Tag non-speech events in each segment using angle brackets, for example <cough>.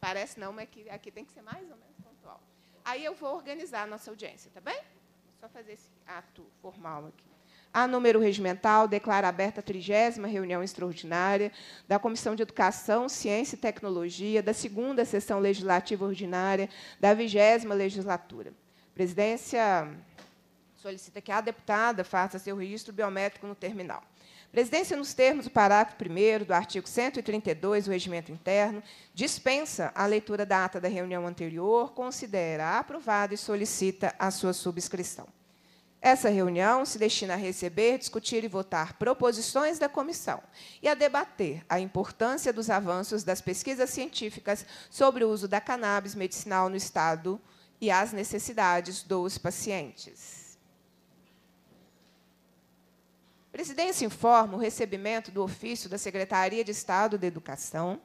Parece não, mas aqui, aqui tem que ser mais ou menos pontual. Aí eu vou organizar a nossa audiência, tá bem? Vou só fazer esse ato formal aqui. A número regimental declara aberta a trigésima reunião extraordinária da Comissão de Educação, Ciência e Tecnologia da segunda sessão legislativa ordinária da vigésima legislatura. Presidência solicita que a deputada faça seu registro biométrico no terminal. Presidência, nos termos do parágrafo 1 do artigo 132 do Regimento Interno, dispensa a leitura da ata da reunião anterior, considera aprovada e solicita a sua subscrição. Essa reunião se destina a receber, discutir e votar proposições da comissão e a debater a importância dos avanços das pesquisas científicas sobre o uso da cannabis medicinal no Estado e as necessidades dos pacientes. presidência informa o recebimento do ofício da Secretaria de Estado da Educação,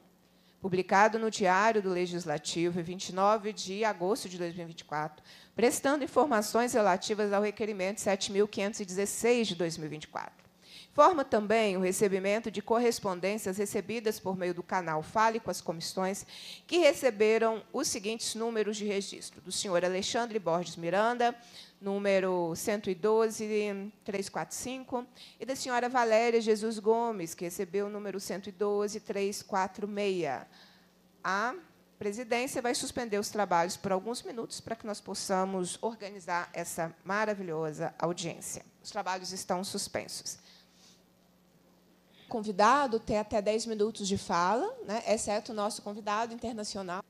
publicado no Diário do Legislativo, em 29 de agosto de 2024, prestando informações relativas ao requerimento 7.516 de 2024. Forma também o recebimento de correspondências recebidas por meio do canal Fale com as comissões, que receberam os seguintes números de registro: do senhor Alexandre Borges Miranda, número 112, 345, e da senhora Valéria Jesus Gomes, que recebeu o número 112, 346. A presidência vai suspender os trabalhos por alguns minutos para que nós possamos organizar essa maravilhosa audiência. Os trabalhos estão suspensos. Convidado tem até 10 minutos de fala, né, exceto o nosso convidado internacional.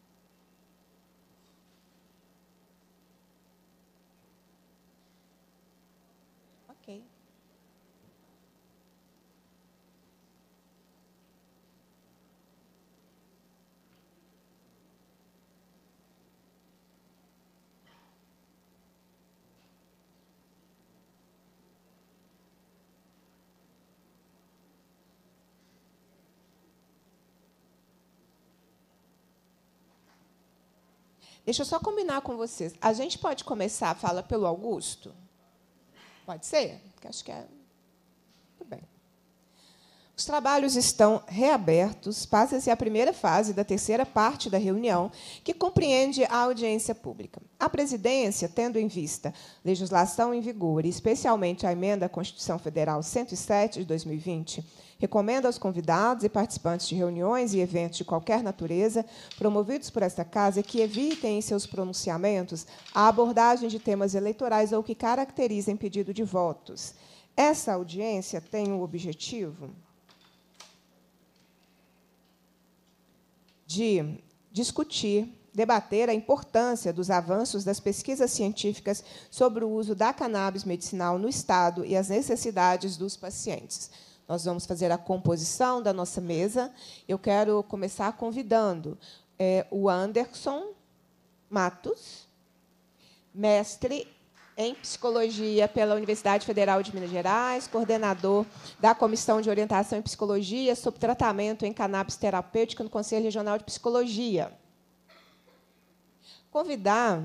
Deixa eu só combinar com vocês. A gente pode começar a fala pelo Augusto? Pode ser? Porque acho que é. Tudo bem. Os trabalhos estão reabertos. Passa-se a primeira fase da terceira parte da reunião, que compreende a audiência pública. A presidência, tendo em vista legislação em vigor, especialmente a emenda à Constituição Federal 107 de 2020, Recomendo aos convidados e participantes de reuniões e eventos de qualquer natureza promovidos por esta Casa que evitem em seus pronunciamentos a abordagem de temas eleitorais ou que caracterizem pedido de votos. Essa audiência tem o objetivo de discutir debater a importância dos avanços das pesquisas científicas sobre o uso da cannabis medicinal no Estado e as necessidades dos pacientes. Nós vamos fazer a composição da nossa mesa. Eu quero começar convidando é, o Anderson Matos, mestre em Psicologia pela Universidade Federal de Minas Gerais, coordenador da Comissão de Orientação em Psicologia sobre Tratamento em Cannabis Terapêutica no Conselho Regional de Psicologia. Convidar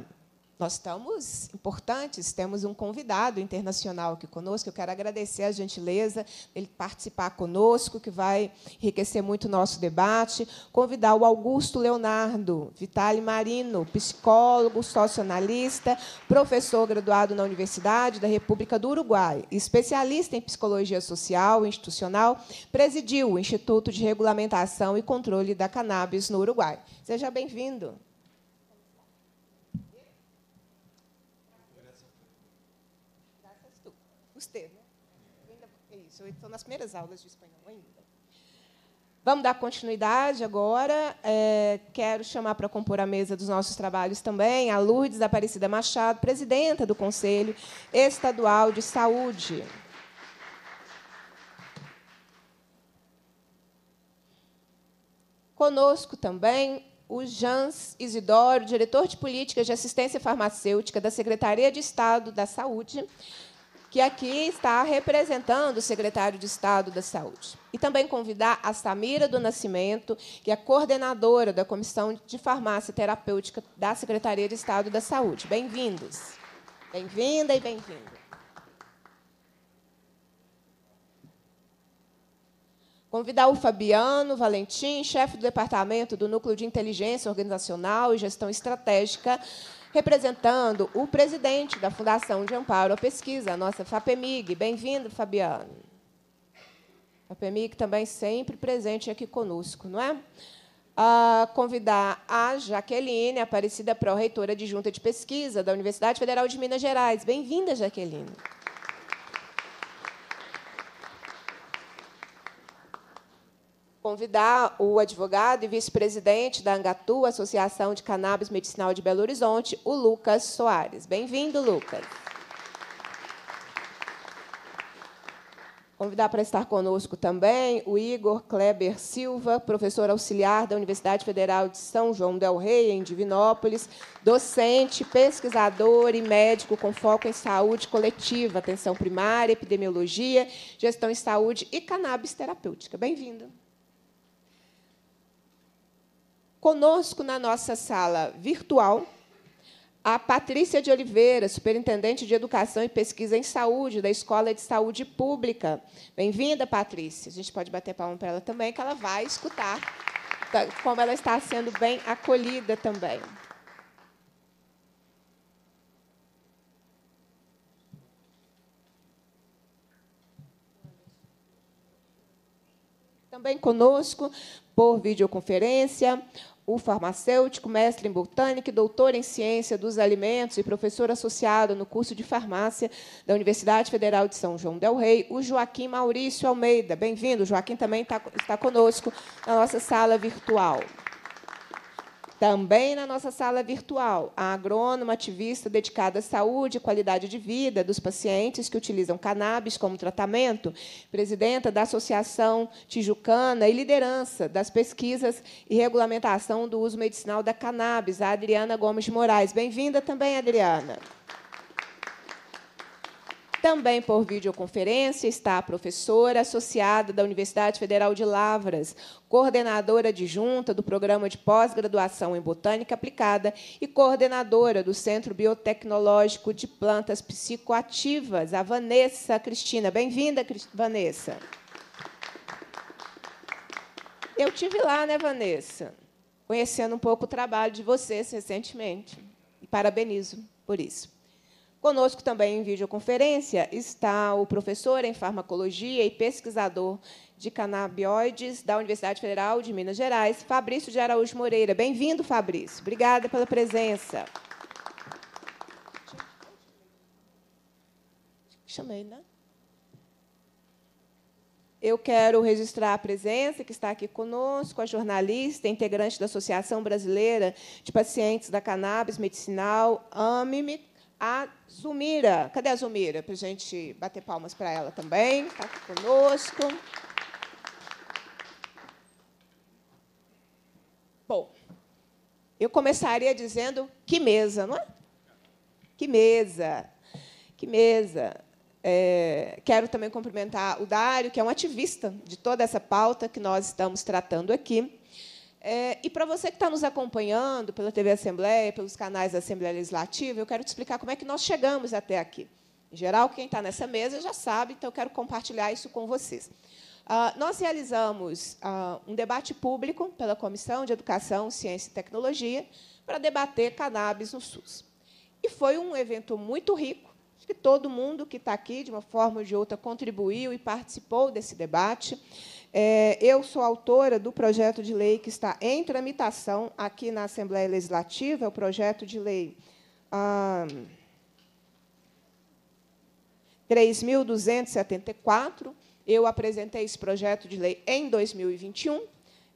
nós estamos importantes, temos um convidado internacional aqui conosco. Eu quero agradecer a gentileza dele participar conosco, que vai enriquecer muito o nosso debate. Convidar o Augusto Leonardo Vitale Marino, psicólogo, socioanalista, professor graduado na Universidade da República do Uruguai, especialista em psicologia social e institucional, presidiu o Instituto de Regulamentação e Controle da Cannabis no Uruguai. Seja bem-vindo. Estou nas primeiras aulas de espanhol ainda. Vamos dar continuidade agora. É, quero chamar para compor a mesa dos nossos trabalhos também a Lourdes Aparecida Machado, presidenta do Conselho Estadual de Saúde. Conosco também o Jans Isidoro, diretor de Políticas de Assistência Farmacêutica da Secretaria de Estado da Saúde, que aqui está representando o secretário de Estado da Saúde. E também convidar a Samira do Nascimento, que é coordenadora da Comissão de Farmácia Terapêutica da Secretaria de Estado da Saúde. Bem-vindos. Bem-vinda e bem-vindo. Convidar o Fabiano Valentim, chefe do Departamento do Núcleo de Inteligência Organizacional e Gestão Estratégica representando o presidente da Fundação de Amparo à Pesquisa, a nossa FAPEMIG. Bem-vindo, Fabiano. FAPEMIG também sempre presente aqui conosco, não é? Ah, convidar a Jaqueline, Aparecida Pró-Reitora de Junta de Pesquisa da Universidade Federal de Minas Gerais. Bem-vinda, Jaqueline. Aplausos convidar o advogado e vice-presidente da Angatu, Associação de Cannabis Medicinal de Belo Horizonte, o Lucas Soares. Bem-vindo, Lucas. Convidar para estar conosco também o Igor Kleber Silva, professor auxiliar da Universidade Federal de São João del Rei, em Divinópolis, docente, pesquisador e médico com foco em saúde coletiva, atenção primária, epidemiologia, gestão em saúde e cannabis terapêutica. Bem-vindo. Conosco na nossa sala virtual, a Patrícia de Oliveira, Superintendente de Educação e Pesquisa em Saúde, da Escola de Saúde Pública. Bem-vinda, Patrícia. A gente pode bater palma para ela também, que ela vai escutar como ela está sendo bem acolhida também. Também conosco, por videoconferência, o farmacêutico, mestre em botânica doutor em ciência dos alimentos e professor associado no curso de farmácia da Universidade Federal de São João del Rei, o Joaquim Maurício Almeida. Bem-vindo, Joaquim também está, está conosco na nossa sala virtual. Também na nossa sala virtual, a agrônoma ativista dedicada à saúde e qualidade de vida dos pacientes que utilizam cannabis como tratamento, presidenta da Associação Tijucana e liderança das pesquisas e regulamentação do uso medicinal da cannabis, a Adriana Gomes Moraes. Bem-vinda também, Adriana. Também por videoconferência está a professora associada da Universidade Federal de Lavras, coordenadora adjunta do Programa de Pós-Graduação em Botânica Aplicada e coordenadora do Centro Biotecnológico de Plantas Psicoativas, a Vanessa Cristina. Bem-vinda, Vanessa. Eu tive lá, né, Vanessa, conhecendo um pouco o trabalho de vocês recentemente. E parabenizo por isso. Conosco também em videoconferência está o professor em farmacologia e pesquisador de canabioides da Universidade Federal de Minas Gerais, Fabrício de Araújo Moreira. Bem-vindo, Fabrício. Obrigada pela presença. Chamei, né? Eu quero registrar a presença que está aqui conosco, a jornalista, integrante da Associação Brasileira de Pacientes da Cannabis Medicinal, AMIMIT a Zumira. Cadê a Zumira? Para a gente bater palmas para ela também, está aqui conosco. Bom, eu começaria dizendo que mesa, não é? Que mesa, que mesa. É, quero também cumprimentar o Dário, que é um ativista de toda essa pauta que nós estamos tratando aqui. É, e para você que está nos acompanhando pela TV Assembleia, pelos canais da Assembleia Legislativa, eu quero te explicar como é que nós chegamos até aqui. Em geral, quem está nessa mesa já sabe, então eu quero compartilhar isso com vocês. Ah, nós realizamos ah, um debate público pela Comissão de Educação, Ciência e Tecnologia para debater cannabis no SUS. E foi um evento muito rico, acho que todo mundo que está aqui, de uma forma ou de outra, contribuiu e participou desse debate. É, eu sou autora do projeto de lei que está em tramitação aqui na Assembleia Legislativa, É o projeto de lei ah, 3.274. Eu apresentei esse projeto de lei em 2021.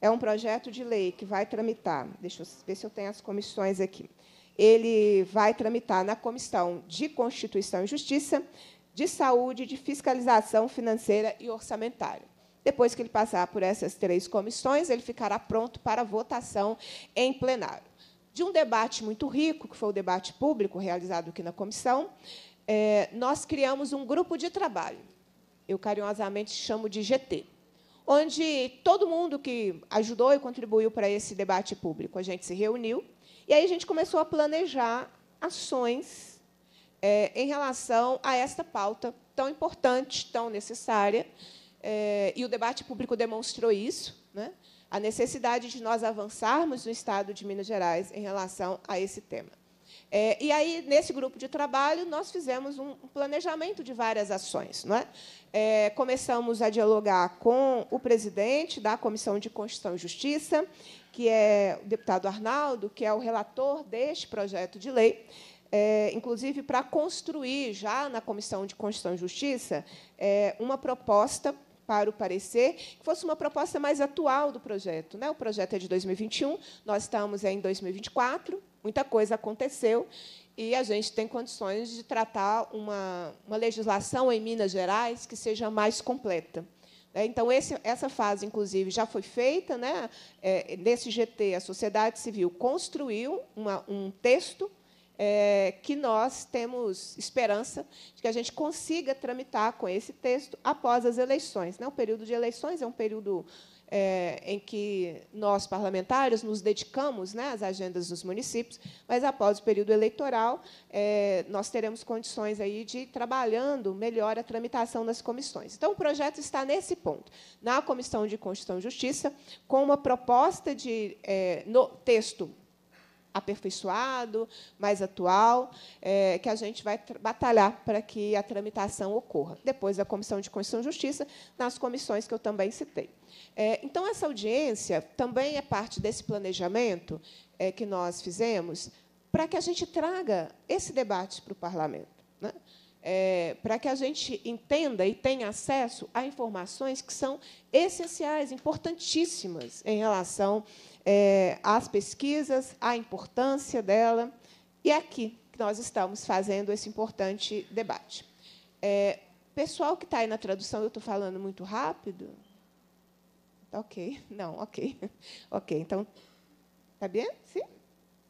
É um projeto de lei que vai tramitar. Deixa eu ver se eu tenho as comissões aqui. Ele vai tramitar na Comissão de Constituição e Justiça, de Saúde, de Fiscalização Financeira e Orçamentária. Depois que ele passar por essas três comissões, ele ficará pronto para votação em plenário. De um debate muito rico, que foi o debate público realizado aqui na comissão, é, nós criamos um grupo de trabalho, eu carinhosamente chamo de GT, onde todo mundo que ajudou e contribuiu para esse debate público, a gente se reuniu e aí a gente começou a planejar ações é, em relação a esta pauta tão importante, tão necessária, é, e o debate público demonstrou isso, né? a necessidade de nós avançarmos no Estado de Minas Gerais em relação a esse tema. É, e aí, nesse grupo de trabalho, nós fizemos um planejamento de várias ações. Não é? é começamos a dialogar com o presidente da Comissão de Constituição e Justiça, que é o deputado Arnaldo, que é o relator deste projeto de lei, é, inclusive para construir, já na Comissão de Constituição e Justiça, é, uma proposta para o parecer, que fosse uma proposta mais atual do projeto. Né? O projeto é de 2021, nós estamos em 2024, muita coisa aconteceu, e a gente tem condições de tratar uma, uma legislação em Minas Gerais que seja mais completa. Né? Então, esse, essa fase, inclusive, já foi feita. Né? É, nesse GT, a sociedade civil construiu uma, um texto é, que nós temos esperança de que a gente consiga tramitar com esse texto após as eleições. Né? O período de eleições é um período é, em que nós, parlamentares, nos dedicamos né, às agendas dos municípios, mas, após o período eleitoral, é, nós teremos condições aí de ir trabalhando melhor a tramitação das comissões. Então, o projeto está nesse ponto, na Comissão de Constituição e Justiça, com uma proposta de é, no, texto aperfeiçoado, mais atual, é, que a gente vai batalhar para que a tramitação ocorra. Depois da Comissão de Constituição e Justiça, nas comissões que eu também citei. É, então, essa audiência também é parte desse planejamento é, que nós fizemos para que a gente traga esse debate para o parlamento. Né? É, para que a gente entenda e tenha acesso a informações que são essenciais, importantíssimas em relação é, pesquisas, a importância dela. E é aqui que nós estamos fazendo esse importante debate. É, pessoal que está aí na tradução, eu estou falando muito rápido? Tá ok, <laughs> não, ok. <laughs> Ok, então. Está bem? Sim?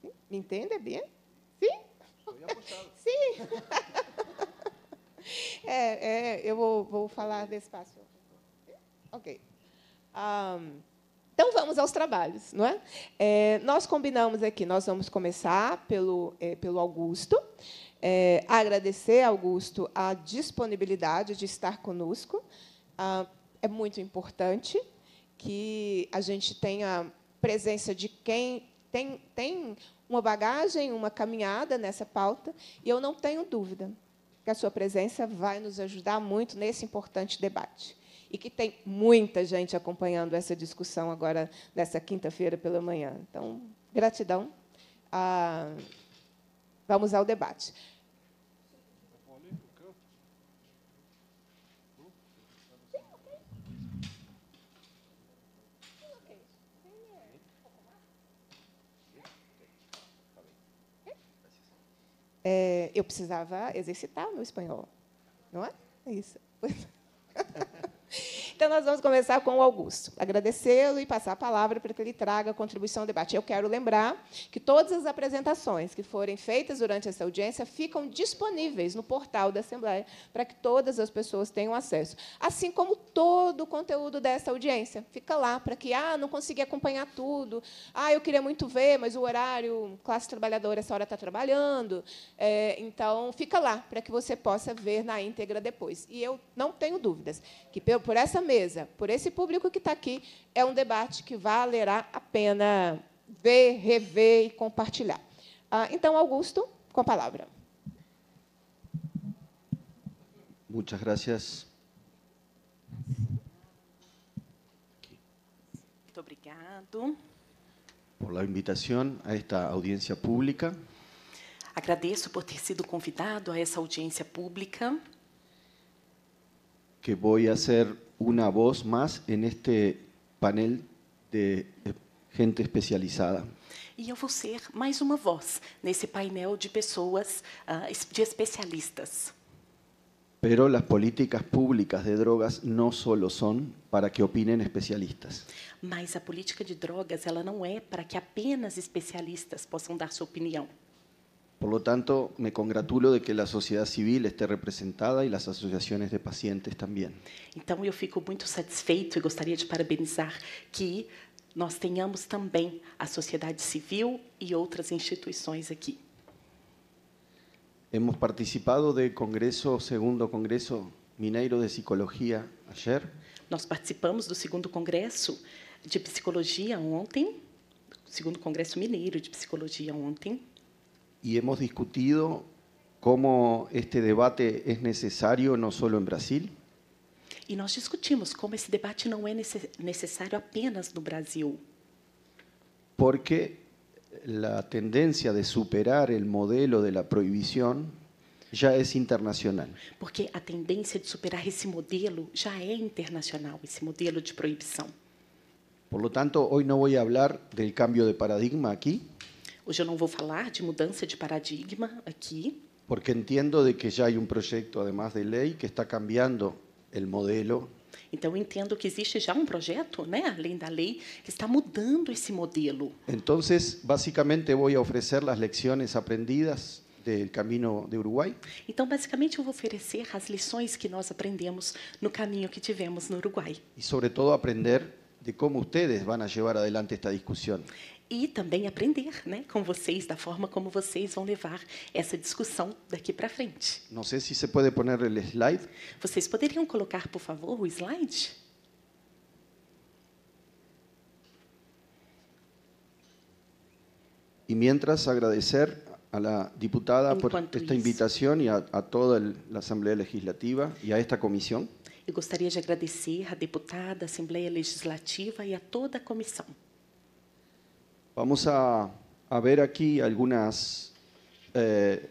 Sim? Me entende é bem? Sim? <laughs> Sim! é, é, eu vou, vou falar desse Ok. Um, então, vamos aos trabalhos. Não é? é nós combinamos aqui, nós vamos começar pelo, é, pelo Augusto. É, agradecer, Augusto, a disponibilidade de estar conosco. Ah, é muito importante que a gente tenha presença de quem tem, tem uma bagagem, uma caminhada nessa pauta, e eu não tenho dúvida que a sua presença vai nos ajudar muito nesse importante debate e que tem muita gente acompanhando essa discussão agora, nessa quinta-feira pela manhã. Então, gratidão. Ah, vamos ao debate. É, eu precisava exercitar meu espanhol, não é? É isso. <laughs> Então, nós vamos começar com o Augusto. Agradecê-lo e passar a palavra para que ele traga a contribuição ao debate. Eu quero lembrar que todas as apresentações que forem feitas durante essa audiência ficam disponíveis no portal da Assembleia, para que todas as pessoas tenham acesso. Assim como todo o conteúdo dessa audiência. Fica lá, para que, ah, não consegui acompanhar tudo, ah, eu queria muito ver, mas o horário, classe trabalhadora, essa hora está trabalhando. É, então, fica lá, para que você possa ver na íntegra depois. E eu não tenho dúvidas que, por essa mesma mesa, por esse público que está aqui, é um debate que valerá a pena ver, rever e compartilhar. Ah, então, Augusto, com a palavra. Muchas gracias. Muito obrigado. Por la invitação a esta audiência pública. Agradeço por ter sido convidado a essa audiência pública. Que vou fazer una voz más en este panel de gente especializada. E eu vou ser mais uma voz nesse painel de pessoas, ah, de especialistas. Pero las políticas públicas de drogas no solo son para que opinen especialistas. Mas a política de drogas ela não é para que apenas especialistas possam dar sua opinião. Por lo tanto, me congratulo de que la sociedad civil esté representada y las asociaciones de pacientes también. Então eu fico muito satisfeito e gostaria de parabenizar que nós tenhamos também a sociedade civil e outras instituições aqui. Hemos participado del congreso, segundo congreso mineiro de psicologia ayer. Nós participamos do segundo congresso de psicologia ontem, segundo congresso mineiro de psicologia ontem. y hemos discutido cómo este debate es necesario no solo en Brasil, Y e nos discutimos cómo este debate no es necesario apenas en Brasil, porque la tendencia de superar el modelo de la prohibición ya es internacional. porque la tendencia de superar ese modelo ya es internacional, ese modelo de prohibición. Por lo tanto, hoy no voy a hablar del cambio de paradigma aquí, Hoje eu não vou falar de mudança de paradigma aqui. Porque entendo de que já há um projeto, além de lei, que está cambiando o modelo então entendo que existe já um projeto, né, além da lei, que está mudando esse modelo. Então, basicamente, vou oferecer as lições aprendidas do caminho do Uruguai. Então, basicamente, eu vou oferecer as lições que nós aprendemos no caminho que tivemos no Uruguai. E, sobretudo, aprender de como vocês vão levar adelante esta discussão e também aprender né, com vocês, da forma como vocês vão levar essa discussão daqui para frente. Não sei se você pode pôr o slide. Vocês poderiam colocar, por favor, o slide? E, mientras, agradecer a la diputada Enquanto por esta isso, e a, a toda a Assembleia Legislativa e a esta comissão. Eu gostaria de agradecer à deputada, à Assembleia Legislativa e a toda a comissão. Vamos a, a ver aquí algunas eh,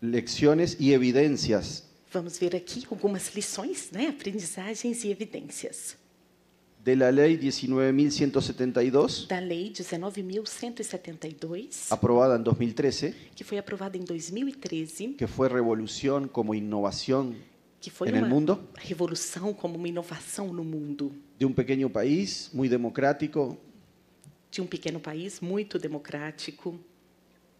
lecciones y evidencias. Vamos ver aquí algunas lecciones, né? aprendizajes y e evidencias De la ley 19.172, Da ley 19.172, e aprobada en 2013, que fue aprobada en 2013, que fue revolución como innovación que fue en el mundo revolución como innovación no mundo de un pequeño país muy democrático de um pequeno país muito democrático.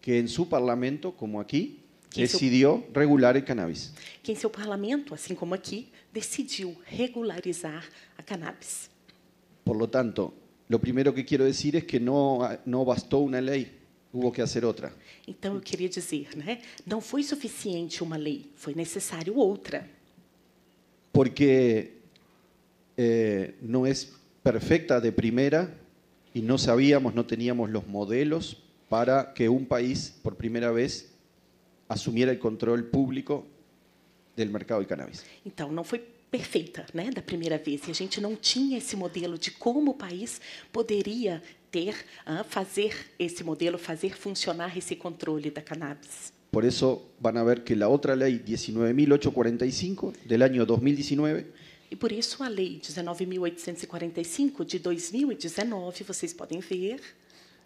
Que em seu parlamento, como aqui, decidiu regular o cannabis. Que em seu parlamento, assim como aqui, decidiu regularizar a cannabis. Por lo tanto, o primeiro que quero dizer é que não não bastou una lei hubo que fazer outra Então eu queria dizer, né? Não foi suficiente uma lei, foi necessário outra. Porque eh, não é perfeita de primeira y no sabíamos, no teníamos los modelos para que un país por primera vez asumiera el control público del mercado de cannabis. Entonces no fue perfeita, né, da primeira vez. y e a gente no tinha ese modelo de cómo o país podría ter, ese fazer esse modelo, fazer funcionar esse controle da cannabis. Por eso van a ver que la otra ley 19845 del año 2019 E por isso a Lei 19.845 de 2019, vocês podem ver,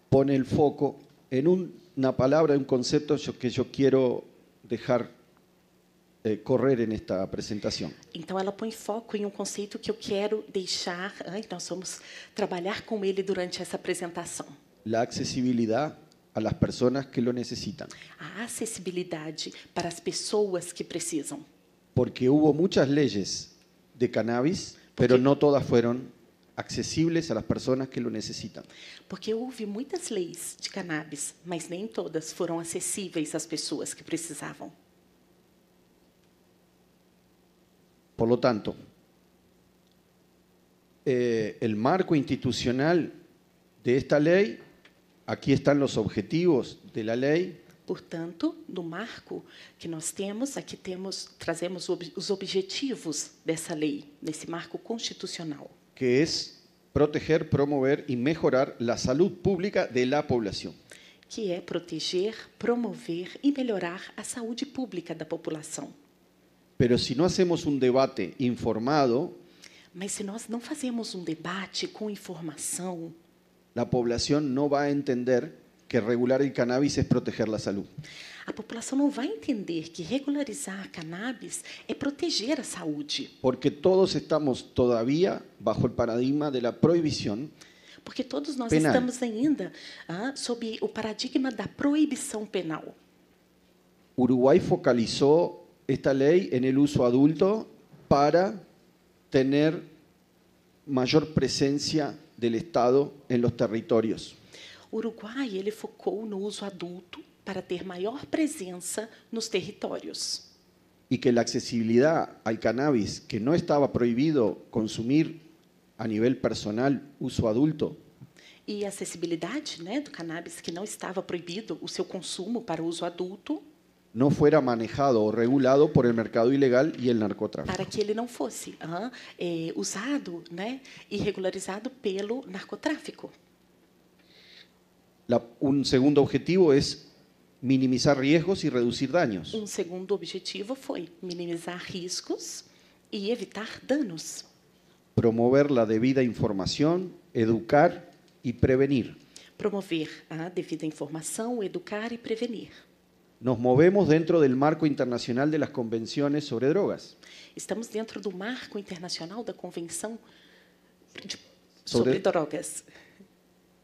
põe o foco em um, uma palavra, um conceito que eu quero deixar eh, correr em esta apresentação. Então ela põe foco em um conceito que eu quero deixar, ai, nós vamos trabalhar com ele durante essa apresentação. A acessibilidade a las personas que lo necesitan. A acessibilidade para as pessoas que precisam. Porque houve muitas leis de cannabis, pero no todas fueron accesibles a las personas que lo necesitan. Porque hubo muchas leyes de cannabis, mas nem todas fueron accesibles a las personas que precisavam. Por lo tanto, eh, el marco institucional de esta ley, aquí están los objetivos de la ley, Portanto, no marco que nós temos, aqui temos, trazemos ob os objetivos dessa lei, nesse marco constitucional. Que é proteger, promover e melhorar a saúde pública da população. Que é proteger, promover e melhorar a saúde pública da população. Pero si não fazemos um debate informado, mas se nós não fazemos um debate com informação, a população não vai entender que regular el cannabis es proteger la salud. población no va a entender que regularizar cannabis es proteger a saúde. Porque todos estamos todavía bajo el paradigma de la prohibición. Porque todos nós estamos ainda ah, sob o paradigma da proibição penal. Uruguay focalizó esta ley en el uso adulto para tener mayor presencia del Estado en los territorios. O Uruguai ele focou no uso adulto para ter maior presença nos territórios. e que a acessibilidade ao cannabis, que não estava proibido consumir a nível personal, uso adulto. e acessibilidade né, do cannabis, que não estava proibido o seu consumo para uso adulto. não fuera manejado ou regulado por el mercado ilegal e el narcotráfico. Para que ele não fosse uh, eh, usado né, e regularizado pelo narcotráfico. un segundo objetivo es minimizar riesgos y reducir daños. Un segundo objetivo fue minimizar riesgos y evitar daños. Promover la debida información, educar y prevenir. Promover la ah, debida información, educar y prevenir. Nos movemos dentro del marco internacional de las convenciones sobre drogas. Estamos dentro del marco internacional de la Convención sobre drogas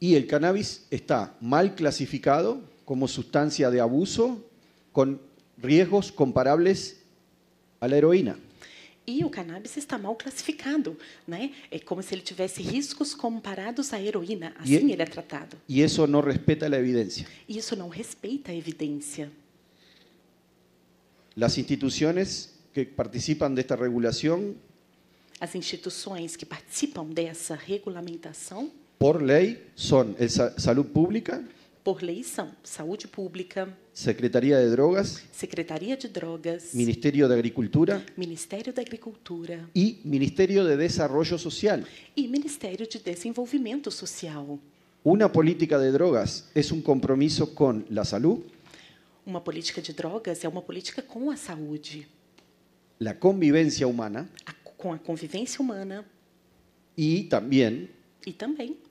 y el cannabis está mal clasificado como sustancia de abuso con riesgos comparables a la heroína. Y e o cannabis está mal clasificado, né? É como si ele tivesse riscos comparados à heroína, e assim él ele é tratado. Y e eso no respeta la evidencia. Y eso no respeita a evidência. Las instituciones que de esta regulación. As instituições que participam dessa regulamentação por ley son el Salud Pública, por ley son salud Pública, Secretaría de Drogas, Secretaría de Drogas, Ministerio de Agricultura, Ministério de Agricultura y Ministerio de Desarrollo Social. Y Ministerio de Desenvolvimento Social. Una política de drogas es un compromiso con la salud, Una política de drogas es una política con la salud. la convivencia humana Con la convivencia humana y también Y e también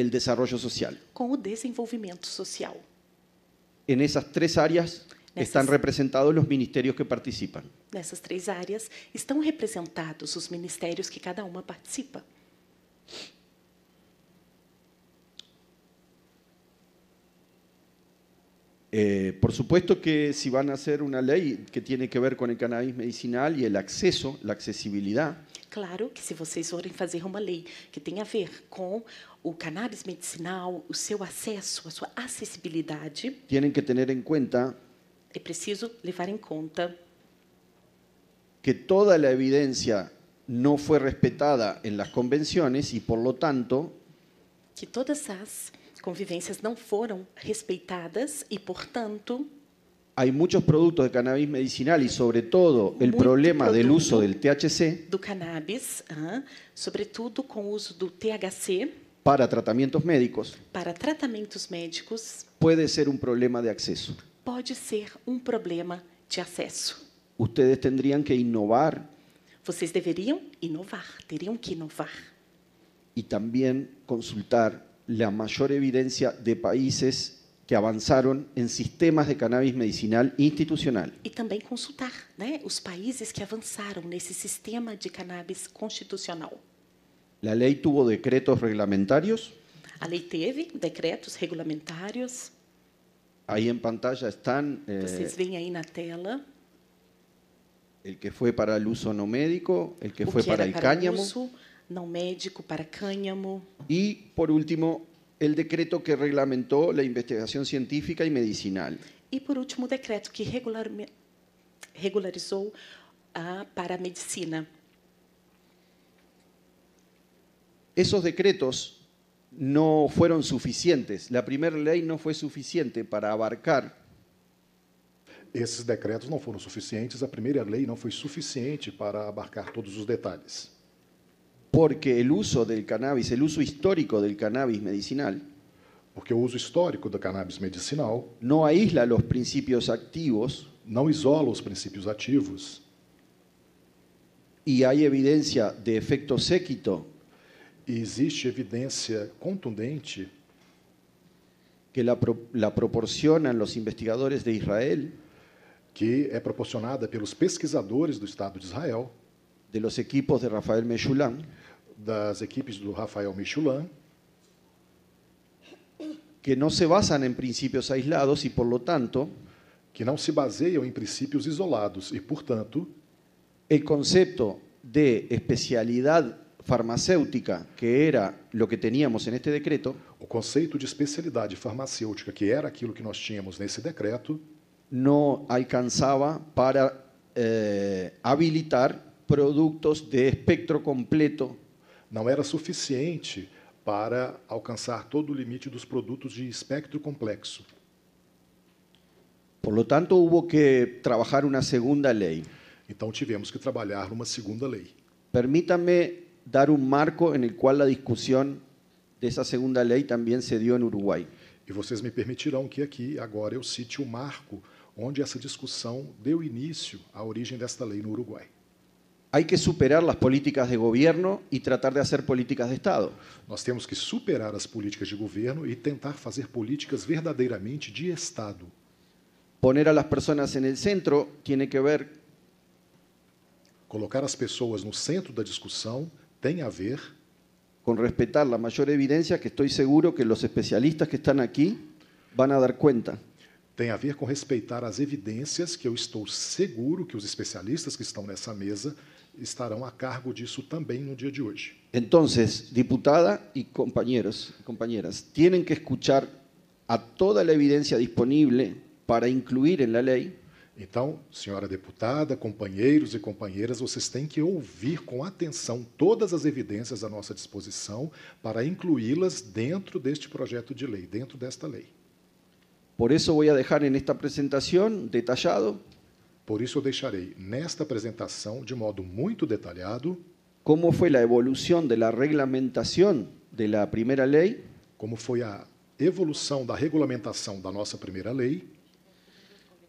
el desarrollo social. con el desenvolvimento social. En esas tres áreas están representados los ministerios que participan. esas tres áreas están representados los ministerios que cada una participa. Eh, por supuesto que si van a hacer una ley que tiene que ver con el cannabis medicinal y el acceso, la accesibilidad. Claro que si vocês forem hacer una ley que tenga que ver con o cannabis medicinal, o seu su a sua acessibilidade. Tienen que tener en cuenta Es preciso levar em conta que toda la evidencia no fue respetada en las convenciones y por lo tanto que todas as convivências não foram respeitadas e, por tanto, hay muchos productos de cannabis medicinal y sobre todo el problema del uso del THC. Do cannabis, ah, sobre todo con uso do THC para tratamientos médicos para tratamientos médicos puede ser un problema de acceso. Puede ser un um problema de acceso. Ustedes tendrían que innovar Vocês deberían innovar, tendrían que innovar. y también consultar la mayor evidencia de países que avanzaron en sistemas de cannabis medicinal institucional. Y e también consultar, los países que avanzaron en ese sistema de cannabis constitucional. ¿La ley tuvo decretos reglamentarios? decretos Ahí en pantalla están... Eh, ven ahí la tela. El que fue para el uso no médico, el que fue para el para cáñamo. Uso no médico, para cáñamo. Y, por último, el decreto que reglamentó la investigación científica y medicinal. Y por último, el decreto que regularizó ah, para medicina. esos decretos no fueron suficientes. La primera ley no fue suficiente para abarcar. Esos decretos no fueron suficientes, La primera ley no fue suficiente para abarcar todos los detalles. Porque el uso del cannabis, el uso histórico del cannabis medicinal, porque el uso histórico del cannabis medicinal No aísla los principios activos. No isola los principios activos. Y hay evidencia de efecto séquito existe evidência contundente que la, pro, la proporcionan los investigadores de Israel, que é proporcionada pelos pesquisadores do Estado de Israel, de los equipos de Rafael Mechulam, das equipes do Rafael Michulan, que não se basam em princípios aislados e, por lo tanto, que não se baseiam em princípios isolados e, portanto, o conceito de especialidade farmacêutica, que era o que teníamos neste decreto. O conceito de especialidade farmacêutica, que era aquilo que nós tínhamos nesse decreto, não alcançava para eh, habilitar produtos de espectro completo. Não era suficiente para alcançar todo o limite dos produtos de espectro complexo. Por lo tanto, houve que trabalhar uma segunda lei. Então tivemos que trabalhar uma segunda lei. permita-me dar un marco en el cual la discusión de esa segunda ley también se dio en Uruguay. E vocês me permitirão que aqui agora eu cite o marco onde essa discussão deu início à origem desta lei no Uruguai. Hay que superar las políticas de gobierno y tratar de hacer políticas de Estado. Nós temos que superar as políticas de governo e tentar fazer políticas verdadeiramente de Estado. Poner a las personas en el centro tiene que ver Colocar as pessoas no centro da discussão Tiene a ver con respetar la mayor evidencia que estoy seguro que los especialistas que están aquí van a dar cuenta. Tiene a ver com respetar las evidencias que eu estou seguro que os especialistas que estão nessa mesa estarão a cargo disso também no dia de hoje. Entonces, diputada y compañeros, compañeras, tienen que escuchar a toda la evidencia disponible para incluir en la ley Então, senhora deputada, companheiros e companheiras, vocês têm que ouvir com atenção todas as evidências à nossa disposição para incluí-las dentro deste projeto de lei, dentro desta lei. Por isso vou deixar nesta esta detalhado. Por isso eu deixarei nesta apresentação de modo muito detalhado como foi a evolução da regulamentação da primeira lei, como foi a evolução da regulamentação da nossa primeira lei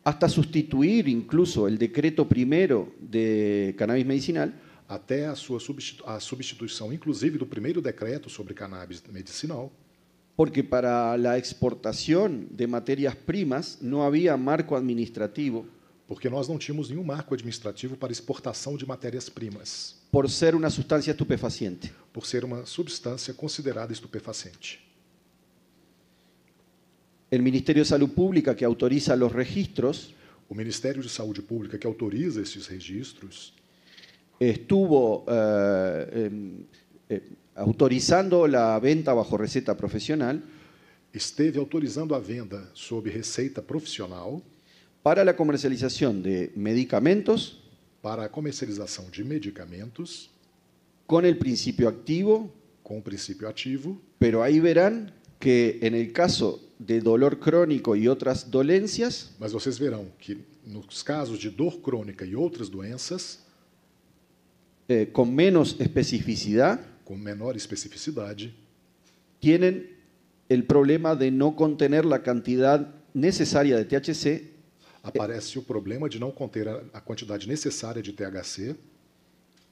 hasta sustituir incluso el decreto primero de cannabis medicinal. Até a sua substitu a substituição, inclusive, do primeiro decreto sobre cannabis medicinal. Porque para a exportação de matérias primas não havia marco administrativo. Porque nós não tínhamos nenhum marco administrativo para exportação de matérias-primas. Por ser uma substância estupefaciente. Por ser uma substância considerada estupefaciente. el Ministerio de Salud Pública que autoriza los registros, o Ministerio de Salud Pública que autoriza esses registros, estuvo eh, em, eh, autorizando la venta bajo receta profesional, esteve autorizando a venda sob receita profesional para la comercialización de medicamentos, para a comercialização de medicamentos, con el principio activo, Con o princípio ativo, pero ahí verán que en el caso de dolor crónico y otras dolencias, Mas vocês verán que los casos de dolor crónico y e otras doenças, eh, con menos especificidad, con menor especificidad, tienen el problema de no contener la cantidad necesaria de THC. Eh, aparece el problema de no conter la cantidad necesaria de THC.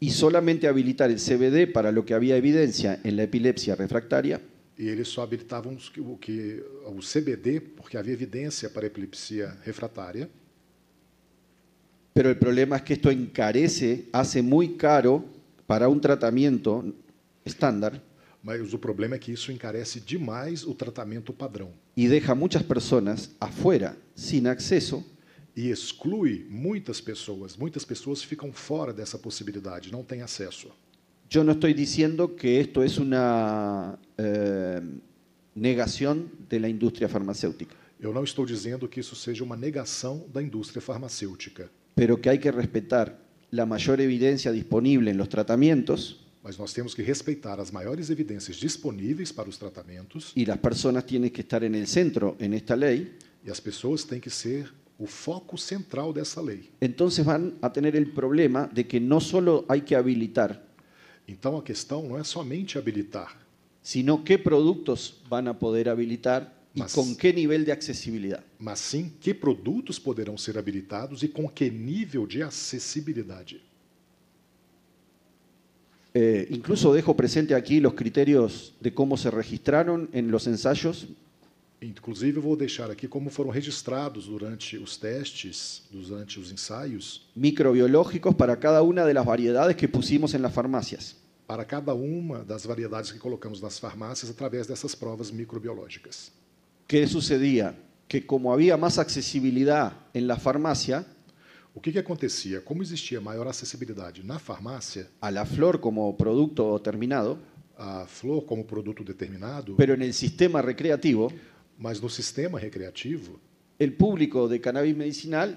y solamente habilitar el CBD para lo que había evidencia en la epilepsia refractaria. e eles só habilitavam os, o, que, o CBD, porque havia evidência para epilepsia refratária. Pero el problema es que esto encarece, hace muy caro para um tratamento estándar. Mas o problema é que isso encarece demais o tratamento padrão. E deixa muitas pessoas afuera, sem acesso. E exclui muitas pessoas. Muitas pessoas ficam fora dessa possibilidade, não têm acesso. Yo no estoy diciendo que esto es una eh, negación de la industria farmacéutica. Yo no estoy diciendo que isso seja uma negação la industria farmacéutica. Pero que hay que respetar la mayor evidencia disponible en los tratamientos mas nós temos que respeitar as maiores evidências disponíveis para os tratamentos y las personas tienen que estar en el centro en esta ley. Y e as pessoas têm que ser o foco central dessa lei. Entonces van a tener el problema de que no solo hay que habilitar entonces la cuestión no es solamente habilitar, sino qué productos van a poder habilitar y con qué nivel de accesibilidad. mas sim qué productos ser habilitados e con que nível de accesibilidad. Eh, incluso dejo presente aquí los criterios de cómo se registraron en los ensayos Inclusive, eu vou deixar aqui como foram registrados durante os testes, durante os ensaios. Microbiológicos para cada uma das variedades que pusimos nas farmácias. Para cada uma das variedades que colocamos nas farmácias através dessas provas microbiológicas. O Que sucedia? Que como havia mais acessibilidade na farmácia, o que, que, acontecia? Como existia maior acessibilidade na farmácia? A la flor como produto terminado. A flor como produto determinado. Pero en el sistema recreativo mas no sistema recreativo, el público de cannabis medicinal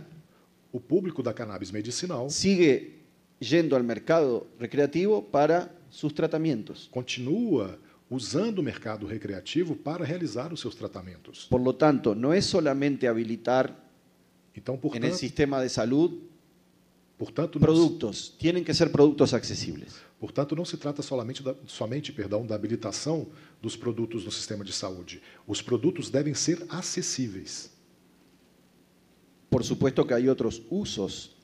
o público da cannabis medicinal sigue indo ao mercado recreativo para seus tratamentos. continua usando o mercado recreativo para realizar os seus tratamentos. Por lo tanto, não é solamente habilitar Então, en el sistema de salud Portanto, produtos têm que ser produtos acessíveis. Portanto, não se trata somente da, somente, perdão, da habilitação dos produtos no sistema de saúde. Os produtos devem ser acessíveis. Por supuesto que há outros usos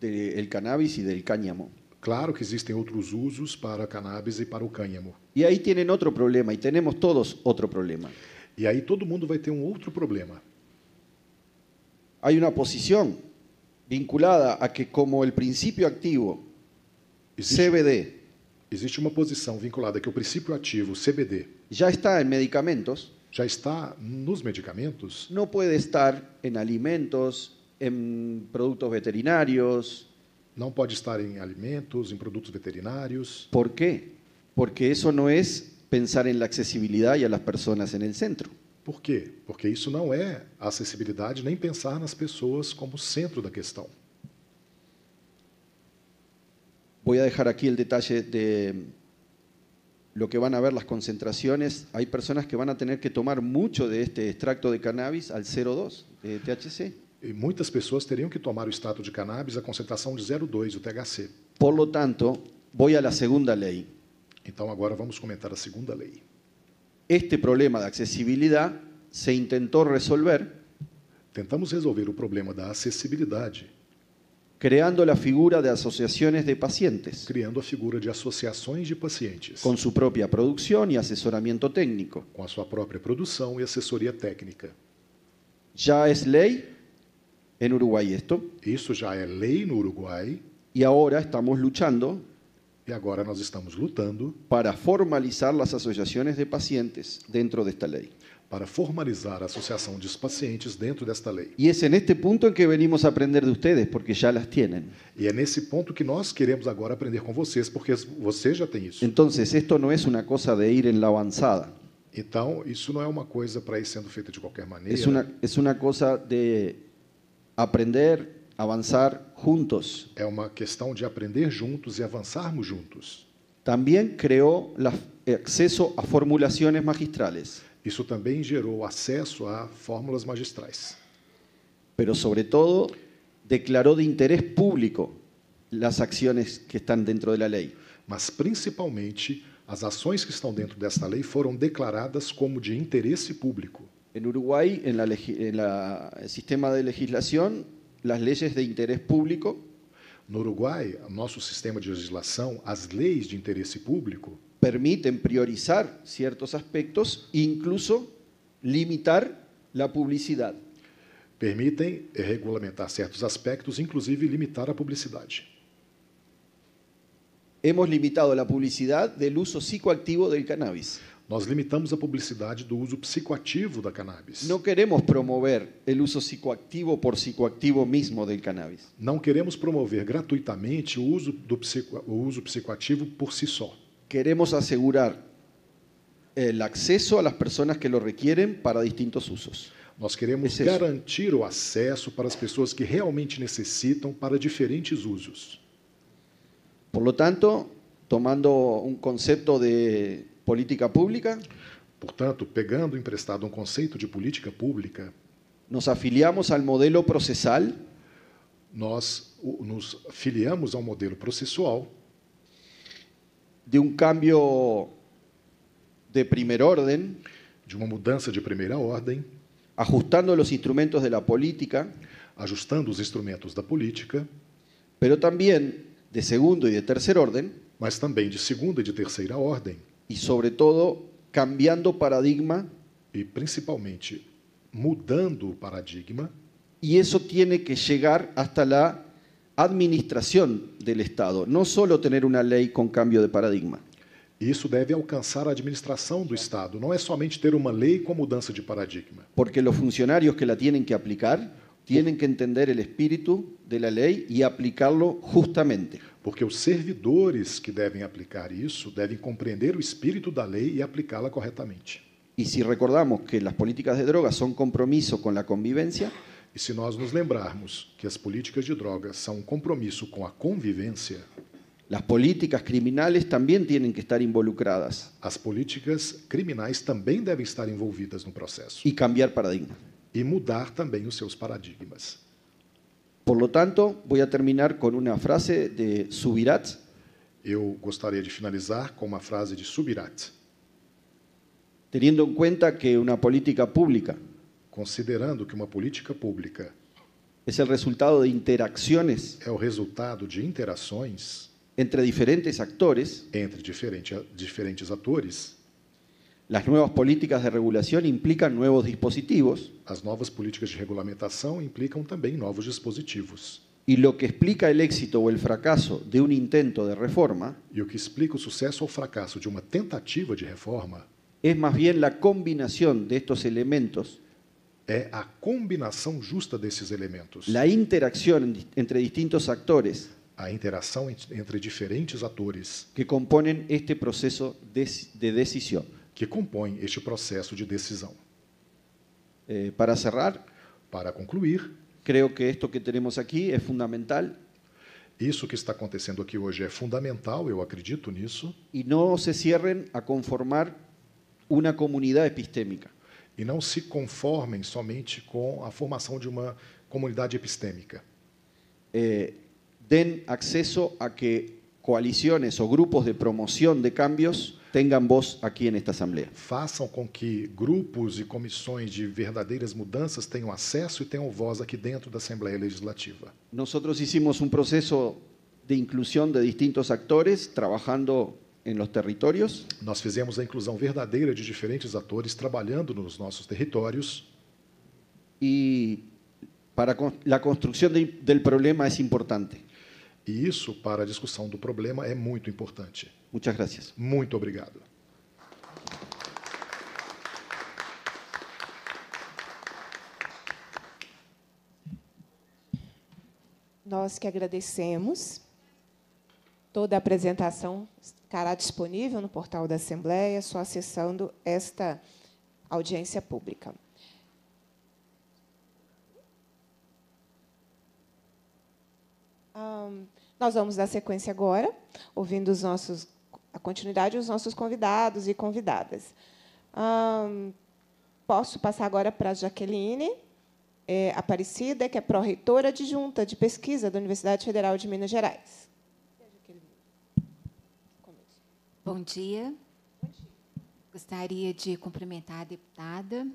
do cannabis e do cânhamo. Claro que existem outros usos para cannabis e para o cânhamo. E aí têm outro problema, e temos todos outro problema. E aí todo mundo vai ter um outro problema. Há uma posição vinculada a que como el principio activo CBD existe una posición vinculada a que el principio activo CBD ya está en medicamentos ya está en los medicamentos no puede estar en alimentos en productos veterinarios no puede estar en em alimentos en em productos veterinarios por qué porque eso no es pensar en la accesibilidad y a las personas en el centro Por quê? Porque isso não é acessibilidade nem pensar nas pessoas como centro da questão. Vou a aqui o detalhe de lo que van a ver las concentraciones. Hay personas que van a tener que tomar mucho de este extracto de cannabis al 0,2 de THC. E muitas pessoas teriam que tomar o extrato de cannabis a concentração de 0,2, o THC. Por lo tanto, voy a la segunda ley. Então agora vamos comentar a segunda lei. Este problema de accesibilidad se intentó resolver. Tentamos resolver el problema de accesibilidad. Creando la figura de asociaciones de pacientes. Creando a figura de asociaciones de pacientes. Con su propia producción y asesoramiento técnico. Con su propia producción y e asesoría técnica. Ya es ley en Uruguay esto. Eso ya es ley en Uruguay. Y ahora estamos luchando E agora nós estamos lutando para formalizar as associações de pacientes dentro desta lei. Para formalizar a associação dos pacientes dentro desta lei. E é neste ponto em que venimos aprender de vocês, porque já as têm. E é nesse ponto que nós queremos agora aprender com vocês, porque vocês já têm isso. Então, isto não é uma coisa de ir em la avançada. Então, isso não é uma coisa para ir sendo feita de qualquer maneira. É uma, é uma coisa de aprender avançar juntos. É uma questão de aprender juntos e avançarmos juntos. Também criou eh, acesso a formulações magistrales. Isso também gerou acesso a fórmulas magistrais. Pero sobre declarou de interés público as ações que estão dentro da lei. Mas principalmente as ações que estão dentro desta lei foram declaradas como de interesse público. Em Uruguai, no la, en la sistema de legislação las leyes de interés público. No uruguay nuestro sistema de legislación, las leyes de interés público permiten priorizar ciertos aspectos, incluso limitar la publicidad. Permiten eh, regulamentar ciertos aspectos, inclusive limitar la publicidad. Hemos limitado la publicidad del uso psicoactivo del cannabis. Nós limitamos a publicidade do uso psicoativo da cannabis. Não queremos promover o uso psicoativo por psicoativo mesmo do cannabis. Não queremos promover gratuitamente o uso do psico, o uso psicoativo por si só. Queremos assegurar o acesso a pessoas que lo requerem para distintos usos. Nós queremos é garantir o acesso para as pessoas que realmente necessitam para diferentes usos. Por lo tanto, tomando um conceito de Política pública. Portanto, pegando emprestado um conceito de política pública, nos afiliamos ao modelo processal. Nós nos filiamos ao modelo processual. De um cambio de primeira ordem. De uma mudança de primeira ordem. Ajustando os instrumentos da política. Ajustando os instrumentos da política. Pero também de segundo e de terceira ordem. Mas também de segunda e de terceira ordem y sobre todo cambiando paradigma y e principalmente mudando paradigma y eso tiene que llegar hasta la administración del Estado, no solo tener una ley con cambio de paradigma. eso debe alcanzar a administración do Estado, no es somente tener una ley con mudanza mudança de paradigma. Porque los funcionarios que la tienen que aplicar tienen que entender el espíritu de la ley y aplicarlo justamente. porque os servidores que devem aplicar isso devem compreender o espírito da lei e aplicá-la corretamente. E se recordamos que as políticas de drogas são compromisso com a convivência, e se nós nos lembrarmos que as políticas de drogas são um compromisso com a convivência, as políticas criminais também têm que estar involucradas. As políticas criminais também devem estar envolvidas no processo. E cambiar paradigma. E mudar também os seus paradigmas. Por lo tanto, voy a terminar con una frase de Subirat. Eu gostaria de finalizar com uma frase de Subirat. Teniendo en cuenta que una política pública Considerando que uma política pública es el resultado de interacciones é o resultado de interações entre diferentes actores, entre diferente, diferentes atores, Las nuevas políticas de regulación implican nuevos dispositivos. As novas políticas de regulamentação implicam também novos dispositivos. Y lo que explica el éxito o el fracaso de un intento de reforma E o que explica o sucesso ou fracasso de uma tentativa de reforma es más bien la combinación de estos elementos, é a combinação justa desses elementos, la interacción entre distintos actores a interação entre diferentes atores que componen este proceso de decisión. que compõem este processo de decisão. Eh, para cerrar, para concluir, creio que isto que temos aqui é fundamental. Isso que está acontecendo aqui hoje é fundamental, eu acredito nisso. E não se cierrem a conformar uma comunidade epistêmica. E não se conformem somente com a formação de uma comunidade epistêmica. Eh, den acesso a que coaliciones o grupos de promoción de cambios tengan voz aquí en esta Asamblea. Façam com que grupos e comissões de verdadeiras mudanças tenham acesso e tenham voz aqui dentro da Assembleia Legislativa. Nosotros hicimos un proceso de inclusión de distintos actores, trabajando en los territorios. Nós fizemos a inclusão verdadeira de diferentes atores trabalhando nos nossos territórios. E para a construcción del problema es importante. E isso, para a discussão do problema, é muito importante. Muchas gracias. Muito obrigado. Nós que agradecemos. Toda a apresentação ficará disponível no portal da Assembleia, só acessando esta audiência pública. Um, nós vamos dar sequência agora, ouvindo os nossos, a continuidade dos nossos convidados e convidadas. Hum, posso passar agora para a Jaqueline é, Aparecida, que é pró-reitora adjunta de pesquisa da Universidade Federal de Minas Gerais. Bom dia. Bom dia. Gostaria de cumprimentar a deputada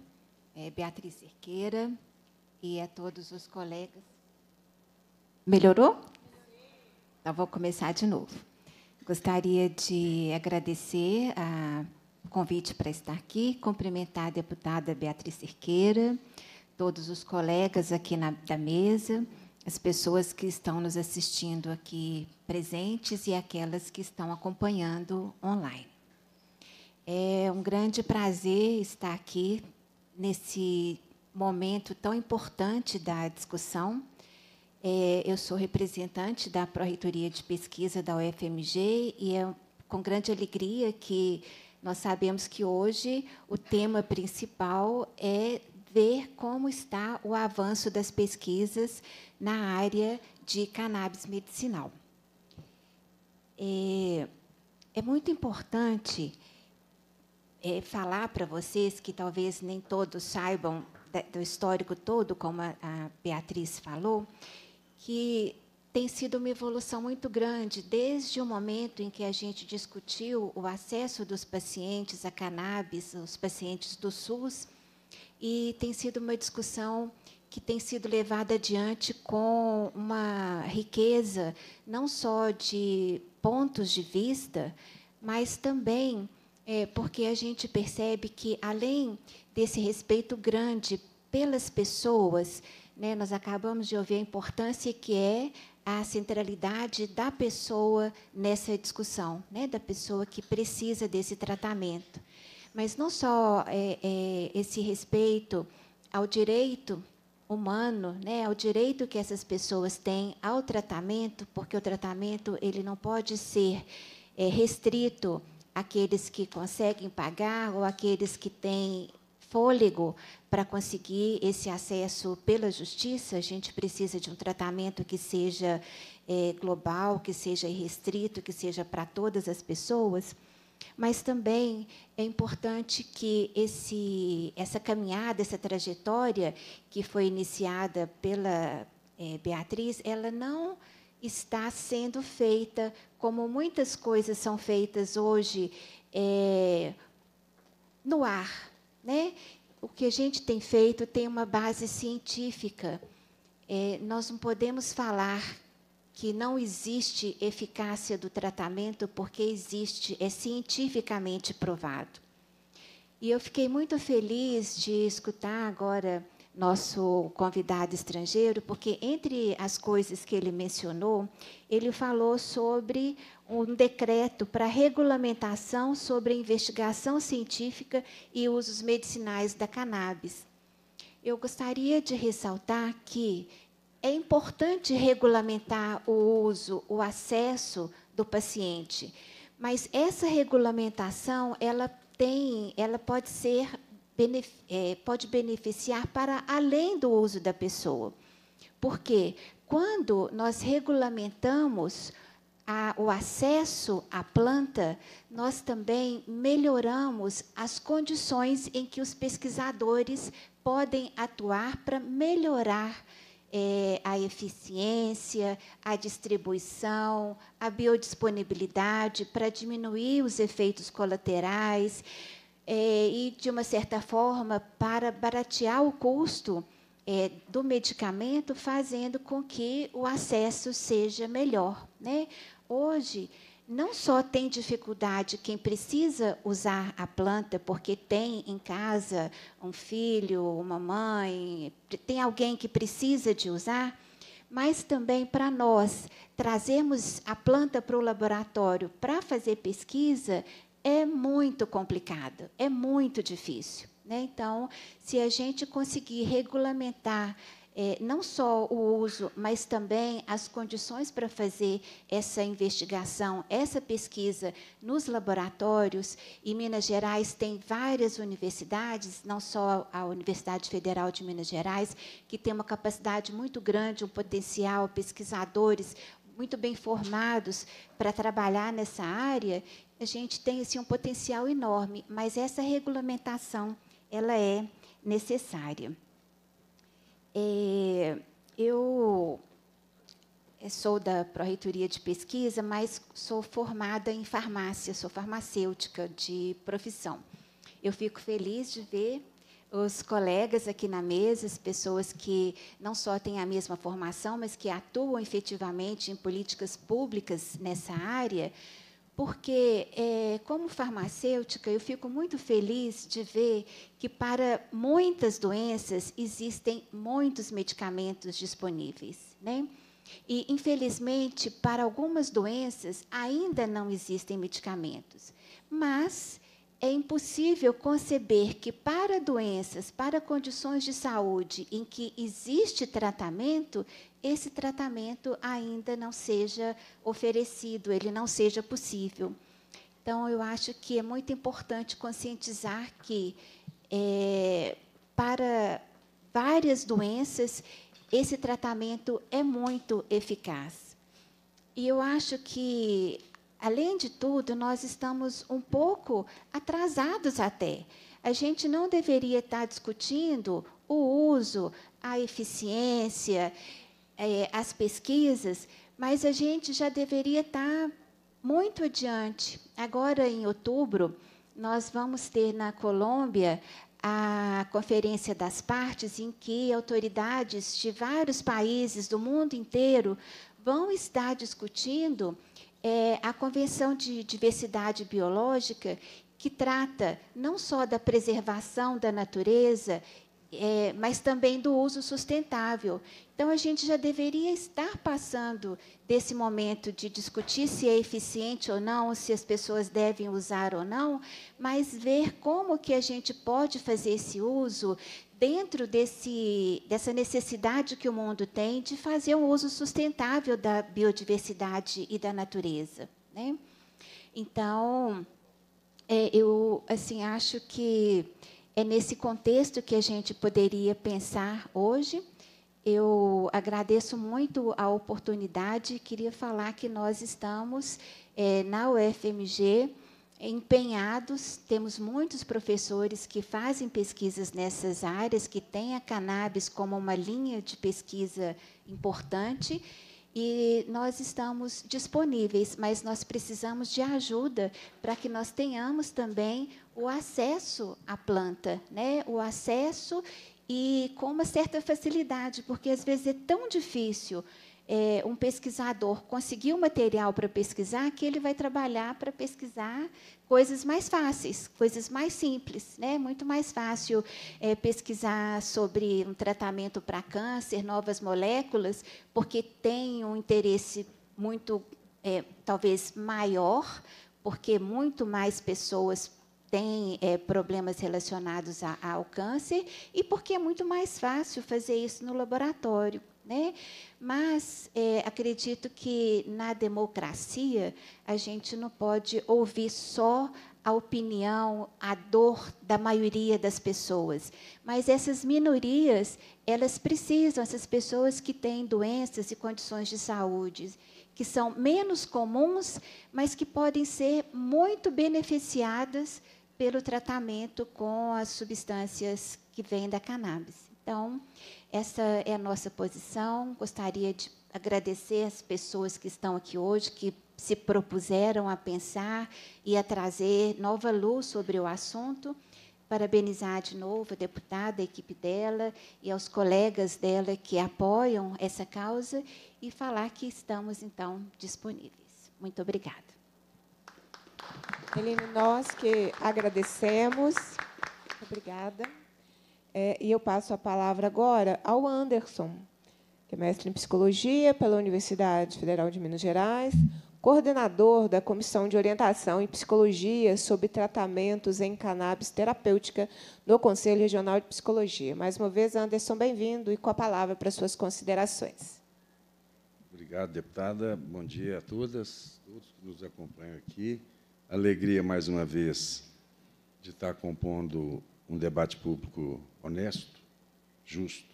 é, Beatriz Cerqueira e a todos os colegas. Melhorou? Então, vou começar de novo. Gostaria de agradecer ah, o convite para estar aqui, cumprimentar a deputada Beatriz Cerqueira, todos os colegas aqui na, da mesa, as pessoas que estão nos assistindo aqui presentes e aquelas que estão acompanhando online. É um grande prazer estar aqui nesse momento tão importante da discussão é, eu sou representante da Pró-Reitoria de Pesquisa da UFMG e é com grande alegria que nós sabemos que hoje o tema principal é ver como está o avanço das pesquisas na área de cannabis medicinal. É, é muito importante é, falar para vocês que talvez nem todos saibam do histórico todo, como a, a Beatriz falou, que tem sido uma evolução muito grande desde o momento em que a gente discutiu o acesso dos pacientes a cannabis, os pacientes do SUS, e tem sido uma discussão que tem sido levada adiante com uma riqueza não só de pontos de vista, mas também é, porque a gente percebe que, além desse respeito grande pelas pessoas, né? Nós acabamos de ouvir a importância que é a centralidade da pessoa nessa discussão, né? da pessoa que precisa desse tratamento. Mas não só é, é, esse respeito ao direito humano, né, ao direito que essas pessoas têm ao tratamento, porque o tratamento ele não pode ser é, restrito àqueles que conseguem pagar ou àqueles que têm fôlego para conseguir esse acesso pela justiça, a gente precisa de um tratamento que seja é, global, que seja restrito, que seja para todas as pessoas. Mas também é importante que esse, essa caminhada, essa trajetória que foi iniciada pela é, Beatriz, ela não está sendo feita como muitas coisas são feitas hoje é, no ar, né? O que a gente tem feito tem uma base científica. É, nós não podemos falar que não existe eficácia do tratamento, porque existe, é cientificamente provado. E eu fiquei muito feliz de escutar agora nosso convidado estrangeiro, porque entre as coisas que ele mencionou, ele falou sobre um decreto para regulamentação sobre a investigação científica e usos medicinais da cannabis. Eu gostaria de ressaltar que é importante regulamentar o uso, o acesso do paciente, mas essa regulamentação ela tem, ela pode ser é, pode beneficiar para além do uso da pessoa, porque quando nós regulamentamos a, o acesso à planta, nós também melhoramos as condições em que os pesquisadores podem atuar para melhorar é, a eficiência, a distribuição, a biodisponibilidade, para diminuir os efeitos colaterais é, e, de uma certa forma, para baratear o custo é, do medicamento, fazendo com que o acesso seja melhor. Né? Hoje, não só tem dificuldade quem precisa usar a planta porque tem em casa um filho, uma mãe, tem alguém que precisa de usar, mas também para nós trazermos a planta para o laboratório para fazer pesquisa é muito complicado, é muito difícil. Né? Então, se a gente conseguir regulamentar é, não só o uso, mas também as condições para fazer essa investigação, essa pesquisa nos laboratórios. Em Minas Gerais tem várias universidades, não só a Universidade Federal de Minas Gerais, que tem uma capacidade muito grande, um potencial, pesquisadores muito bem formados para trabalhar nessa área. A gente tem assim, um potencial enorme, mas essa regulamentação ela é necessária. É, eu é, sou da Proreitoria de Pesquisa, mas sou formada em farmácia, sou farmacêutica de profissão. Eu fico feliz de ver os colegas aqui na mesa, as pessoas que não só têm a mesma formação, mas que atuam efetivamente em políticas públicas nessa área, porque, é, como farmacêutica, eu fico muito feliz de ver que, para muitas doenças, existem muitos medicamentos disponíveis. Né? E, infelizmente, para algumas doenças, ainda não existem medicamentos. Mas é impossível conceber que, para doenças, para condições de saúde em que existe tratamento, esse tratamento ainda não seja oferecido, ele não seja possível. Então, eu acho que é muito importante conscientizar que, é, para várias doenças, esse tratamento é muito eficaz. E eu acho que, além de tudo, nós estamos um pouco atrasados até. A gente não deveria estar discutindo o uso, a eficiência é, as pesquisas, mas a gente já deveria estar tá muito adiante. Agora, em outubro, nós vamos ter na Colômbia a Conferência das Partes, em que autoridades de vários países do mundo inteiro vão estar discutindo é, a Convenção de Diversidade Biológica, que trata não só da preservação da natureza é, mas também do uso sustentável. Então, a gente já deveria estar passando desse momento de discutir se é eficiente ou não, se as pessoas devem usar ou não, mas ver como que a gente pode fazer esse uso dentro desse, dessa necessidade que o mundo tem de fazer um uso sustentável da biodiversidade e da natureza. Né? Então, é, eu assim acho que é nesse contexto que a gente poderia pensar hoje. Eu agradeço muito a oportunidade. Queria falar que nós estamos é, na UFMG empenhados, temos muitos professores que fazem pesquisas nessas áreas, que têm a cannabis como uma linha de pesquisa importante. E nós estamos disponíveis, mas nós precisamos de ajuda para que nós tenhamos também o acesso à planta, né? o acesso e com uma certa facilidade, porque às vezes é tão difícil é, um pesquisador conseguir o um material para pesquisar que ele vai trabalhar para pesquisar coisas mais fáceis, coisas mais simples. É né? muito mais fácil é, pesquisar sobre um tratamento para câncer, novas moléculas, porque tem um interesse muito, é, talvez, maior, porque muito mais pessoas tem é, problemas relacionados a, ao câncer e porque é muito mais fácil fazer isso no laboratório. Né? Mas é, acredito que na democracia a gente não pode ouvir só a opinião, a dor da maioria das pessoas, mas essas minorias elas precisam, essas pessoas que têm doenças e condições de saúde que são menos comuns, mas que podem ser muito beneficiadas pelo tratamento com as substâncias que vêm da cannabis. Então, essa é a nossa posição. Gostaria de agradecer as pessoas que estão aqui hoje, que se propuseram a pensar e a trazer nova luz sobre o assunto. Parabenizar de novo a deputada, a equipe dela e aos colegas dela que apoiam essa causa e falar que estamos, então, disponíveis. Muito obrigada. Eline, nós que agradecemos. Obrigada. É, e eu passo a palavra agora ao Anderson, que é mestre em psicologia pela Universidade Federal de Minas Gerais, coordenador da Comissão de Orientação em Psicologia sobre Tratamentos em Cannabis Terapêutica no Conselho Regional de Psicologia. Mais uma vez, Anderson, bem-vindo e com a palavra para suas considerações. Obrigado, deputada. Bom dia a todas, todos que nos acompanham aqui alegria mais uma vez de estar compondo um debate público honesto, justo.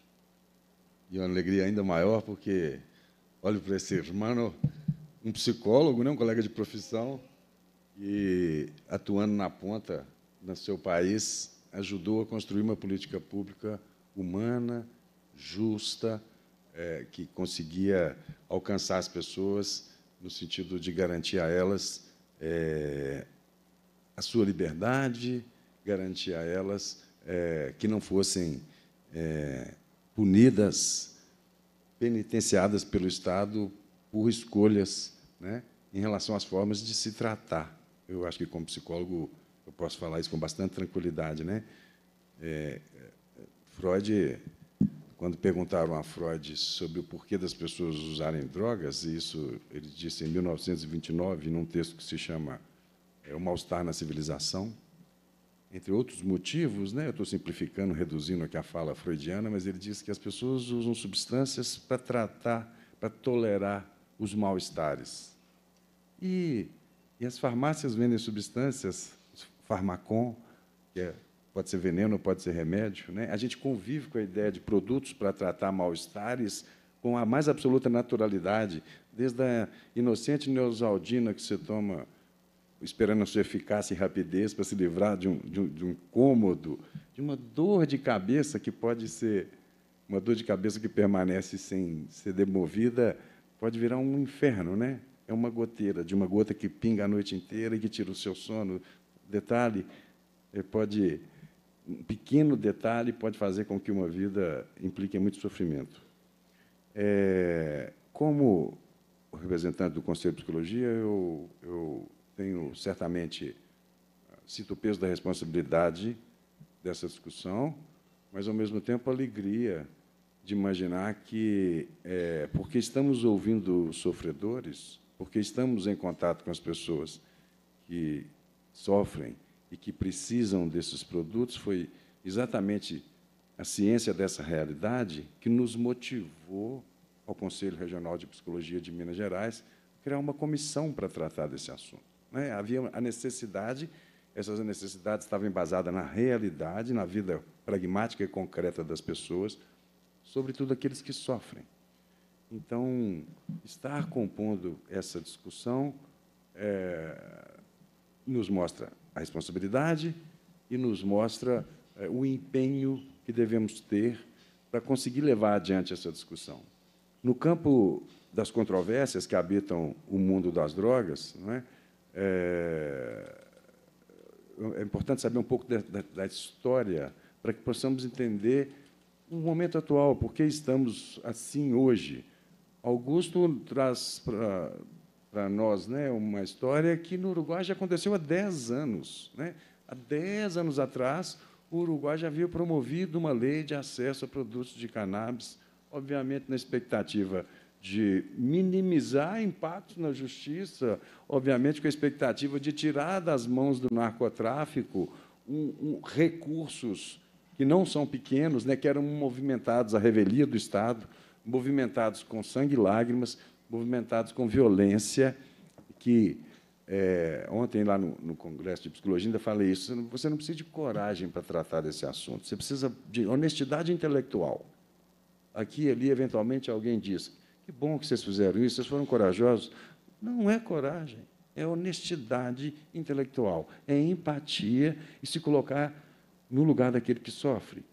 E uma alegria ainda maior porque olho para esse irmão, um psicólogo, né, um colega de profissão, e atuando na ponta no seu país, ajudou a construir uma política pública humana, justa, é, que conseguia alcançar as pessoas no sentido de garantir a elas é, a sua liberdade, garantir a elas é, que não fossem é, punidas, penitenciadas pelo Estado por escolhas né, em relação às formas de se tratar. Eu acho que, como psicólogo, eu posso falar isso com bastante tranquilidade. Né? É, Freud quando perguntaram a Freud sobre o porquê das pessoas usarem drogas, e isso ele disse em 1929, num texto que se chama é, O Mal-Estar na Civilização, entre outros motivos, né, eu estou simplificando, reduzindo aqui a fala freudiana, mas ele disse que as pessoas usam substâncias para tratar, para tolerar os mal-estares. E, e as farmácias vendem substâncias, farmacon, que é pode ser veneno, pode ser remédio. Né? A gente convive com a ideia de produtos para tratar mal-estares com a mais absoluta naturalidade, desde a inocente neosaldina que você toma esperando a sua eficácia e rapidez para se livrar de um, de um, de um cômodo, de uma dor de cabeça que pode ser uma dor de cabeça que permanece sem ser demovida, pode virar um inferno, né? É uma goteira, de uma gota que pinga a noite inteira e que tira o seu sono. Detalhe, pode um pequeno detalhe pode fazer com que uma vida implique muito sofrimento. É, como representante do Conselho de Psicologia, eu, eu tenho certamente, sinto o peso da responsabilidade dessa discussão, mas, ao mesmo tempo, a alegria de imaginar que, é, porque estamos ouvindo sofredores, porque estamos em contato com as pessoas que sofrem, e que precisam desses produtos, foi exatamente a ciência dessa realidade que nos motivou ao Conselho Regional de Psicologia de Minas Gerais criar uma comissão para tratar desse assunto. Né? Havia a necessidade, essas necessidades estavam embasadas na realidade, na vida pragmática e concreta das pessoas, sobretudo aqueles que sofrem. Então, estar compondo essa discussão é, nos mostra a responsabilidade e nos mostra eh, o empenho que devemos ter para conseguir levar adiante essa discussão. No campo das controvérsias que habitam o mundo das drogas, é? É, é, importante saber um pouco da, da, da história para que possamos entender o momento atual, por que estamos assim hoje. Augusto traz para para nós né, uma história que no Uruguai já aconteceu há 10 anos. Né? Há 10 anos atrás, o Uruguai já havia promovido uma lei de acesso a produtos de cannabis, obviamente na expectativa de minimizar impacto na justiça, obviamente com a expectativa de tirar das mãos do narcotráfico um, um, recursos que não são pequenos, né, que eram movimentados à revelia do Estado, movimentados com sangue e lágrimas, movimentados com violência, que é, ontem lá no, no, Congresso de Psicologia ainda falei isso, você não precisa de coragem para tratar desse assunto, você precisa de honestidade intelectual. Aqui e ali, eventualmente, alguém diz, que bom que vocês fizeram isso, vocês foram corajosos. Não é coragem, é honestidade intelectual, é empatia e se colocar no lugar daquele que sofre.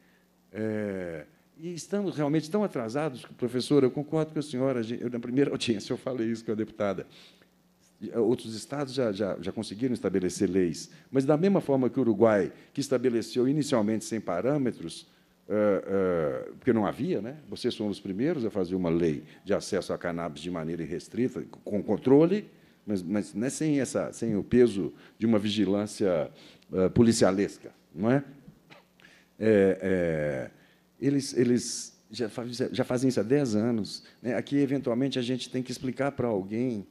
É, e estamos realmente tão atrasados, professora, eu concordo com a senhora, eu, na primeira <laughs> audiência eu falei isso com a deputada. Eh, outros estados já, já, já conseguiram estabelecer leis, mas da mesma forma que o Uruguai, que estabeleceu inicialmente sem parâmetros, eh, eh, porque não havia, né? Vocês foram os primeiros a fazer uma lei de acesso a cannabis de maneira irrestrita, com controle, mas, mas né, sem, essa, sem o peso de uma vigilância uh, policialesca, não é? é, é eles, eles já, faz, já fazem isso há 10 anos. Né? Aqui, eventualmente, a gente tem que explicar para alguém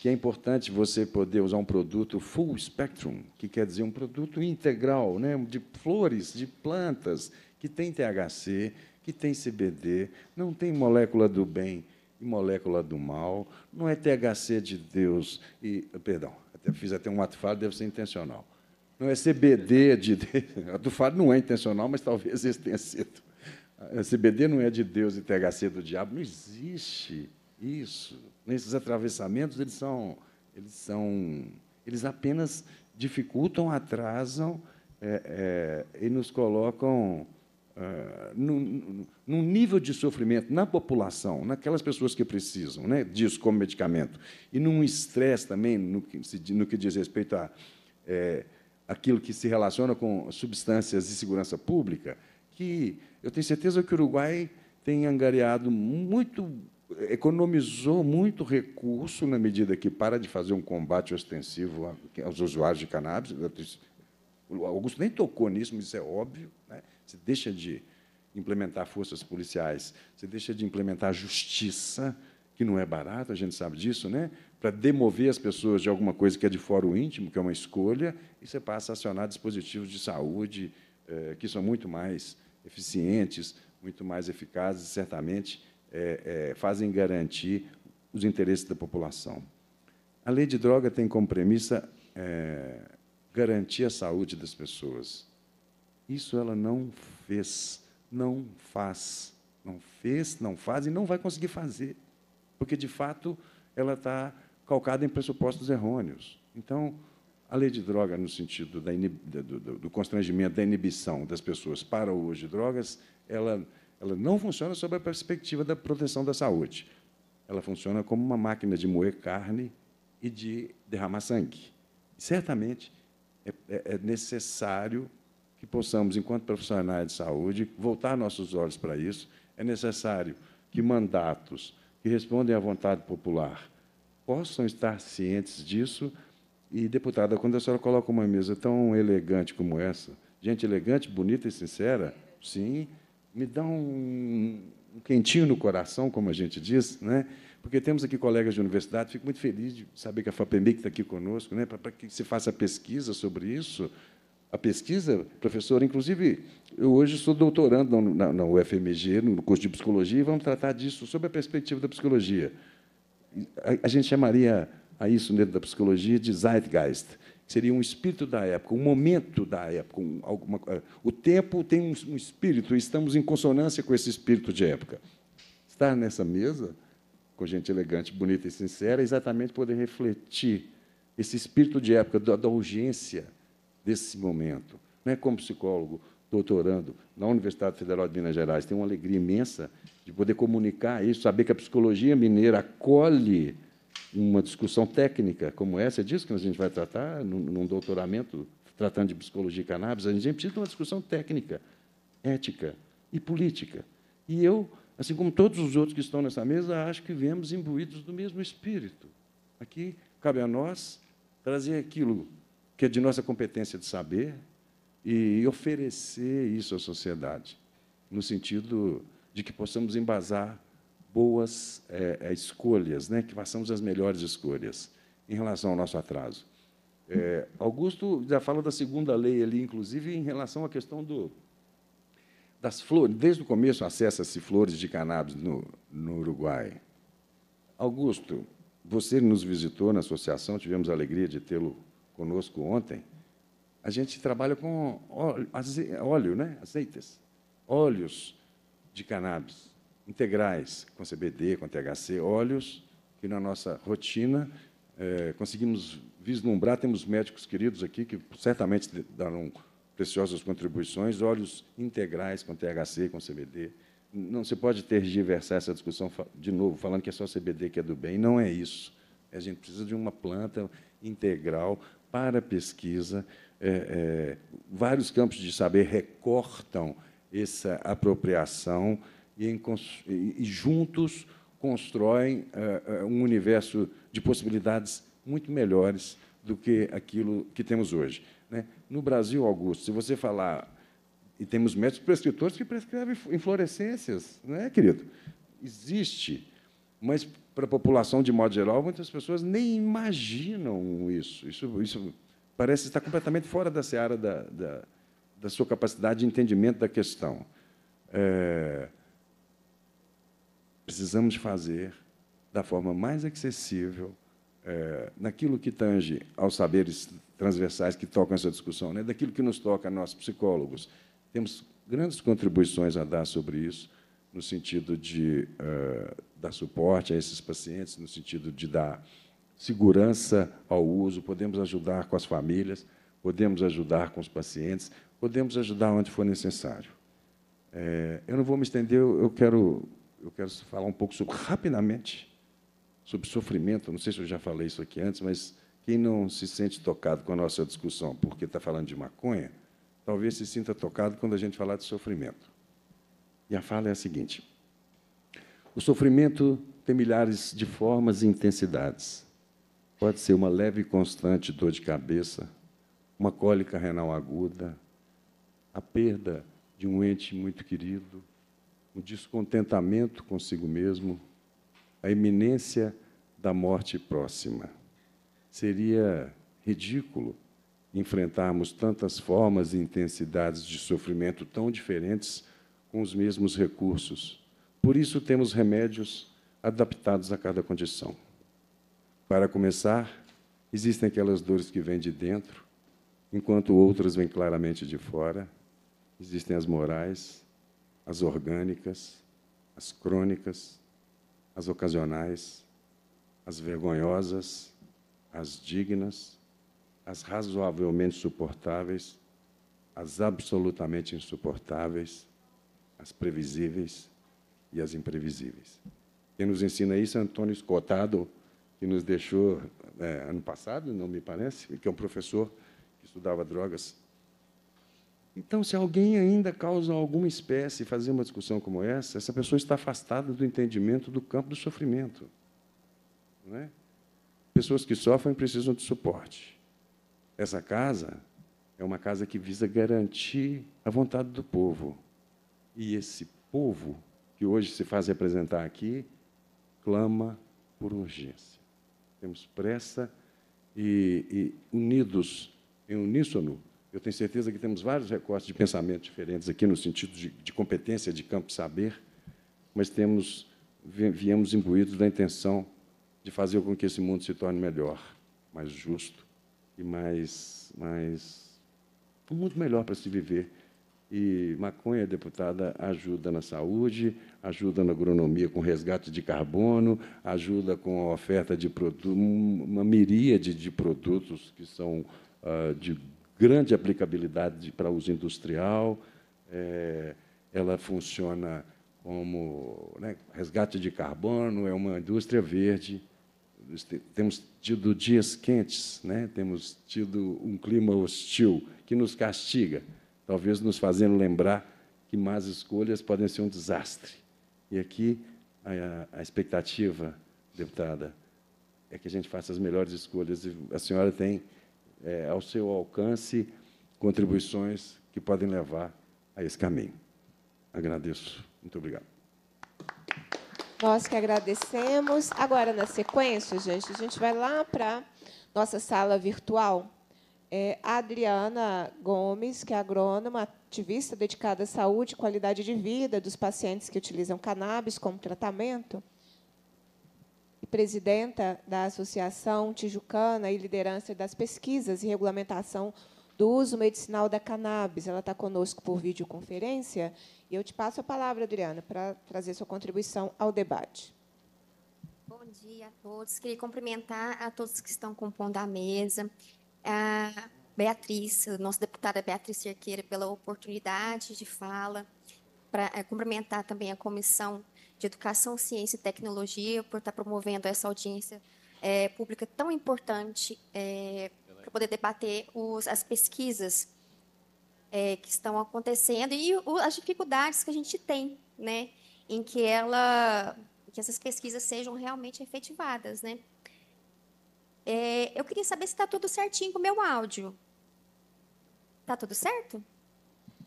que é importante você poder usar um produto full spectrum, que quer dizer um produto integral, né? de flores, de plantas, que tem THC, que tem CBD, não tem molécula do bem e molécula do mal, não é THC de Deus e. Perdão, até, fiz até um ato falho, deve ser intencional. Não é CBD de Deus. <laughs> Ato falho não é intencional, mas talvez esse tenha sido. CBD não é de Deus e THC é do diabo. Não existe isso. Nesses atravessamentos, eles são. Eles, são, eles apenas dificultam, atrasam é, é, e nos colocam é, num, num, nível de sofrimento na população, naquelas pessoas que precisam né, disso como medicamento, e num estresse também no que, no que diz respeito a é, aquilo que se relaciona com substâncias de segurança pública, que eu tenho certeza que o Uruguai tem angariado muito, economizou muito recurso na medida que para de fazer um combate ostensivo aos usuários de cannabis. O Augusto nem tocou nisso, mas isso é óbvio. Né? Você deixa de implementar forças policiais, você deixa de implementar justiça, que não é barato, a gente sabe disso, né? para demover as pessoas de alguma coisa que é de fora o íntimo, que é uma escolha, e você passa a acionar dispositivos de saúde, eh, que são muito mais eficientes, muito mais eficazes, certamente é, é, fazem garantir os interesses da população. A lei de droga tem como premissa é, garantir a saúde das pessoas. Isso ela não fez, não faz, não fez, não faz e não vai conseguir fazer, porque de fato ela está calcada em pressupostos errôneos. Então, a lei de droga, no sentido da inib... do, do, constrangimento, da inibição das pessoas para o uso de drogas, ela, ela não funciona sob a perspectiva da proteção da saúde. Ela funciona como uma máquina de moer carne e de derramar sangue. Certamente é, é, é necessário que possamos, enquanto profissionais de saúde, voltar nossos olhos para isso. É necessário que mandatos que respondem à vontade popular possam estar cientes disso e, deputada, quando a senhora coloca uma mesa tão elegante como essa, gente elegante, bonita e sincera, sim, me dá um, um quentinho no coração, como a gente diz, né? porque temos aqui colegas de universidade, fico muito feliz de saber que a FAPEMIC está aqui conosco, né? para que se faça pesquisa sobre isso. A pesquisa, professor, inclusive, eu hoje sou doutorando na, na, na UFMG, no curso de psicologia, e vamos tratar disso sob a perspectiva da psicologia. A, a gente chamaria a isso dentro da psicologia de Zeitgeist. Seria um espírito da época, um momento da época. Um, alguma, é, o tempo tem um, um espírito, e estamos em consonância com esse espírito de época. Estar nessa mesa, com gente elegante, bonita e sincera, é exatamente poder refletir esse espírito de época, da, da urgência desse momento. Não é como psicólogo, doutorando na Universidade Federal de Minas Gerais, tenho uma alegria imensa de poder comunicar isso, saber que a psicologia mineira acolhe uma discussão técnica como essa, é disso que a gente vai tratar num, num doutoramento, tratando de psicologia e cannabis, a gente precisa de uma discussão técnica, ética e política. E eu, assim como todos os outros que estão nessa mesa, acho que viemos imbuídos do mesmo espírito. Aqui cabe a nós trazer aquilo que é de nossa competência de saber e oferecer isso à sociedade, no sentido de que possamos embasar boas é, escolhas, né? que façamos as melhores escolhas em relação ao nosso atraso. É, Augusto já fala da segunda lei ali, inclusive, em relação à questão do, das flores. Desde o começo, acessa-se flores de cannabis no, no Uruguai. Augusto, você nos visitou na associação, tivemos a alegria de tê-lo conosco ontem. A gente trabalha com óleo, óleo né? azeites, óleos de cannabis integrais, com CBD, com THC, óleos, que na nossa rotina é, conseguimos vislumbrar, temos médicos queridos aqui que certamente darão preciosas contribuições, óleos integrais com THC, com CBD. Não se pode tergiversar essa discussão de novo, falando que é só CBD que é do bem. Não é isso. A gente precisa de uma planta integral para pesquisa. É, é, vários campos de saber recortam essa apropriação e, em, e juntos constroem uh, um universo de possibilidades muito melhores do que aquilo que temos hoje. Né? No Brasil, Augusto, se você falar, e temos médicos prescritores que prescrevem inflorescências, não é, querido? Existe, mas para a população, de modo geral, muitas pessoas nem imaginam isso. Isso, isso parece estar completamente fora da seara da, da, da sua capacidade de entendimento da questão. É, precisamos fazer da forma mais acessível, é, naquilo que tange aos saberes transversais que tocam essa discussão, né? daquilo que nos toca a nós, psicólogos. Temos grandes contribuições a dar sobre isso, no sentido de é, dar suporte a esses pacientes, no sentido de dar segurança ao uso, podemos ajudar com as famílias, podemos ajudar com os pacientes, podemos ajudar onde for necessário. É, eu não vou me estender, eu quero eu quero falar um pouco sobre, rapidamente sobre sofrimento. Não sei se eu já falei isso aqui antes, mas quem não se sente tocado com a nossa discussão porque está falando de maconha, talvez se sinta tocado quando a gente falar de sofrimento. E a fala é a seguinte: o sofrimento tem milhares de formas e intensidades. Pode ser uma leve e constante dor de cabeça, uma cólica renal aguda, a perda de um ente muito querido, o descontentamento consigo mesmo, a iminência da morte próxima. Seria ridículo enfrentarmos tantas formas e intensidades de sofrimento tão diferentes com os mesmos recursos. Por isso, temos remédios adaptados a cada condição. Para começar, existem aquelas dores que vêm de dentro, enquanto outras vêm claramente de fora. Existem as morais, as orgânicas, as crônicas, as ocasionais, as vergonhosas, as dignas, as razoavelmente suportáveis, as absolutamente insuportáveis, as previsíveis e as imprevisíveis. Quem nos ensina isso é Antônio Escotado, que nos deixou é, ano passado, não me parece, que é um professor que estudava drogas então, se alguém ainda causa alguma espécie fazer uma discussão como essa, essa pessoa está afastada do entendimento do campo do sofrimento. É? Pessoas que sofrem precisam de suporte. Essa casa é uma casa que visa garantir a vontade do povo. E esse povo que hoje se faz representar aqui clama por urgência. Temos pressa e, e unidos, em uníssono, eu tenho certeza que temos vários recortes de pensamento diferentes aqui, no sentido de, de competência, de campo saber, mas temos, viemos imbuídos da intenção de fazer com que esse mundo se torne melhor, mais justo e mais, mais um mundo melhor para se viver. E maconha, deputada, ajuda na saúde, ajuda na agronomia com resgate de carbono, ajuda com a oferta de produtos, uma miríade de produtos que são ah, de grande aplicabilidade para uso industrial, é, ela funciona como né, resgate de carbono, é uma indústria verde. Temos tido dias quentes, né? temos tido um clima hostil que nos castiga, talvez nos fazendo lembrar que más escolhas podem ser um desastre. E aqui a, a expectativa, deputada, é que a gente faça as melhores escolhas. E a senhora tem é, ao seu alcance contribuições que podem levar a esse caminho. Agradeço. Muito obrigado. Nós que agradecemos. Agora, na sequência, gente, a gente vai lá para nossa sala virtual. É, a Adriana Gomes, que é agrônoma, ativista dedicada à saúde e qualidade de vida dos pacientes que utilizam cannabis como tratamento, e presidenta da Associação Tijucana e liderança das pesquisas e regulamentação do uso medicinal da cannabis. Ela está conosco por videoconferência. E eu te passo a palavra, Adriana, para trazer sua contribuição ao debate. Bom dia a todos. Queria cumprimentar a todos que estão compondo a mesa, a Beatriz, nossa deputada Beatriz Cerqueira, pela oportunidade de fala, para eh, cumprimentar também a comissão de Educação, Ciência e Tecnologia, por estar promovendo essa audiência é, pública tão importante é, para poder debater os, as pesquisas é, que estão acontecendo e o, as dificuldades que a gente tem, né, em que ela, que essas pesquisas sejam realmente efetivadas, né. É, eu queria saber se está tudo certinho com o meu áudio. Está tudo certo?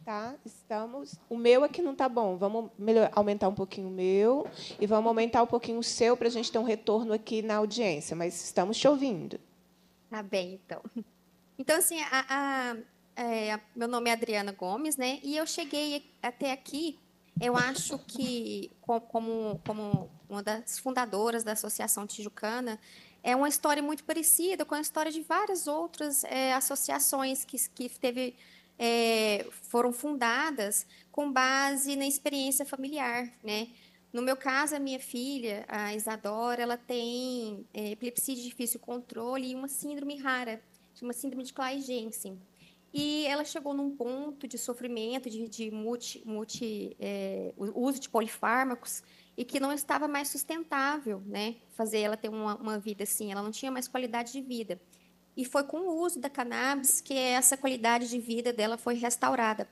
tá? Estamos. O meu aqui não está bom. Vamos melhor, aumentar um pouquinho o meu e vamos aumentar um pouquinho o seu para a gente ter um retorno aqui na audiência. Mas estamos te ouvindo. Tá bem, então. Então, assim, a, a, é, meu nome é Adriana Gomes, né? E eu cheguei até aqui, eu acho que como, como uma das fundadoras da Associação Tijucana, é uma história muito parecida com a história de várias outras é, associações que, que teve é, foram fundadas com base na experiência familiar, né? No meu caso, a minha filha, a Isadora, ela tem é, epilepsia de difícil controle e uma síndrome rara, uma síndrome de Clay-Jensen. E ela chegou num ponto de sofrimento, de, de multi, multi, é, uso de polifármacos, e que não estava mais sustentável, né? Fazer ela ter uma, uma vida assim, ela não tinha mais qualidade de vida. E foi com o uso da cannabis que essa qualidade de vida dela foi restaurada.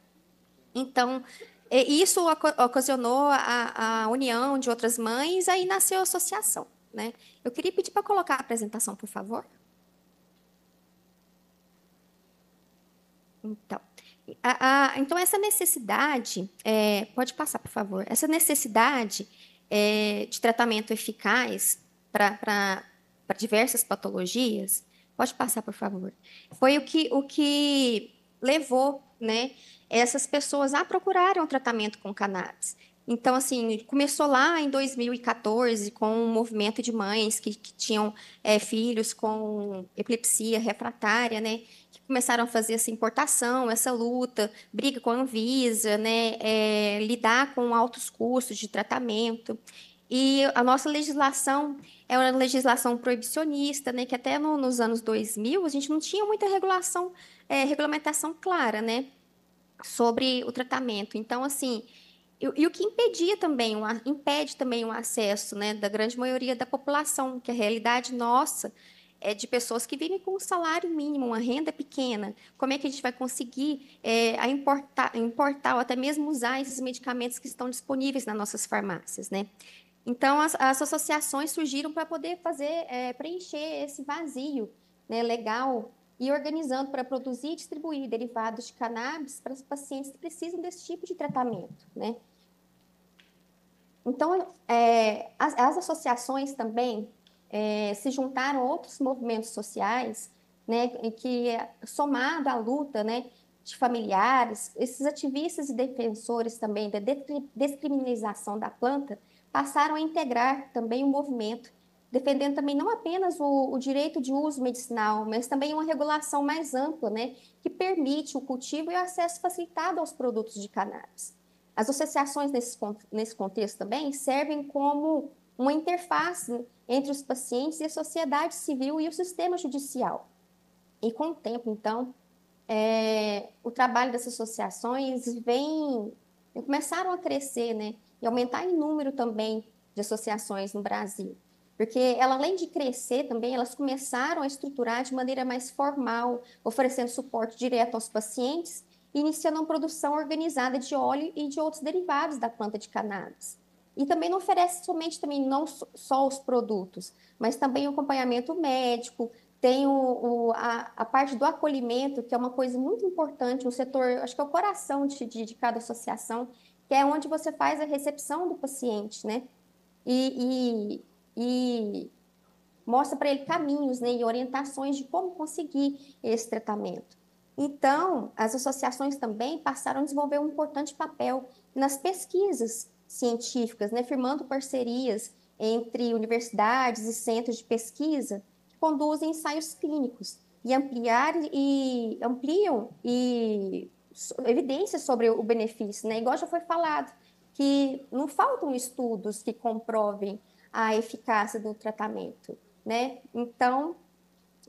Então, é, isso ocasionou a, a união de outras mães, aí nasceu a associação. Né? Eu queria pedir para colocar a apresentação, por favor. Então, a, a, então essa necessidade, é, pode passar, por favor, essa necessidade é, de tratamento eficaz para diversas patologias, Pode passar, por favor. Foi o que, o que levou né, essas pessoas a procurarem um tratamento com cannabis. Então, assim, começou lá em 2014 com um movimento de mães que, que tinham é, filhos com epilepsia refratária, né? Que começaram a fazer essa importação, essa luta, briga com a Anvisa, né? É, lidar com altos custos de tratamento. E a nossa legislação é uma legislação proibicionista, né, que até no, nos anos 2000 a gente não tinha muita regulação, é, regulamentação clara, né, sobre o tratamento. Então, assim, e, e o que impedia também, impede também o um acesso, né, da grande maioria da população, que a realidade nossa é de pessoas que vivem com um salário mínimo, uma renda pequena. Como é que a gente vai conseguir é, importar, importar ou até mesmo usar esses medicamentos que estão disponíveis nas nossas farmácias, né? Então, as, as associações surgiram para poder fazer, é, preencher esse vazio né, legal e organizando para produzir e distribuir derivados de cannabis para os pacientes que precisam desse tipo de tratamento, né? Então, é, as, as, associações também é, se juntaram a outros movimentos sociais, né, que somado à luta, né, de familiares, esses ativistas e defensores também da descriminalização da planta, passaram a integrar também o movimento, defendendo também não apenas o, o, direito de uso medicinal, mas também uma regulação mais ampla, né, que permite o cultivo e o acesso facilitado aos produtos de cannabis. As associações nesse, nesse contexto também servem como uma interface entre os pacientes e a sociedade civil e o sistema judicial. E com o tempo, então, é, o trabalho das associações vem começaram a crescer, né? e aumentar em número também de associações no Brasil. Porque ela, além de crescer também, elas começaram a estruturar de maneira mais formal, oferecendo suporte direto aos pacientes e iniciando uma produção organizada de óleo e de outros derivados da planta de cannabis. E também não oferece somente também não só os produtos, mas também o acompanhamento médico, tem o, o a, a, parte do acolhimento, que é uma coisa muito importante, um setor, acho que é o coração de, de, de cada associação, que é onde você faz a recepção do paciente, né? E, e, e mostra para ele caminhos né, e orientações de como conseguir esse tratamento. Então, as associações também passaram a desenvolver um importante papel nas pesquisas científicas, né, firmando parcerias entre universidades e centros de pesquisa que conduzem ensaios clínicos e ampliar e ampliam e evidências sobre o benefício, né? Igual já foi falado, que não faltam estudos que comprovem a eficácia do tratamento, né? Então,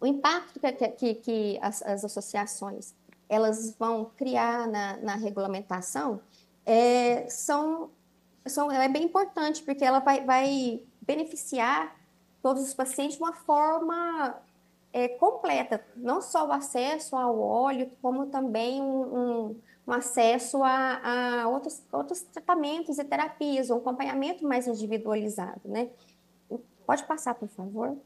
o impacto que, que, que as, as, associações elas vão criar na, na regulamentação é, são, são, é bem importante, porque ela vai, vai beneficiar todos os pacientes de uma forma é, completa, não só o acesso ao óleo, como também um, um, um acesso a, a, outros, outros tratamentos e terapias, um acompanhamento mais individualizado, né? Pode passar, por favor.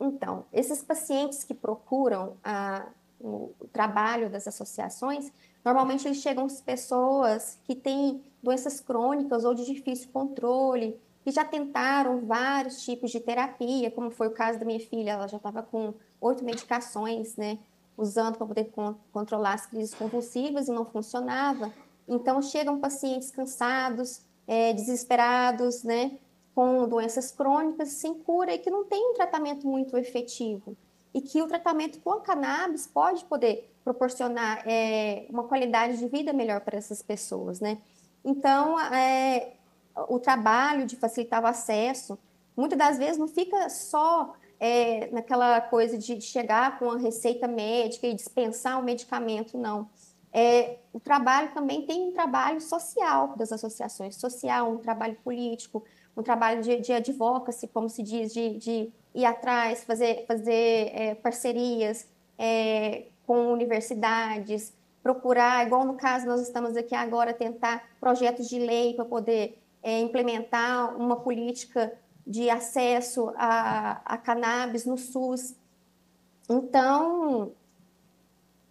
Então, esses pacientes que procuram a, o trabalho das associações, normalmente eles chegam as pessoas que têm doenças crônicas ou de difícil controle, que já tentaram vários tipos de terapia, como foi o caso da minha filha, ela já estava com oito medicações, né, usando para poder con controlar as crises convulsivas e não funcionava. Então chegam pacientes cansados, é, desesperados, né, com doenças crônicas sem cura e que não tem um tratamento muito efetivo e que o tratamento com a cannabis pode poder proporcionar é, uma qualidade de vida melhor para essas pessoas, né? Então, é, o trabalho de facilitar o acesso, muitas das vezes não fica só é, naquela coisa de chegar com a receita médica e dispensar o medicamento, não. É, o trabalho também tem um trabalho social das associações, social, um trabalho político, um trabalho de, de advocacy, como se diz, de, de ir atrás, fazer, fazer é, parcerias é, com universidades, procurar, igual no caso nós estamos aqui agora, tentar projetos de lei para poder é, implementar uma política de acesso a, a cannabis no SUS. Então,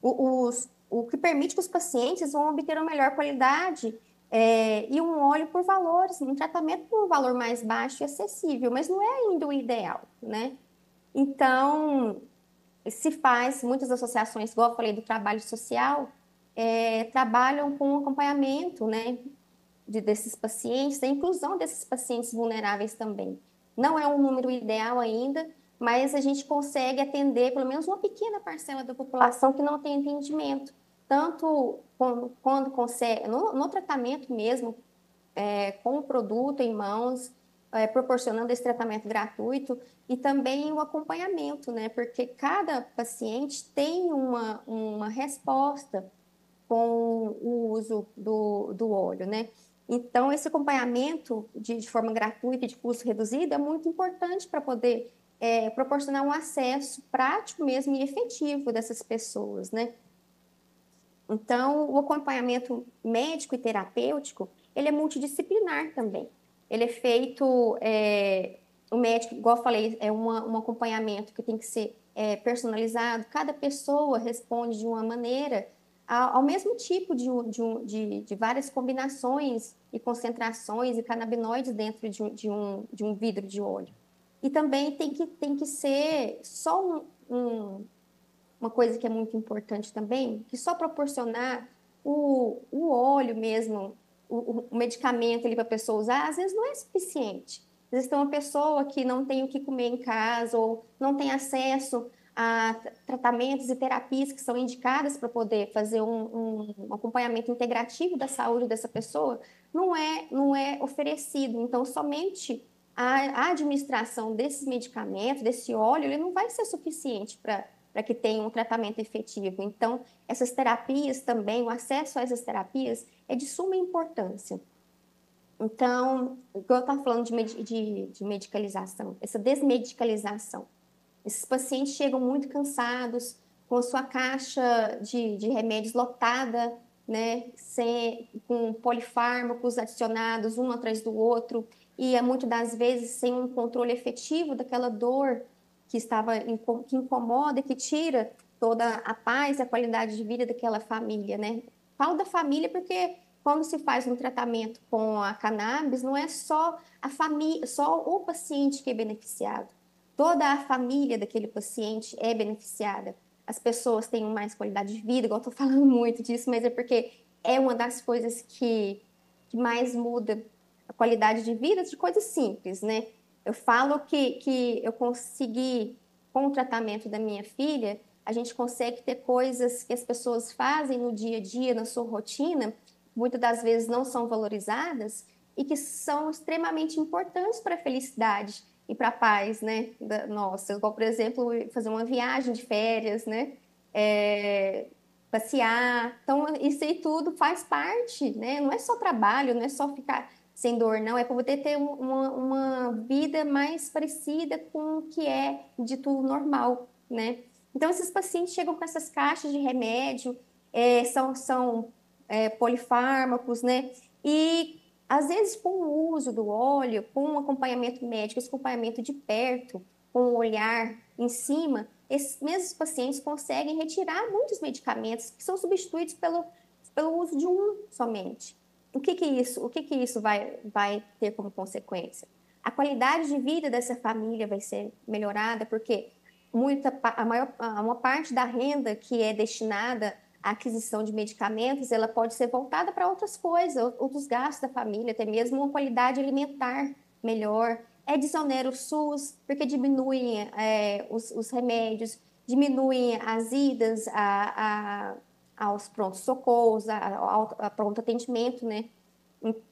o, os, o que permite que os pacientes vão obter uma melhor qualidade é, e um óleo por valores, um tratamento por um valor mais baixo e acessível, mas não é ainda o ideal, né? Então, se faz, muitas associações, igual eu falei do trabalho social, é, trabalham com acompanhamento, né? de, desses pacientes, a inclusão desses pacientes vulneráveis também. Não é um número ideal ainda, mas a gente consegue atender pelo menos uma pequena parcela da população que não tem entendimento, tanto quando, quando consegue, no, no, tratamento mesmo, é, com o produto em mãos, é, proporcionando esse tratamento gratuito e também o acompanhamento, né? Porque cada paciente tem uma, uma resposta com o uso do, do óleo, né? Então, esse acompanhamento de, de forma gratuita, e de custo reduzido, é muito importante para poder é, proporcionar um acesso prático mesmo e efetivo dessas pessoas, né? Então, o acompanhamento médico e terapêutico, ele é multidisciplinar também. Ele é feito, é, o médico, igual eu falei, é uma, um acompanhamento que tem que ser é, personalizado. Cada pessoa responde de uma maneira ao mesmo tipo de, de, de, de, várias combinações e concentrações e canabinoides dentro de, de, um, de um vidro de óleo. E também tem que, tem que ser só um, um, uma coisa que é muito importante também, que só proporcionar o, o óleo mesmo, o, o medicamento ali para a pessoa usar, às vezes não é suficiente. Às vezes tem uma pessoa que não tem o que comer em casa ou não tem acesso a tratamentos e terapias que são indicadas para poder fazer um, um, acompanhamento integrativo da saúde dessa pessoa, não é, não é oferecido. Então, somente a, a administração desses medicamentos, desse óleo, ele não vai ser suficiente para para que tenha um tratamento efetivo. Então, essas terapias também, o acesso a essas terapias é de suma importância. Então, o que eu estava falando de, de, de medicalização, essa desmedicalização. Esses pacientes chegam muito cansados, com a sua caixa de, de remédios lotada, né, sem, com polifármacos adicionados um atrás do outro, e é muitas das vezes sem um controle efetivo daquela dor que estava que incomoda, que tira toda a paz e a qualidade de vida daquela família, né? Falo da família porque quando se faz um tratamento com a cannabis, não é só a família, só o paciente que é beneficiado toda a família daquele paciente é beneficiada. As pessoas têm mais qualidade de vida, igual eu tô falando muito disso, mas é porque é uma das coisas que, que mais muda a qualidade de vida de coisas simples, né? Eu falo que, que eu consegui, com o tratamento da minha filha, a gente consegue ter coisas que as pessoas fazem no dia a dia, na sua rotina, muitas das vezes não são valorizadas e que são extremamente importantes para a felicidade e para a paz, né? Da, nossa, igual, por exemplo, fazer uma viagem de férias, né? É, passear. Então, isso aí tudo faz parte, né? Não é só trabalho, não é só ficar sem dor, não. É para poder ter uma, uma vida mais parecida com o que é dito normal, né? Então, esses pacientes chegam com essas caixas de remédio, é, são, são é, polifármacos, né? E às vezes, com o uso do óleo, com um acompanhamento médico, esse acompanhamento de perto, com o um olhar em cima, esses mesmos pacientes conseguem retirar muitos medicamentos que são substituídos pelo, pelo uso de um somente. O que que isso, o que que isso vai, vai ter como consequência? A qualidade de vida dessa família vai ser melhorada, porque muita, a maior, uma parte da renda que é destinada a aquisição de medicamentos, ela pode ser voltada para outras coisas, outros gastos da família, até mesmo uma qualidade alimentar melhor. É desonero o SUS, porque diminuem é, os, os, remédios, diminuem as idas a, a, aos prontos-socorros, ao, pronto atendimento, né?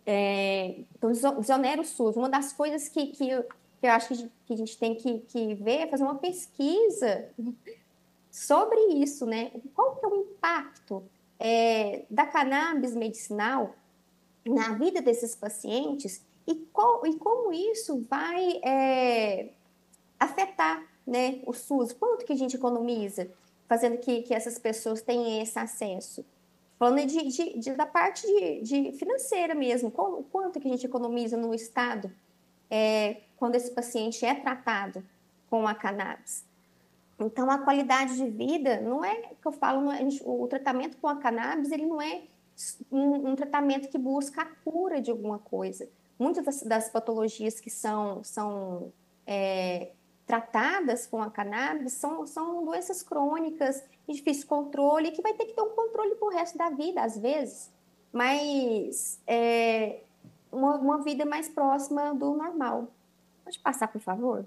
É, então, desonera o SUS. Uma das coisas que, que, eu, que eu acho que, a gente tem que, que ver é fazer uma pesquisa sobre isso, né? Qual que é o impacto é, da cannabis medicinal na vida desses pacientes e, qual, e como isso vai é, afetar né, o SUS? Quanto que a gente economiza fazendo que, que essas pessoas tenham esse acesso? Falando de, de, de da parte de, de, financeira mesmo, qual, quanto que a gente economiza no Estado é, quando esse paciente é tratado com a cannabis? Então, a qualidade de vida não é que eu falo, é, o tratamento com a cannabis ele não é um, um, tratamento que busca a cura de alguma coisa. Muitas das, das patologias que são, são é, tratadas com a cannabis são, são doenças crônicas de difícil controle que vai ter que ter um controle para o resto da vida, às vezes, mas é, uma, uma vida mais próxima do normal. Pode passar, por favor?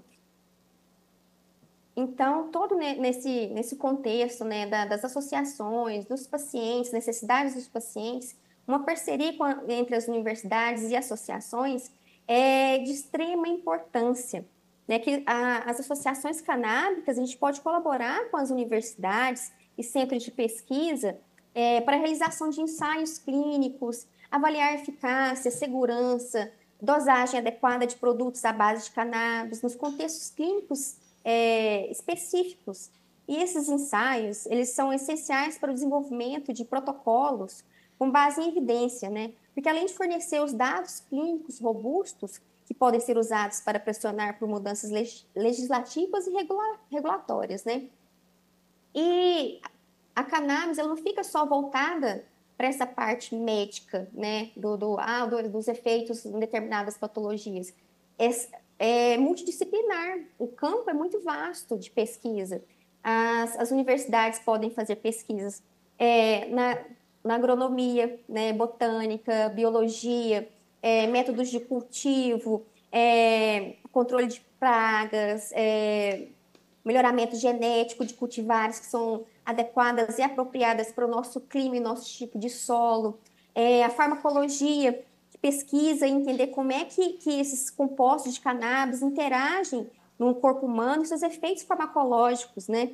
Então, todo nesse, nesse contexto né, das associações, dos pacientes, necessidades dos pacientes, uma parceria a, entre as universidades e associações é de extrema importância. Né, que a, as associações canábicas, a gente pode colaborar com as universidades e centros de pesquisa é, para a realização de ensaios clínicos, avaliar eficácia, segurança, dosagem adequada de produtos à base de cannabis nos contextos clínicos é, específicos. E esses ensaios, eles são essenciais para o desenvolvimento de protocolos com base em evidência, né? Porque além de fornecer os dados clínicos robustos que podem ser usados para pressionar por mudanças leg legislativas e regula regulatórias, né? E a cannabis, ela não fica só voltada para essa parte médica, né, do, do, ah, do, dos efeitos em determinadas patologias. Essa, é multidisciplinar. O campo é muito vasto de pesquisa. As, as universidades podem fazer pesquisas é, na, na, agronomia, né, botânica, biologia, é, métodos de cultivo, é, controle de pragas, é, melhoramento genético de cultivares que são adequadas e apropriadas para o nosso clima e nosso tipo de solo, é, a farmacologia pesquisa e entender como é que, que esses compostos de cannabis interagem no corpo humano e seus efeitos farmacológicos, né?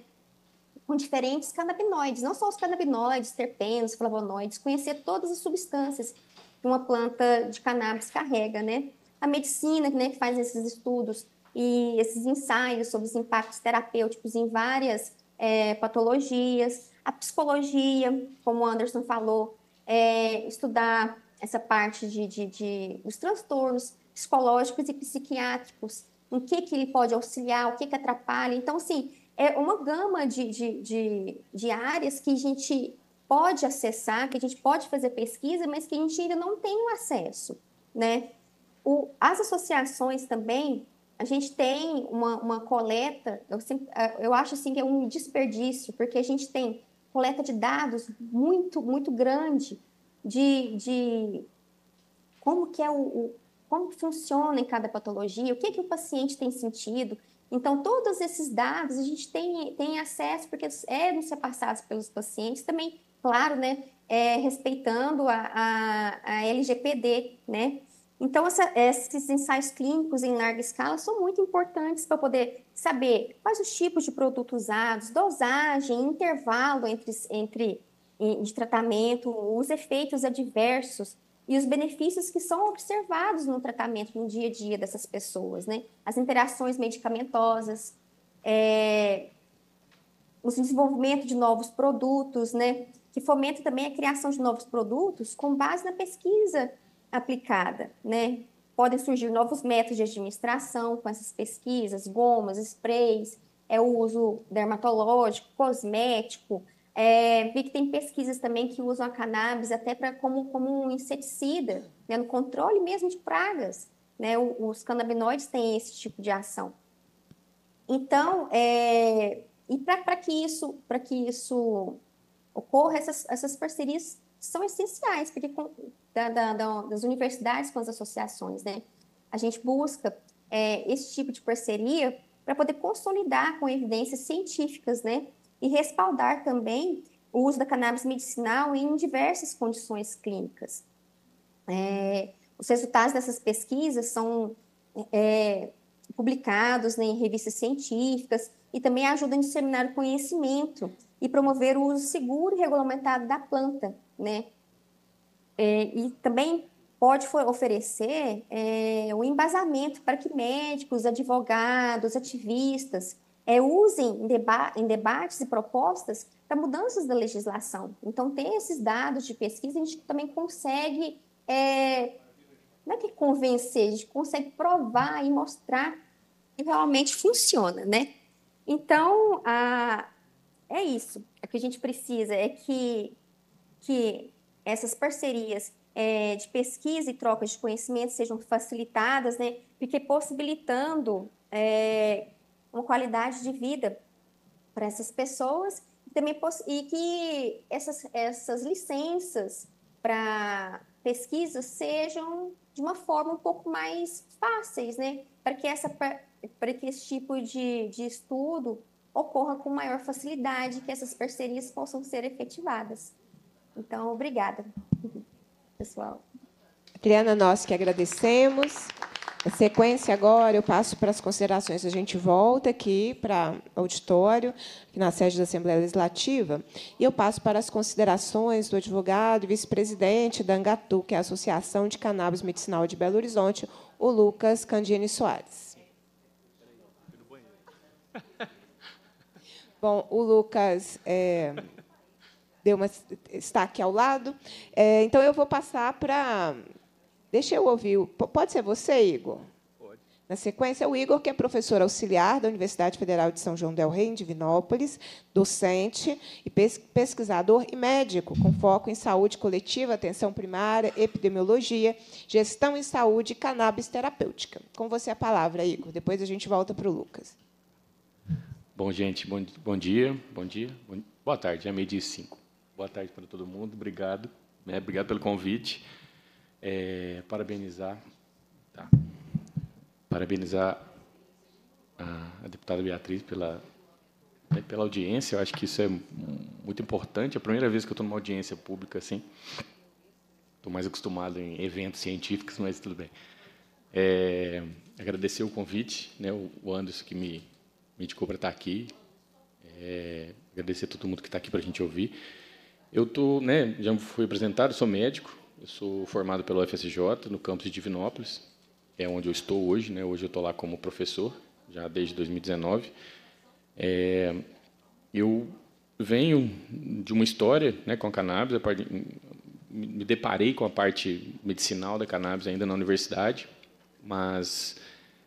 Com diferentes canabinoides, não só os canabinoides, terpenos, flavonoides, conhecer todas as substâncias que uma planta de cannabis carrega, né? A medicina, né, que faz esses estudos e esses ensaios sobre os impactos terapêuticos em várias é, patologias, a psicologia, como o Anderson falou, é, estudar essa parte de, de, de dos transtornos psicológicos e psiquiátricos, o que, que ele pode auxiliar, o que, que atrapalha. Então, assim, é uma gama de, de, de, de áreas que a gente pode acessar, que a gente pode fazer pesquisa, mas que a gente ainda não tem o acesso, né? O, as associações também, a gente tem uma, uma coleta, eu, sempre, é, eu acho assim que é um desperdício, porque a gente tem coleta de dados muito, muito grande, de, de como que é o, o como que funciona em cada patologia, o que, que o paciente tem sentido. Então, todos esses dados a gente tem, tem acesso, porque eram ser passados pelos pacientes, também, claro, né, é, respeitando a, a, a, LGPD, né? Então, essa, esses ensaios clínicos em larga escala são muito importantes para poder saber quais os tipos de produtos usados, dosagem, intervalo entre, entre de tratamento, os efeitos adversos e os benefícios que são observados no tratamento no dia a dia dessas pessoas, né? As interações medicamentosas, é, o desenvolvimento de novos produtos, né? Que fomenta também a criação de novos produtos com base na pesquisa aplicada, né? Podem surgir novos métodos de administração com essas pesquisas, gomas, sprays, é o uso dermatológico, cosmético, é, vi que tem pesquisas também que usam a cannabis até para como, como um inseticida, né, no controle mesmo de pragas. Né, os canabinoides têm esse tipo de ação. Então, é, e para que isso para que isso ocorra, essas, essas parcerias são essenciais, porque com, da, da, das universidades com as associações, né, a gente busca é, esse tipo de parceria para poder consolidar com evidências científicas, né, e respaldar também o uso da cannabis medicinal em diversas condições clínicas. É, os resultados dessas pesquisas são é, publicados né, em revistas científicas e também ajudam a disseminar o conhecimento e promover o uso seguro e regulamentado da planta, né? É, e também pode oferecer é, o é, um embasamento para que médicos, advogados, ativistas é, usem em, deba em debates e propostas para mudanças da legislação. Então, ter esses dados de pesquisa, a gente também consegue, é, não é que convencer, a gente consegue provar e mostrar que realmente funciona, né? Então, a, é isso. O que a gente precisa é que, que essas parcerias é, de pesquisa e trocas de conhecimento sejam facilitadas, né? Porque possibilitando é, uma qualidade de vida para essas pessoas também e que essas, essas licenças para pesquisa sejam de uma forma um pouco mais fáceis, né? Para que, essa, para que esse tipo de, de estudo ocorra com maior facilidade, que essas parcerias possam ser efetivadas. Então, obrigada, <laughs> pessoal. Adriana, nós que agradecemos sequência agora, eu passo para as considerações. A gente volta aqui para o auditório, na sede da Assembleia Legislativa, e eu passo para as considerações do advogado e vice-presidente da Angatu, que é a Associação de Cannabis Medicinal de Belo Horizonte, o Lucas Candini Soares. <laughs> Bom, o Lucas é, deu uma, está aqui ao lado. É, então, eu vou passar para Deixa eu ouvir. Pode ser você, Igor? Pode. Na sequência, o Igor, que é professor auxiliar da Universidade Federal de São João del Rei, em Divinópolis, docente e pesquisador e médico, com foco em saúde coletiva, atenção primária, epidemiologia, gestão em saúde e cannabis terapêutica. Com você a palavra, Igor. Depois a gente volta para o Lucas. Bom, gente, bom, bom dia, bom dia, bom, boa tarde, é meio-dia e cinco. Boa tarde para todo mundo, obrigado, né, obrigado pelo convite é, parabenizar, tá, parabenizar a, a, deputada Beatriz pela é, pela audiência. Eu acho que isso é muito importante. É a primeira vez que eu estou numa audiência pública assim. Estou mais acostumado em eventos científicos, mas tudo bem. É, agradecer o convite, né, o Anderson que me, me indicou para estar aqui. É, agradecer a todo mundo que está aqui para a gente ouvir. Eu tô, né, já fui apresentado, sou médico, eu sou formado pelo UFSJ, no campus de Divinópolis. É onde eu estou hoje. Né? Hoje eu estou lá como professor, já desde 2019. É, eu venho de uma história né, com a cannabis. Parte, me deparei com a parte medicinal da cannabis ainda na universidade, mas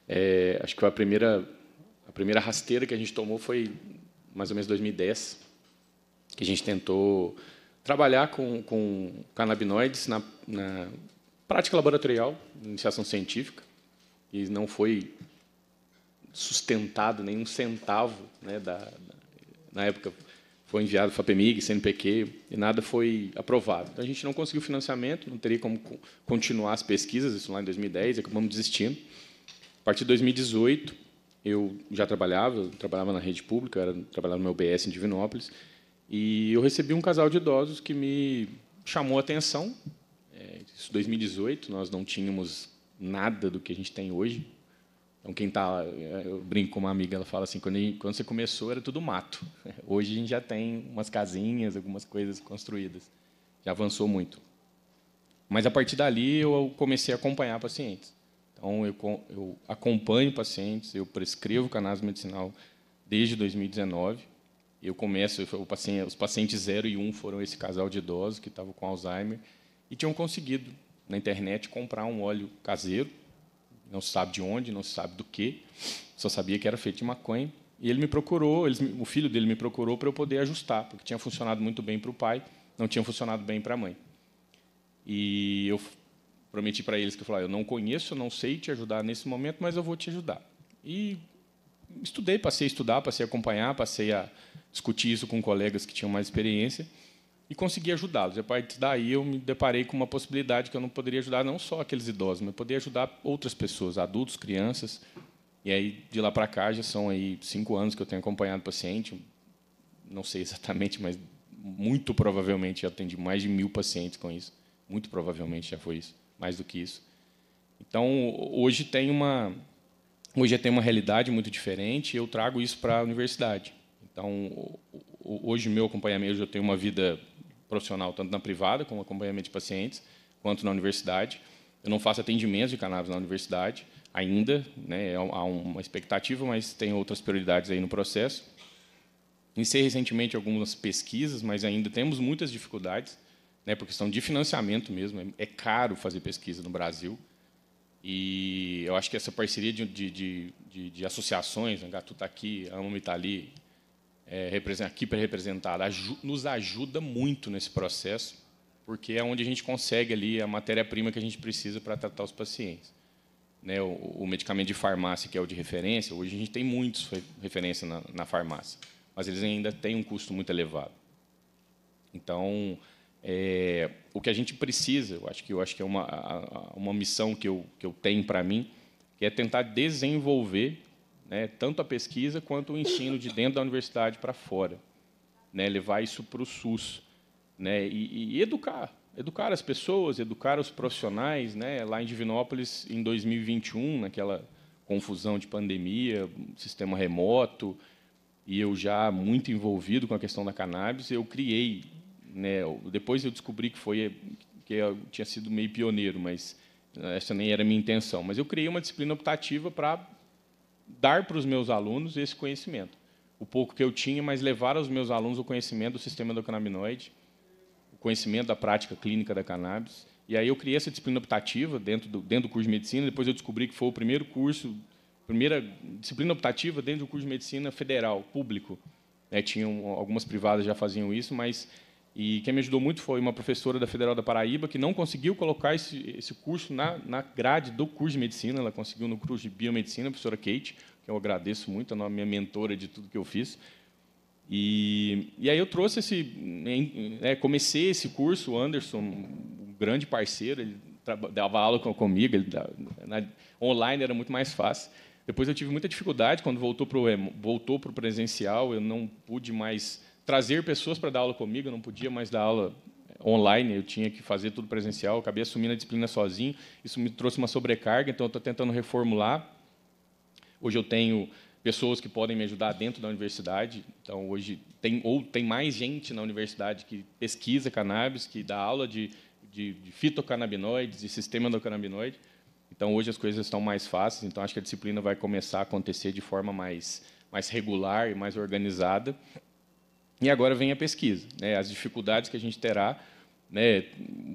é, acho que a primeira, a primeira rasteira que a gente tomou foi mais ou menos 2010, que a gente tentou trabalhar com, com canabinoides na, na prática laboratorial, iniciação científica, e não foi sustentado nenhum centavo né, da, da, na época foi enviado FAPEMIG, CNPq, e nada foi aprovado. Então, a gente não conseguiu financiamento, não teria como continuar as pesquisas, isso lá em 2010, acabamos desistindo. A partir de 2018, eu já trabalhava, eu trabalhava na rede pública, eu era, trabalhava no meu BS em Divinópolis, e eu recebi um casal de idosos que me chamou a atenção. É, isso 2018, nós não tínhamos nada do que a gente tem hoje. Então, quem está. É, eu brinco com uma amiga, ela fala assim: quando, quando você começou era tudo mato. <laughs> Hoje a gente já tem umas casinhas, algumas coisas construídas. Já avançou muito. Mas a partir dali eu comecei a acompanhar pacientes. Então, eu, eu acompanho pacientes, eu prescrevo canais medicinal desde 2019 eu começo, paciente, os pacientes 0 e 1 um foram esse casal de idosos que estava com Alzheimer e tinham conseguido, na internet, comprar um óleo caseiro, não se sabe de onde, não se sabe do que, só sabia que era feito de maconha. E ele me procurou, eles, o filho dele me procurou para eu poder ajustar, porque tinha funcionado muito bem para o pai, não tinha funcionado bem para a mãe. E eu prometi para eles que eu falei, eu não conheço, não sei te ajudar nesse momento, mas eu vou te ajudar. E estudei, passei a estudar, passei a acompanhar, passei a discuti isso com colegas que tinham mais experiência e consegui ajudá-los. A partir daí, eu me deparei com uma possibilidade que eu não poderia ajudar não só aqueles idosos, mas poderia ajudar outras pessoas, adultos, crianças. E aí, de lá para cá, já são aí cinco anos que eu tenho acompanhado o paciente. Não sei exatamente, mas muito provavelmente já atendi mais de mil pacientes com isso. Muito provavelmente já foi isso, mais do que isso. Então, hoje tem uma, hoje tem uma realidade muito diferente e eu trago isso para a universidade. Então, hoje meu acompanhamento, eu tenho uma vida profissional tanto na privada, como acompanhamento de pacientes, quanto na universidade. Eu não faço atendimentos de cannabis na universidade ainda, né, é há uma expectativa, mas tem outras prioridades aí no processo. Iniciei recentemente algumas pesquisas, mas ainda temos muitas dificuldades, né, por questão de financiamento mesmo. É, é caro fazer pesquisa no Brasil. E eu acho que essa parceria de, de, de, de associações, a né? Gatu está aqui, a AMA está ali, é, aqui representada, nos ajuda muito nesse processo, porque é onde a gente consegue ali a matéria-prima que a gente precisa para tratar os pacientes. Né, o, o, medicamento de farmácia, que é o de referência, hoje a gente tem muitos referência na, na farmácia, mas eles ainda têm um custo muito elevado. Então, é, o que a gente precisa, eu acho que eu acho que é uma, uma missão que eu, que eu tenho para mim, que é tentar desenvolver né, tanto a pesquisa quanto o ensino de dentro da universidade para fora. Né, levar isso para o SUS né, e, e, educar. Educar as pessoas, educar os profissionais. Né, lá em Divinópolis, em 2021, naquela confusão de pandemia, sistema remoto, e eu já muito envolvido com a questão da cannabis, eu criei. Né, depois eu descobri que foi que eu tinha sido meio pioneiro, mas essa nem era a minha intenção. Mas eu criei uma disciplina optativa para dar para os meus alunos esse conhecimento. O pouco que eu tinha, mas levar aos meus alunos o conhecimento do sistema endocannabinoide, o conhecimento da prática clínica da cannabis. E aí eu criei essa disciplina optativa dentro do, dentro do curso de medicina. Depois eu descobri que foi o primeiro curso, primeira disciplina optativa dentro do curso de medicina federal, público. É, tinham algumas privadas já faziam isso, mas e quem me ajudou muito foi uma professora da Federal da Paraíba, que não conseguiu colocar esse, esse curso na, na grade do curso de medicina, ela conseguiu no curso de biomedicina, a professora Kate, que eu agradeço muito, é a minha mentora de tudo que eu fiz. E, e aí eu trouxe esse. É, comecei esse curso, o Anderson, um grande parceiro, ele dava aula comigo, ele dava, na, online era muito mais fácil. Depois eu tive muita dificuldade quando voltou para o é, voltou presencial, eu não pude mais trazer pessoas para dar aula comigo, eu não podia mais dar aula eh, online, eu tinha que fazer tudo presencial, acabei assumindo a disciplina sozinho, isso me trouxe uma sobrecarga, então estou tentando reformular. Hoje eu tenho pessoas que podem me ajudar dentro da universidade, então hoje tem ou tem mais gente na universidade que pesquisa cannabis, que dá aula de, de, de fitocannabinoides e sistema do cannabinoide então hoje as coisas estão mais fáceis, então acho que a disciplina vai começar a acontecer de forma mais mais regular e mais organizada. E agora vem a pesquisa, né, as dificuldades que a gente terá. Né,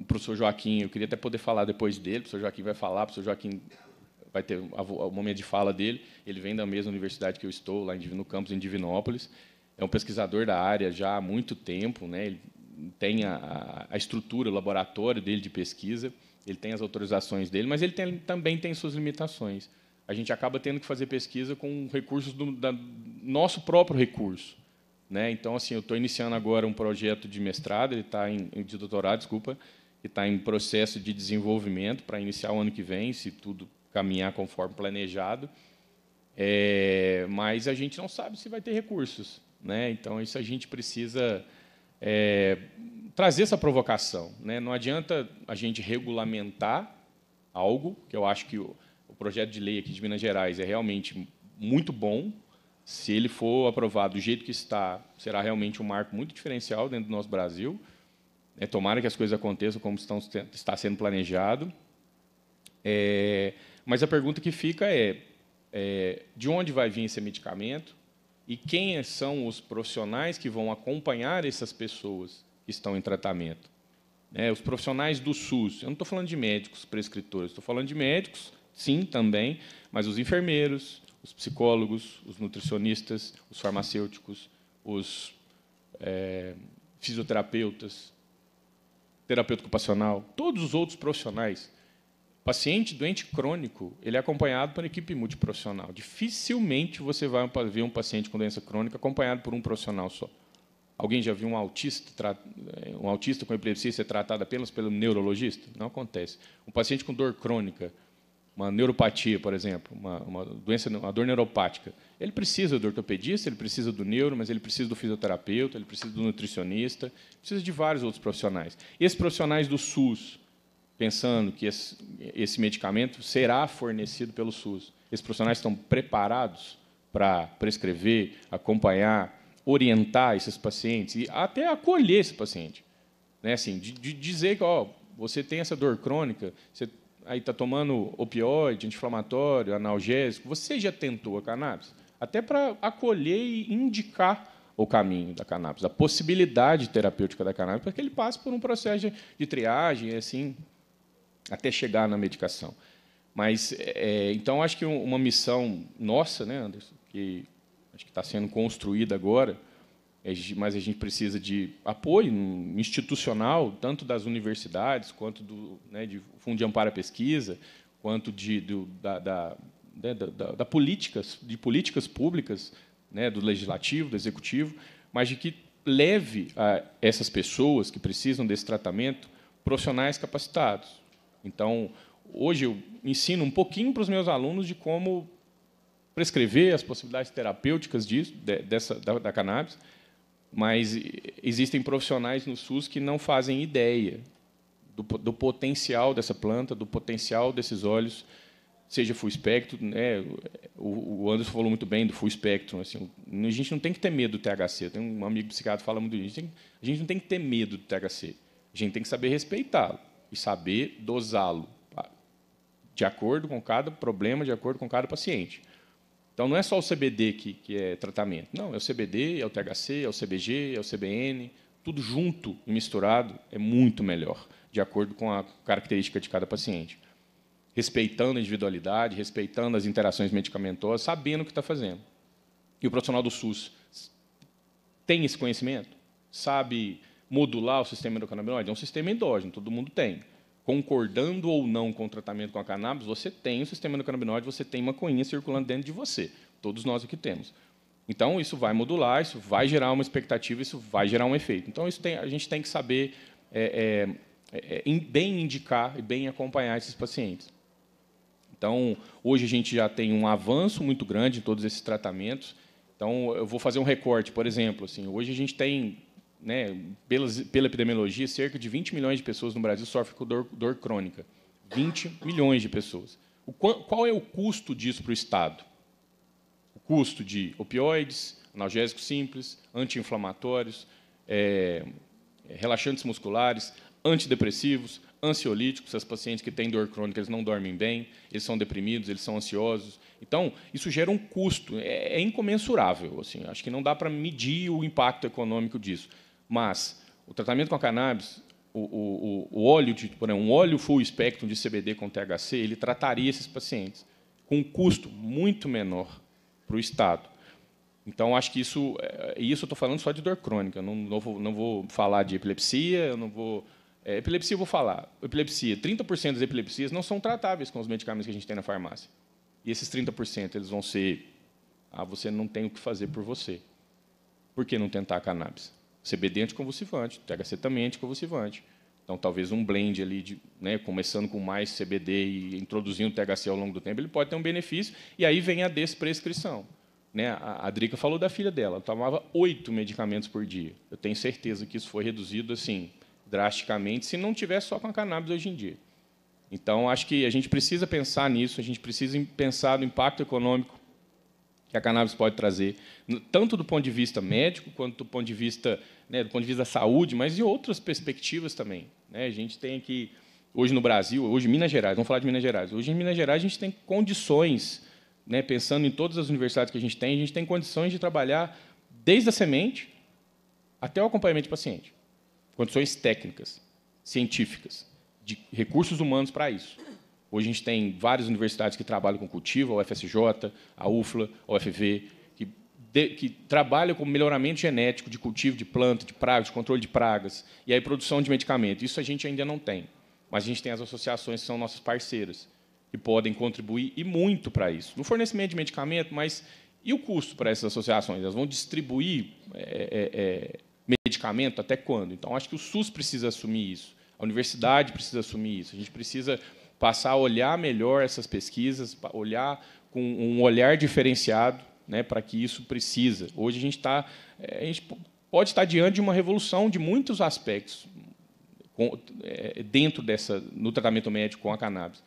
o professor Joaquim, eu queria até poder falar depois dele, o professor Joaquim vai falar, o professor Joaquim vai ter o momento de fala dele, ele vem da mesma universidade que eu estou, lá no campus, em Divinópolis, é um pesquisador da área já há muito tempo, né, ele tem a, a estrutura, o laboratório dele de pesquisa, ele tem as autorizações dele, mas ele tem, também tem suas limitações. A gente acaba tendo que fazer pesquisa com recursos do da, nosso próprio recurso. Né? Então, assim, eu estou iniciando agora um projeto de mestrado, ele está em de doutorado, desculpa, que está em processo de desenvolvimento para iniciar o ano que vem, se tudo caminhar conforme planejado. É, mas a gente não sabe se vai ter recursos, né? Então, isso a gente precisa é, trazer essa provocação, né? Não adianta a gente regulamentar algo, que eu acho que o, o projeto de lei aqui de Minas Gerais é realmente muito bom, se ele for aprovado do jeito que está, será realmente um marco muito diferencial dentro do nosso Brasil. É, tomara que as coisas aconteçam como estão, está sendo planejado. É, mas a pergunta que fica é, é, de onde vai vir esse medicamento e quem são os profissionais que vão acompanhar essas pessoas que estão em tratamento? É, os profissionais do SUS, eu não estou falando de médicos prescritores, estou falando de médicos, sim, também, mas os enfermeiros, os psicólogos, os nutricionistas, os farmacêuticos, os é, fisioterapeutas, terapeuta ocupacional, todos os outros profissionais. paciente doente crônico, ele é acompanhado por uma equipe multiprofissional. Dificilmente você vai ver um paciente com doença crônica acompanhado por um profissional só. Alguém já viu um autista, um autista com epilepsia ser tratado apenas pelo neurologista? Não acontece. Um paciente com dor crônica, uma neuropatia, por exemplo, uma, uma, doença, uma dor neuropática. Ele precisa do ortopedista, ele precisa do neuro, mas ele precisa do fisioterapeuta, ele precisa do nutricionista, precisa de vários outros profissionais. E esses profissionais do SUS, pensando que esse, esse medicamento será fornecido pelo SUS, esses profissionais estão preparados para prescrever, acompanhar, orientar esses pacientes e até acolher esse paciente, né? Assim, de, de dizer que, ó, você tem essa dor crônica, você aí está tomando opioide, anti-inflamatório, analgésico, você já tentou a cannabis? Até para acolher e indicar o caminho da cannabis, a possibilidade terapêutica da cannabis, para que ele passe por um processo de triagem, assim, até chegar na medicação. Mas, é, é então, acho que uma missão nossa, né, Anderson, que acho que está sendo construída agora, é, mas a gente precisa de apoio institucional, tanto das universidades, quanto do né, de Fundo de Amparo à Pesquisa, quanto de, do, da, né, da, da, da, políticas, de políticas públicas, né, do legislativo, do executivo, mas de que leve a essas pessoas que precisam desse tratamento profissionais capacitados. Então, hoje eu ensino um pouquinho para os meus alunos de como prescrever as possibilidades terapêuticas disso, dessa, da, da cannabis, mas existem profissionais no SUS que não fazem ideia do, do potencial dessa planta, do potencial desses óleos, seja full spectrum. Né? O, o Anderson falou muito bem do full spectrum. Assim, a gente não tem que ter medo do THC. Tem um amigo psiquiatra que fala muito disso. A gente não tem que ter medo do THC. A gente tem que saber respeitá-lo e saber dosá-lo de acordo com cada problema, de acordo com cada paciente. Então, não é só o CBD que, que é tratamento. Não, é o CBD, é o THC, é o CBG, é o CBN, tudo junto e misturado é muito melhor, de acordo com a característica de cada paciente. Respeitando a individualidade, respeitando as interações medicamentosas, sabendo o que está fazendo. E o profissional do SUS tem esse conhecimento? Sabe modular o sistema endocannabinoide? É um sistema endógeno, todo mundo tem concordando ou não com o tratamento com a cannabis, você tem o sistema endocannabinoide, você tem maconha circulando dentro de você. Todos nós aqui temos. Então, isso vai modular, isso vai gerar uma expectativa, isso vai gerar um efeito. Então, isso tem, a gente tem que saber é, é, é, é bem indicar e bem acompanhar esses pacientes. Então, hoje a gente já tem um avanço muito grande em todos esses tratamentos. Então, eu vou fazer um recorte, por exemplo. Assim, hoje a gente tem né, pela epidemiologia, cerca de 20 milhões de pessoas no Brasil sofrem com dor, dor crônica. 20 milhões de pessoas. O, qual, qual é o custo disso para o Estado? O custo de opioides, analgésicos simples, anti-inflamatórios, é, é relaxantes musculares, antidepressivos, ansiolíticos, as pacientes que têm dor crônica, eles não dormem bem, eles são deprimidos, eles são ansiosos. Então, isso gera um custo, é, é incomensurável. Assim, acho que não dá para medir o impacto econômico disso. Mas o tratamento com a cannabis, o, o, o óleo, de, por exemplo, um óleo full spectrum de CBD com THC, ele trataria esses pacientes com um custo muito menor para o Estado. Então, acho que isso, é, e isso eu estou falando só de dor crônica, não, não, vou, não vou falar de epilepsia, eu não vou é, epilepsia, eu vou falar. Epilepsia, 30% das epilepsias não são tratáveis com os medicamentos que a gente tem na farmácia. E esses 30%, eles vão ser, ah, você não tem o que fazer por você. Por que não tentar a cannabis? CBD anticonvulsivante, THC também é anticonvulsivante. Então, talvez um blend ali, de, né, começando com mais CBD e introduzindo THC ao longo do tempo, ele pode ter um benefício. E aí vem a desprescrição. Né? A, a Drica falou da filha dela, ela tomava oito medicamentos por dia. Eu tenho certeza que isso foi reduzido assim drasticamente, se não tiver só com a cannabis hoje em dia. Então, acho que a gente precisa pensar nisso, a gente precisa pensar no impacto econômico que a cannabis pode trazer, tanto do ponto de vista médico quanto do ponto de vista né, do ponto de vista da saúde, mas de outras perspectivas também. Né? A gente tem aqui, hoje no Brasil, hoje em Minas Gerais, vamos falar de Minas Gerais. Hoje em Minas Gerais a gente tem condições, né, pensando em todas as universidades que a gente tem, a gente tem condições de trabalhar desde a semente até o acompanhamento do paciente. Condições técnicas, científicas, de recursos humanos para isso. Hoje a gente tem várias universidades que trabalham com cultivo, a UFSJ, a UFLA, a UFV, de, que trabalha com melhoramento genético de cultivo de planta, de pragas, de controle de pragas, e aí produção de medicamento. Isso a gente ainda não tem, mas a gente tem as associações que são nossas parceiras e podem contribuir e muito para isso. No fornecimento de medicamento, mas e o custo para essas associações? Elas vão distribuir é, é, é, medicamento até quando? Então, acho que o SUS precisa assumir isso, a universidade precisa assumir isso, a gente precisa passar a olhar melhor essas pesquisas, olhar com um olhar diferenciado né, para que isso precisa. Hoje a gente, está, é, a gente pode estar diante de uma revolução de muitos aspectos é, dentro dessa no tratamento médico com a cannabis.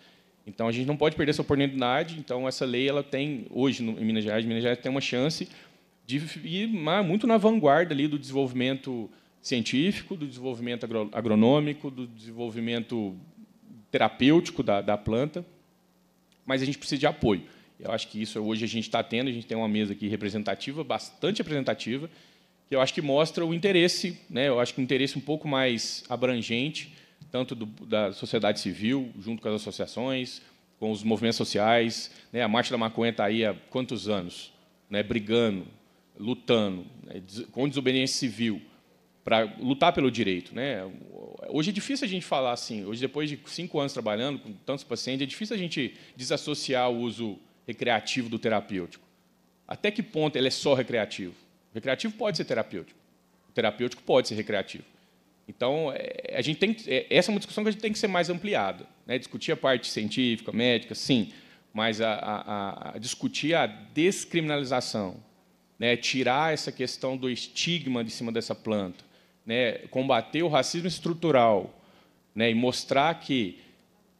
Então a gente não pode perder essa oportunidade. Então essa lei ela tem hoje em Minas Gerais, Minas Gerais tem uma chance de ir muito na vanguarda ali do desenvolvimento científico, do desenvolvimento agronômico, do desenvolvimento terapêutico da, da planta, mas a gente precisa de apoio. Eu acho que isso hoje a gente está tendo, a gente tem uma mesa aqui representativa, bastante representativa, que eu acho que mostra o interesse, né? eu acho que um interesse um pouco mais abrangente, tanto do, da sociedade civil, junto com as associações, com os movimentos sociais. Né? A Marcha da Maconha está aí há quantos anos? Né? Brigando, lutando, né? com desobediência civil, para lutar pelo direito. Né? Hoje é difícil a gente falar assim, hoje, depois de cinco anos trabalhando com tantos pacientes, é difícil a gente desassociar o uso recreativo do terapêutico. Até que ponto ele é só recreativo? O recreativo pode ser terapêutico. O terapêutico pode ser recreativo. Então, é, a gente tem é, essa é uma discussão que a gente tem que ser mais ampliada. Né? Discutir a parte científica, médica, sim, mas a, a, a discutir a descriminalização, né? tirar essa questão do estigma de cima dessa planta, né? combater o racismo estrutural né? e mostrar que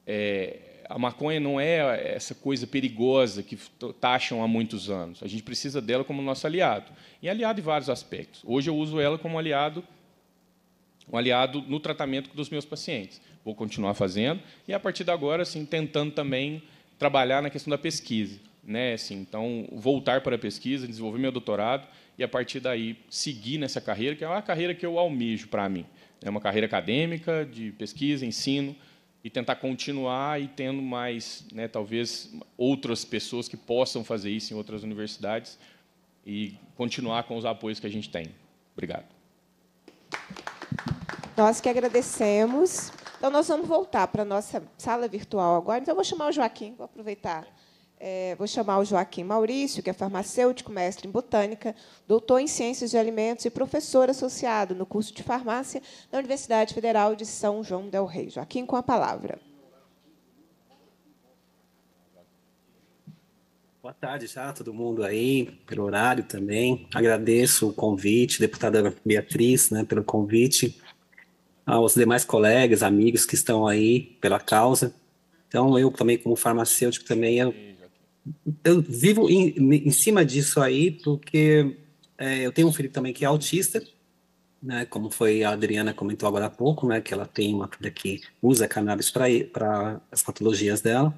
é, a maconha não é essa coisa perigosa que taxam há muitos anos. A gente precisa dela como nosso aliado. E aliado em vários aspectos. Hoje eu uso ela como aliado, um aliado no tratamento dos meus pacientes. Vou continuar fazendo e a partir de agora, assim, tentando também trabalhar na questão da pesquisa, né? Assim, então voltar para a pesquisa, desenvolver meu doutorado e a partir daí seguir nessa carreira que é uma carreira que eu almejo para mim. É uma carreira acadêmica de pesquisa, ensino e tentar continuar e tendo mais, né, talvez, outras pessoas que possam fazer isso em outras universidades e continuar com os apoios que a gente tem. Obrigado. Nós que agradecemos. Então, nós vamos voltar para a nossa sala virtual agora. Então, eu vou chamar o Joaquim, vou aproveitar é, vou chamar o Joaquim Maurício, que é farmacêutico, mestre em botânica, doutor em ciências de alimentos e professor associado no curso de farmácia da Universidade Federal de São João del Rei. Joaquim, com a palavra. Boa tarde já, todo mundo aí, pelo horário também. Agradeço o convite, deputada Beatriz, né, pelo convite, aos demais colegas, amigos que estão aí pela causa. Então, eu também, como farmacêutico, também eu eu vivo em, em cima disso aí, porque é, eu tenho um filho também que é autista, né, como foi a Adriana comentou agora há pouco, né, que ela tem uma filha que usa cannabis para as patologias dela.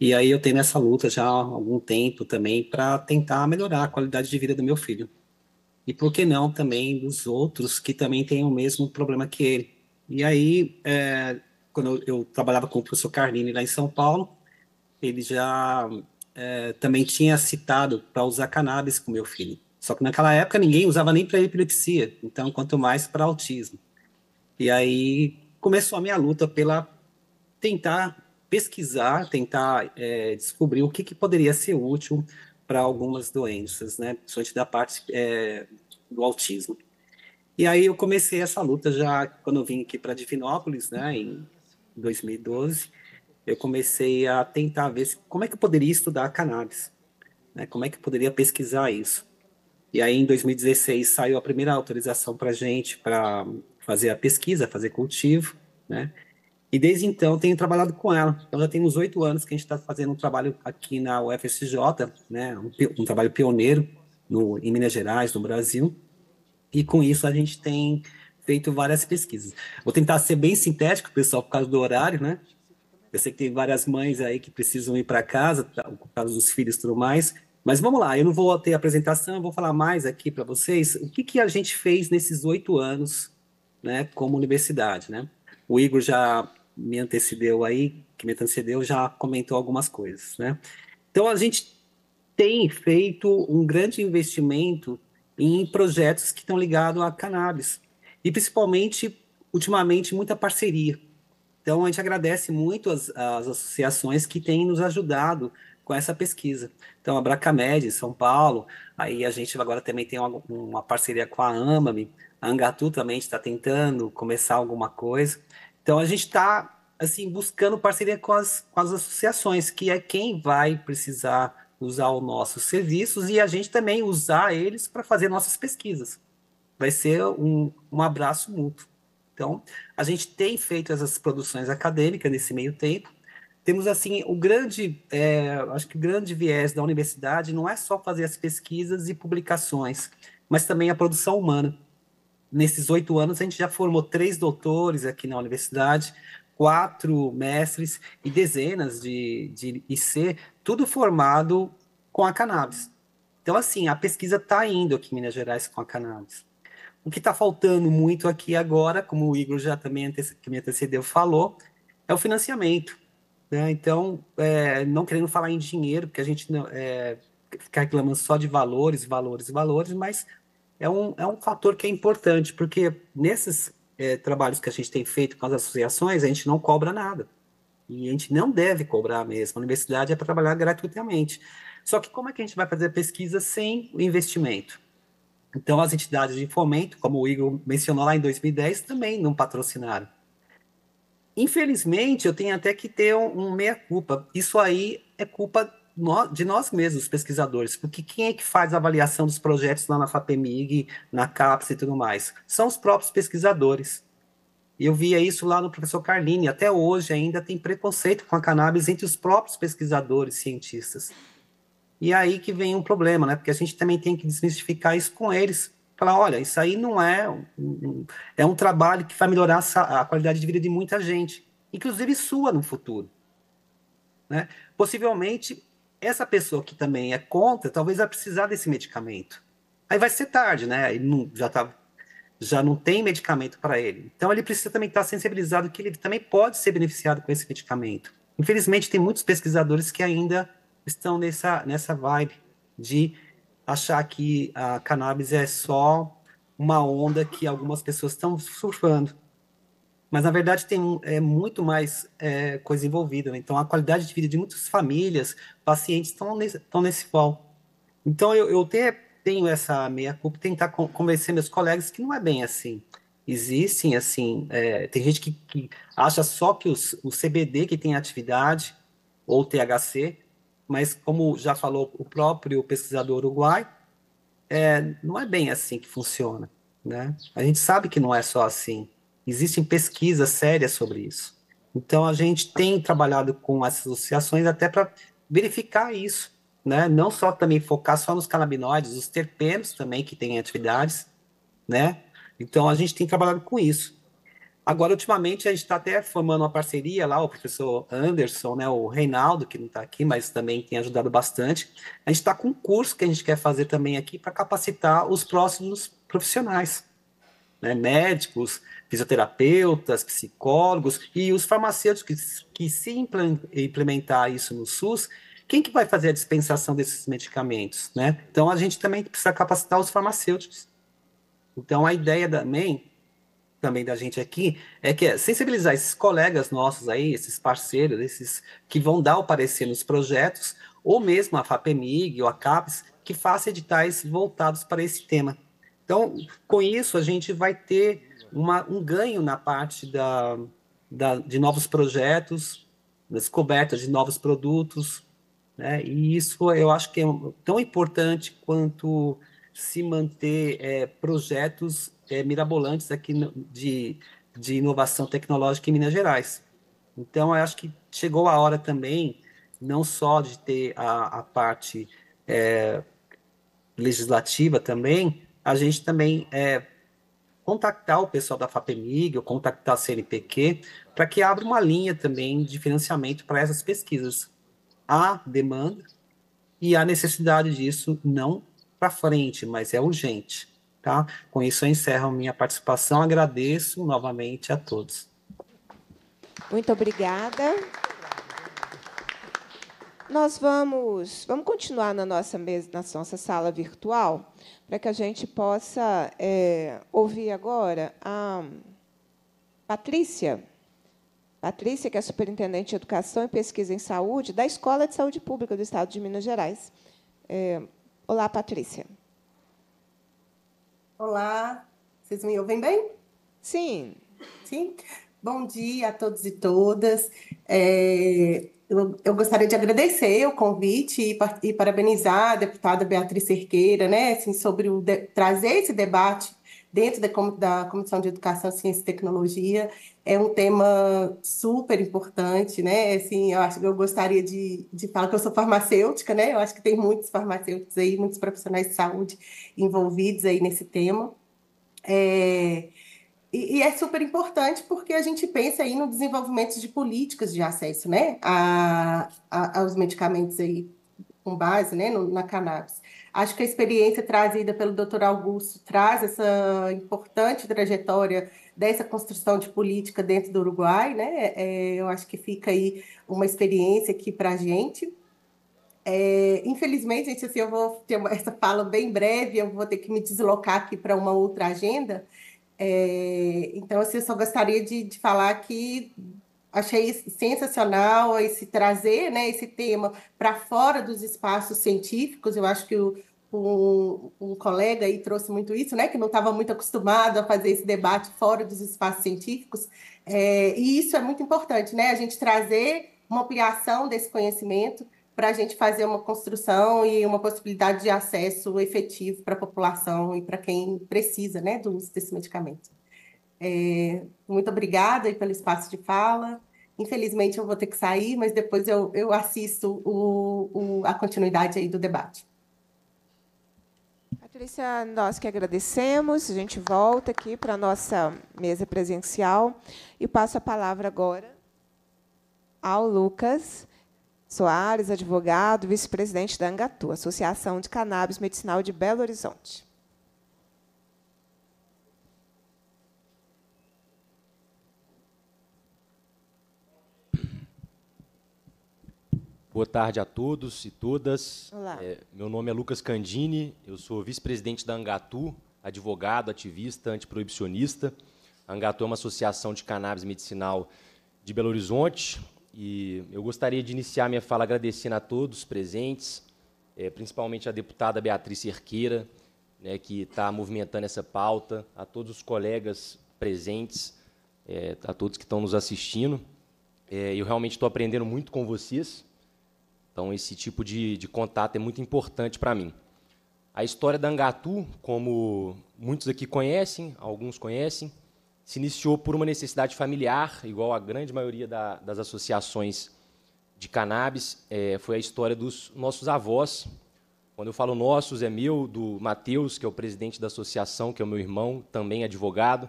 E aí eu tenho essa luta já há algum tempo também para tentar melhorar a qualidade de vida do meu filho. E por que não também dos outros que também têm o mesmo problema que ele. E aí, é, quando eu, eu, trabalhava com o professor Carlini lá em São Paulo, ele já é, também tinha citado para usar cannabis com meu filho. Só que naquela época ninguém usava nem para epilepsia, então quanto mais para autismo. E aí começou a minha luta pela tentar pesquisar, tentar é, descobrir o que, que, poderia ser útil para algumas doenças, né? Principalmente da parte é, do autismo. E aí eu comecei essa luta já quando eu vim aqui para Divinópolis, né? Em 2012 eu comecei a tentar ver como é que eu poderia estudar cannabis, né? como é que eu poderia pesquisar isso. E aí, em 2016, saiu a primeira autorização para gente para fazer a pesquisa, fazer cultivo, né? E desde então tenho trabalhado com ela. Então já tem uns oito anos que a gente está fazendo um trabalho aqui na UFSJ, né? Um, um, trabalho pioneiro no, em Minas Gerais, no Brasil. E com isso a gente tem feito várias pesquisas. Vou tentar ser bem sintético, pessoal, por causa do horário, né? Eu sei que tem várias mães aí que precisam ir para casa, tá, por causa dos filhos e tudo mais. Mas vamos lá, eu não vou ter apresentação, eu vou falar mais aqui para vocês o que, que a gente fez nesses oito anos né, como universidade. Né? O Igor já me antecedeu aí, que me antecedeu, já comentou algumas coisas. Né? Então, a gente tem feito um grande investimento em projetos que estão ligados à cannabis e principalmente ultimamente muita parceria. Então, a gente agradece muito as, as associações que têm nos ajudado com essa pesquisa. Então, a Bracamed, São Paulo, aí a gente agora também tem uma, uma parceria com a AMAMI, a Angatu também está tentando começar alguma coisa. Então, a gente está, assim, buscando parceria com as, com as associações, que é quem vai precisar usar os nossos serviços e a gente também usar eles para fazer nossas pesquisas. Vai ser um, um abraço mútuo. Então, a gente tem feito essas produções acadêmicas nesse meio tempo. Temos, assim, o grande, é, acho que o grande viés da universidade não é só fazer as pesquisas e publicações, mas também a produção humana. Nesses oito anos, a gente já formou três doutores aqui na universidade, quatro mestres e dezenas de, de IC, tudo formado com a cannabis. Então, assim, a pesquisa está indo aqui em Minas Gerais com a cannabis. O que está faltando muito aqui agora, como o Igor já também que me antecedeu falou, é o financiamento. Né? Então, é, não querendo falar em dinheiro, porque a gente não, é, fica reclamando só de valores, valores, valores, mas é um, é um fator que é importante, porque nesses é, trabalhos que a gente tem feito com as associações, a gente não cobra nada. E a gente não deve cobrar mesmo. A universidade é para trabalhar gratuitamente. Só que como é que a gente vai fazer a pesquisa sem o investimento? Então, as entidades de fomento, como o Igor mencionou lá em 2010, também não patrocinaram. Infelizmente, eu tenho até que ter um, um meia-culpa. Isso aí é culpa de nós mesmos, pesquisadores, porque quem é que faz a avaliação dos projetos lá na FAPEMIG, na CAPES e tudo mais? São os próprios pesquisadores. Eu via isso lá no professor Carlini. Até hoje ainda tem preconceito com a cannabis entre os próprios pesquisadores, cientistas. E é aí que vem um problema, né? Porque a gente também tem que desmistificar isso com eles. Falar, olha, isso aí não é. Um, é um trabalho que vai melhorar a qualidade de vida de muita gente, inclusive sua no futuro. Né? Possivelmente, essa pessoa que também é contra, talvez vai precisar desse medicamento. Aí vai ser tarde, né? Ele não, já tá já não tem medicamento para ele. Então ele precisa também estar tá sensibilizado que ele também pode ser beneficiado com esse medicamento. Infelizmente tem muitos pesquisadores que ainda estão nessa, nessa vibe de achar que a cannabis é só uma onda que algumas pessoas estão surfando. Mas, na verdade, tem é, muito mais é, coisa envolvida. Né? Então, a qualidade de vida de muitas famílias, pacientes, estão nesse, estão nesse Então, eu, eu até tenho essa meia-culpa tentar convencer meus colegas que não é bem assim. Existem, assim, é, tem gente que, que acha só que os, o CBD que tem atividade, ou THC, mas como já falou o próprio pesquisador uruguai, é, não é bem assim que funciona. Né? A gente sabe que não é só assim. Existem pesquisas sérias sobre isso. Então a gente tem trabalhado com as associações até para verificar isso, né? Não só também focar só nos canabinoides, os terpenos também que têm atividades, né? Então a gente tem trabalhado com isso. Agora, ultimamente, a gente está até formando uma parceria lá, o professor Anderson, né, o Reinaldo, que não está aqui, mas também tem ajudado bastante. A gente está com um curso que a gente quer fazer também aqui para capacitar os próximos profissionais, né, médicos, fisioterapeutas, psicólogos e os farmacêuticos que, que se implementar isso no SUS, quem que vai fazer a dispensação desses medicamentos? Né? Então, a gente também precisa capacitar os farmacêuticos. Então, a ideia também também da gente aqui é que é sensibilizar esses colegas nossos aí, esses parceiros, esses que vão dar o parecer nos projetos, ou mesmo a FAPEMIG ou a CAPES, que faça editais voltados para esse tema. Então, com isso, a gente vai ter uma, um ganho na parte da, da, de novos projetos, descobertas descoberta de novos produtos, né? e isso eu acho que é tão importante quanto se manter é, projetos é, mirabolantes aqui no, de, de inovação tecnológica em Minas Gerais. Então, eu acho que chegou a hora também, não só de ter a, a parte é, legislativa também, a gente também é, contactar o pessoal da FAPEMIG ou contactar a CNPq para que abra uma linha também de financiamento para essas pesquisas. Há demanda e há necessidade disso, não para frente, mas é urgente. Tá? Com isso, eu encerro minha participação. Agradeço novamente a todos. Muito obrigada. Nós vamos, vamos continuar na nossa, mesa, na nossa sala virtual, para que a gente possa é, ouvir agora a Patrícia. Patrícia, que é superintendente de Educação e Pesquisa em Saúde, da Escola de Saúde Pública do Estado de Minas Gerais. É, olá, Patrícia. Olá, vocês me ouvem bem? Sim. Sim? Bom dia a todos e todas. É, eu, eu, gostaria de agradecer o convite e, e, parabenizar a deputada Beatriz Cerqueira, né, assim, sobre o, trazer esse debate dentro da, da Comissão de Educação, Ciência e Tecnologia. É um tema super importante, né? Assim, eu acho que eu gostaria de, de falar que eu sou farmacêutica, né? Eu acho que tem muitos farmacêuticos aí, muitos profissionais de saúde envolvidos aí nesse tema. É, e, e, é super importante porque a gente pensa aí no desenvolvimento de políticas de acesso né, a, a aos medicamentos aí com base né, no, na cannabis. Acho que a experiência trazida pelo Dr. Augusto traz essa importante trajetória dessa construção de política dentro do Uruguai, né? É, eu acho que fica aí uma experiência aqui para a gente. É, infelizmente, gente, assim, eu vou ter uma, <laughs> essa fala bem breve, eu vou ter que me deslocar aqui para uma outra agenda. É, então, assim, eu só gostaria de, de falar que achei sensacional esse trazer né, esse tema para fora dos espaços científicos. Eu acho que o, um, um, colega aí trouxe muito isso, né, que não estava muito acostumado a fazer esse debate fora dos espaços científicos. É, e isso é muito importante, né, a gente trazer uma ampliação desse conhecimento para a gente fazer uma construção e uma possibilidade de acesso efetivo para a população e para quem precisa, né, do uso desse medicamento. É, muito obrigada aí pelo espaço de fala. Infelizmente eu vou ter que sair, mas depois eu, eu assisto o, o, a continuidade aí do debate. Patrícia, nós que agradecemos. A gente volta aqui para a nossa mesa presencial e passo a palavra agora ao Lucas Soares, advogado, vice-presidente da Angatu, Associação de Cannabis Medicinal de Belo Horizonte. Boa tarde a todos e todas. Olá. É, meu nome é Lucas Candini, eu sou vice-presidente da Angatu, advogado, ativista, antiproibicionista. A Angatu é uma associação de cannabis medicinal de Belo Horizonte e eu gostaria de iniciar minha fala agradecendo a todos presentes, é, principalmente a deputada Beatriz Cerqueira, né, que está movimentando essa pauta, a todos os colegas presentes, é, a todos que estão nos assistindo. É, eu realmente estou aprendendo muito com vocês. Então, esse tipo de, de contato é muito importante para mim. A história da Angatu, como muitos aqui conhecem, alguns conhecem, se iniciou por uma necessidade familiar, igual a grande maioria da, das associações de cannabis. É, foi a história dos nossos avós. Quando eu falo nossos, é meu, do Matheus, que é o presidente da associação, que é o meu irmão, também advogado.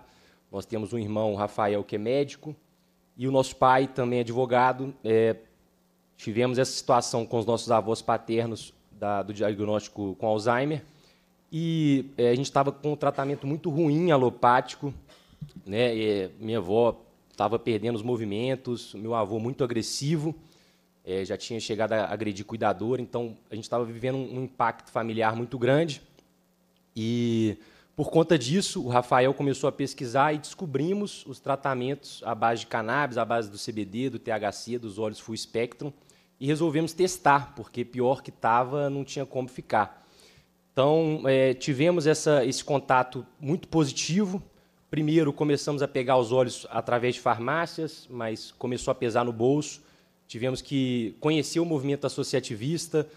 Nós temos um irmão, Rafael, que é médico, e o nosso pai, também advogado, é, Tivemos essa situação com os nossos avós paternos da, do diagnóstico com Alzheimer. E é, a gente estava com um tratamento muito ruim alopático. Né? E, minha avó estava perdendo os movimentos, meu avô muito agressivo, é, já tinha chegado a agredir cuidador, então a gente estava vivendo um, um impacto familiar muito grande. E por conta disso, o Rafael começou a pesquisar e descobrimos os tratamentos à base de cannabis, à base do CBD, do THC, dos óleos full spectrum, e resolvemos testar, porque pior que estava, não tinha como ficar. Então, é, tivemos essa, esse contato muito positivo. Primeiro, começamos a pegar os olhos através de farmácias, mas começou a pesar no bolso. Tivemos que conhecer o movimento associativista.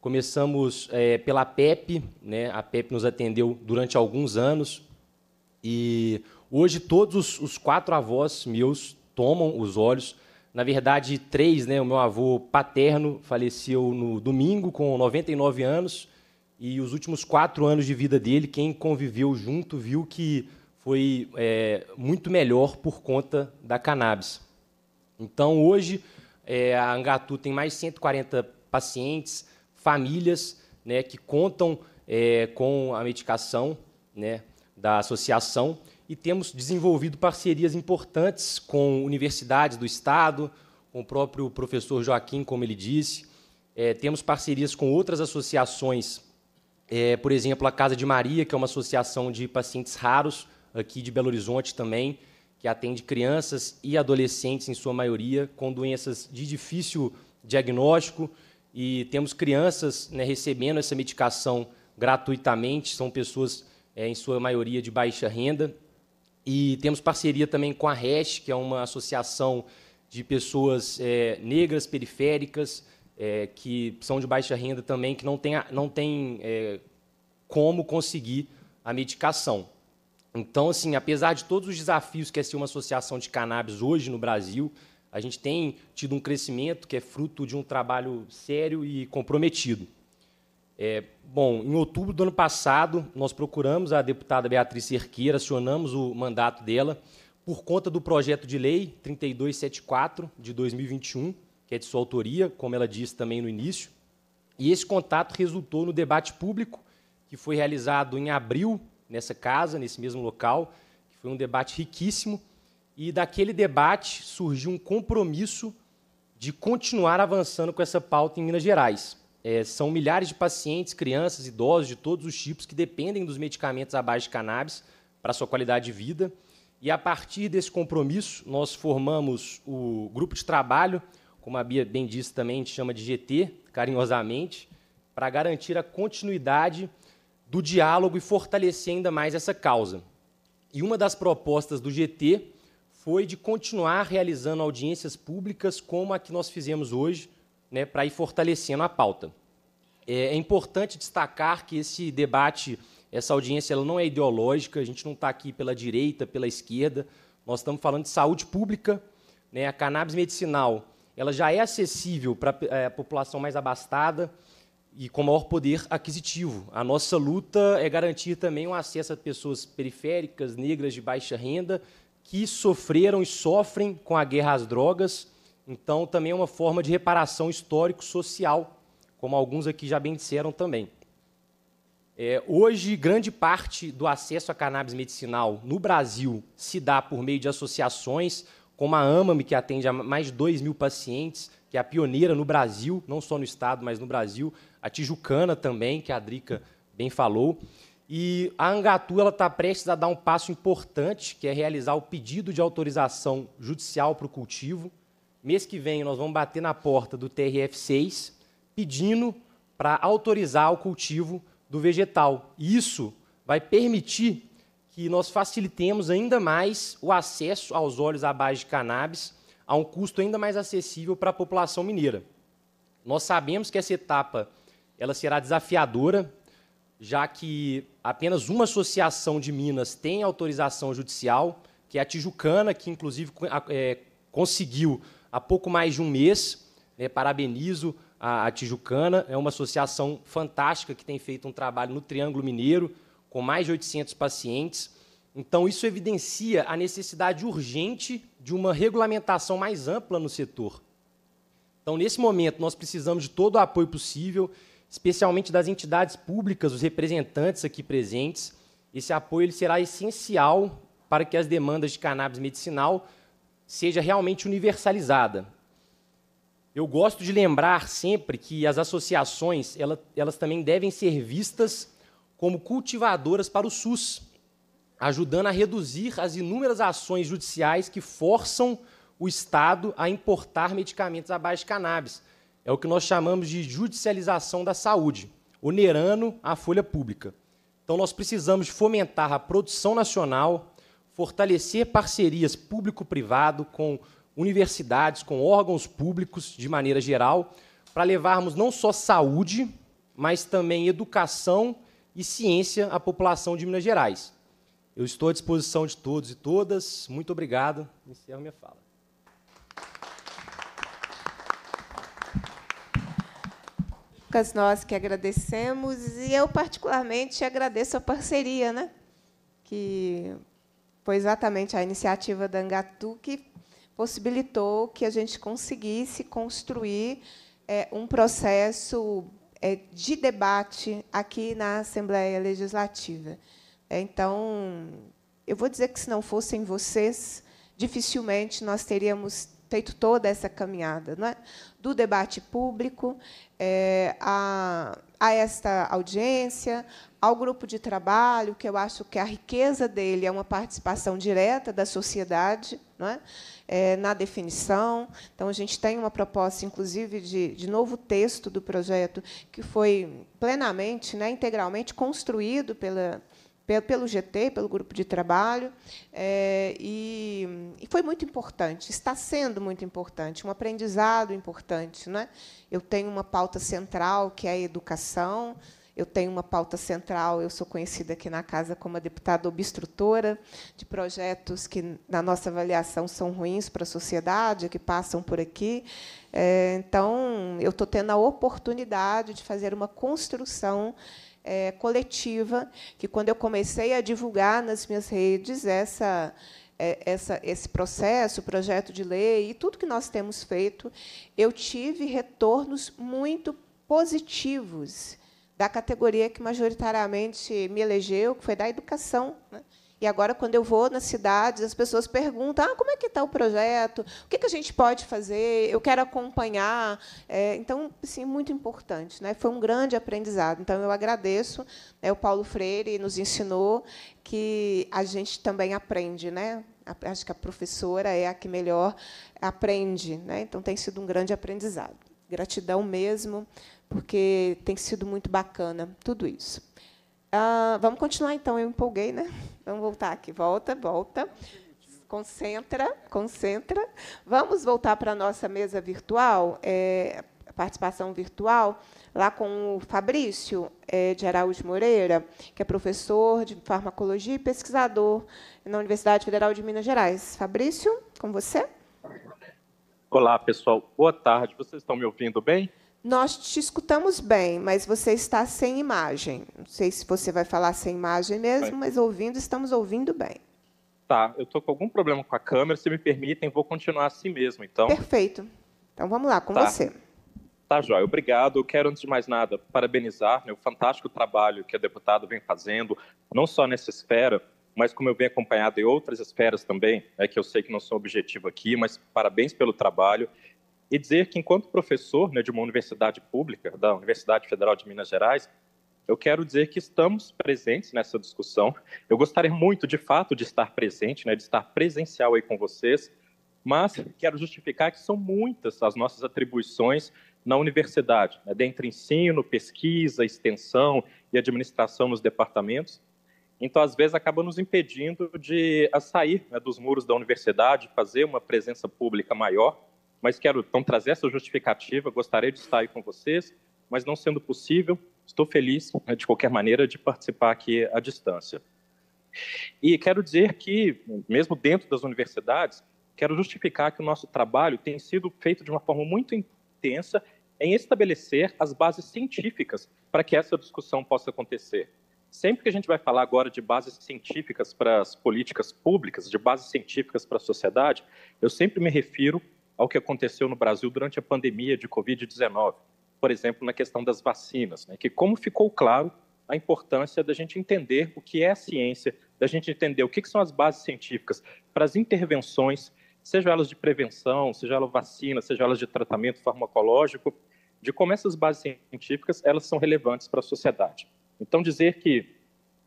Começamos é, pela PEP, né? a PEP nos atendeu durante alguns anos. E hoje todos os, os quatro avós meus tomam os olhos, na verdade, três, né? O meu avô paterno faleceu no domingo, com 99 anos, e os últimos quatro anos de vida dele, quem conviveu junto viu que foi é, muito melhor por conta da cannabis. Então, hoje, é, a Angatu tem mais de 140 pacientes, famílias né, que contam é, com a medicação né, da associação e temos desenvolvido parcerias importantes com universidades do Estado, com o próprio professor Joaquim, como ele disse. É, temos parcerias com outras associações, é, por exemplo, a Casa de Maria, que é uma associação de pacientes raros aqui de Belo Horizonte também, que atende crianças e adolescentes, em sua maioria, com doenças de difícil diagnóstico. E temos crianças né, recebendo essa medicação gratuitamente, são pessoas, é, em sua maioria, de baixa renda e temos parceria também com a REST, que é uma associação de pessoas é, negras, periféricas, é, que são de baixa renda também, que não tem, não tem é, como conseguir a medicação. Então, assim, apesar de todos os desafios que é ser uma associação de cannabis hoje no Brasil, a gente tem tido um crescimento que é fruto de um trabalho sério e comprometido. É, bom, em outubro do ano passado, nós procuramos a deputada Beatriz Cerqueira, acionamos o mandato dela por conta do projeto de lei 3274 de 2021, que é de sua autoria, como ela disse também no início. E esse contato resultou no debate público que foi realizado em abril nessa casa, nesse mesmo local, que foi um debate riquíssimo. E daquele debate surgiu um compromisso de continuar avançando com essa pauta em Minas Gerais. É, são milhares de pacientes, crianças, idosos de todos os tipos que dependem dos medicamentos à base de cannabis para sua qualidade de vida. E a partir desse compromisso, nós formamos o grupo de trabalho, como a Bia bem disse também, a gente chama de GT, carinhosamente, para garantir a continuidade do diálogo e fortalecer ainda mais essa causa. E uma das propostas do GT foi de continuar realizando audiências públicas como a que nós fizemos hoje, né, para ir fortalecendo a pauta. É, é, importante destacar que esse debate, essa audiência, ela não é ideológica, a gente não está aqui pela direita, pela esquerda, nós estamos falando de saúde pública. Né, a cannabis medicinal ela já é acessível para é, a população mais abastada e com maior poder aquisitivo. A nossa luta é garantir também o um acesso a pessoas periféricas, negras de baixa renda, que sofreram e sofrem com a guerra às drogas então, também é uma forma de reparação histórico-social, como alguns aqui já bem disseram também. É, hoje, grande parte do acesso à cannabis medicinal no Brasil se dá por meio de associações, como a AMAMI, que atende a mais de 2 mil pacientes, que é a pioneira no Brasil, não só no Estado, mas no Brasil, a Tijucana também, que a Drica bem falou. E a Angatu está prestes a dar um passo importante, que é realizar o pedido de autorização judicial para o cultivo mês que vem nós vamos bater na porta do TRF6 pedindo para autorizar o cultivo do vegetal. E isso vai permitir que nós facilitemos ainda mais o acesso aos óleos à base de cannabis a um custo ainda mais acessível para a população mineira. Nós sabemos que essa etapa ela será desafiadora, já que apenas uma associação de Minas tem autorização judicial, que é a Tijucana, que inclusive é, conseguiu há pouco mais de um mês. Né, parabenizo a, a Tijucana, é uma associação fantástica que tem feito um trabalho no Triângulo Mineiro, com mais de 800 pacientes. Então, isso evidencia a necessidade urgente de uma regulamentação mais ampla no setor. Então, nesse momento, nós precisamos de todo o apoio possível, especialmente das entidades públicas, os representantes aqui presentes. Esse apoio ele será essencial para que as demandas de cannabis medicinal seja realmente universalizada. Eu gosto de lembrar sempre que as associações elas, elas também devem ser vistas como cultivadoras para o SUS, ajudando a reduzir as inúmeras ações judiciais que forçam o Estado a importar medicamentos à base de cannabis. É o que nós chamamos de judicialização da saúde, onerando a folha pública. Então, nós precisamos fomentar a produção nacional, fortalecer parcerias público-privado com universidades, com órgãos públicos de maneira geral, para levarmos não só saúde, mas também educação e ciência à população de Minas Gerais. Eu estou à disposição de todos e todas. Muito obrigado. Encerro minha fala. Lucas, nós que agradecemos e eu particularmente agradeço a parceria, né? Que foi exatamente a iniciativa da Angatu que possibilitou que a gente conseguisse construir é, um processo é, de debate aqui na Assembleia Legislativa. É, então, eu vou dizer que, se não fossem vocês, dificilmente nós teríamos feito toda essa caminhada. Não é? do debate público, é, a, a esta audiência, ao grupo de trabalho, que eu acho que a riqueza dele é uma participação direta da sociedade não é? é na definição. Então, a gente tem uma proposta, inclusive, de, de novo texto do projeto, que foi plenamente, né, integralmente construído pela, pelo GT, pelo grupo de trabalho, é, e, e, foi muito importante, está sendo muito importante, um aprendizado importante. Né? Eu tenho uma pauta central, que é a educação, eu tenho uma pauta central, eu sou conhecida aqui na casa como a deputada obstrutora de projetos que, na nossa avaliação, são ruins para a sociedade, que passam por aqui. É, então, eu estou tendo a oportunidade de fazer uma construção é, coletiva, que quando eu comecei a divulgar nas minhas redes essa, é, essa, esse processo, o projeto de lei e tudo que nós temos feito, eu tive retornos muito positivos da categoria que majoritariamente me elegeu, que foi da educação. Né? E agora, quando eu vou nas cidades, as pessoas perguntam: ah, como é que está o projeto? O que, que a gente pode fazer? Eu quero acompanhar. É, então, sim, muito importante. Né? Foi um grande aprendizado. Então, eu agradeço. Né? O Paulo Freire nos ensinou que a gente também aprende, né? Acho que a professora é a que melhor aprende, né? Então, tem sido um grande aprendizado. Gratidão mesmo, porque tem sido muito bacana tudo isso. Ah, vamos continuar então. Eu empolguei, né? Vamos voltar aqui. Volta, volta. Concentra, concentra. Vamos voltar para a nossa mesa virtual, é, participação virtual, lá com o Fabrício é, de Araújo Moreira, que é professor de farmacologia e pesquisador na Universidade Federal de Minas Gerais. Fabrício, com você. Olá, pessoal. Boa tarde. Vocês estão me ouvindo bem? Nós te escutamos bem, mas você está sem imagem. Não sei se você vai falar sem imagem mesmo, mas ouvindo, estamos ouvindo bem. Tá, eu estou com algum problema com a câmera, se me permitem, vou continuar assim mesmo, então. Perfeito. Então vamos lá, com tá. você. Tá, Joia, obrigado. Eu quero, antes de mais nada, parabenizar né, o fantástico trabalho que a deputada vem fazendo, não só nessa esfera, mas como eu venho acompanhado em outras esferas também, é que eu sei que não sou objetivo aqui, mas parabéns pelo trabalho e dizer que, enquanto professor né, de uma universidade pública, da Universidade Federal de Minas Gerais, eu quero dizer que estamos presentes nessa discussão. Eu gostaria muito, de fato, de estar presente, né, de estar presencial aí com vocês, mas quero justificar que são muitas as nossas atribuições na universidade, né, dentre ensino, pesquisa, extensão e administração nos departamentos. Então, às vezes, acaba nos impedindo de sair né, dos muros da universidade, fazer uma presença pública maior mas quero então trazer essa justificativa, gostaria de estar aí com vocês, mas não sendo possível, estou feliz, né, de qualquer maneira, de participar aqui à distância. E quero dizer que, mesmo dentro das universidades, quero justificar que o nosso trabalho tem sido feito de uma forma muito intensa em estabelecer as bases científicas para que essa discussão possa acontecer. Sempre que a gente vai falar agora de bases científicas para as políticas públicas, de bases científicas para a sociedade, eu sempre me refiro ao que aconteceu no Brasil durante a pandemia de Covid-19, por exemplo, na questão das vacinas, né? que como ficou claro a importância da gente entender o que é a ciência, da gente entender o que, são as bases científicas para as intervenções, seja elas de prevenção, seja elas vacina, seja elas de tratamento farmacológico, de como essas bases científicas elas são relevantes para a sociedade. Então, dizer que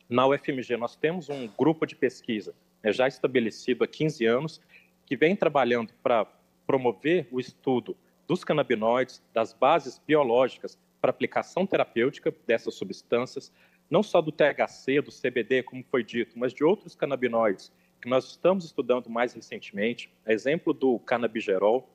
na UFMG nós temos um grupo de pesquisa né, já estabelecido há 15 anos, que vem trabalhando para promover o estudo dos canabinoides, das bases biológicas para aplicação terapêutica dessas substâncias, não só do THC, do CBD, como foi dito, mas de outros canabinoides que nós estamos estudando mais recentemente, exemplo do canabigerol,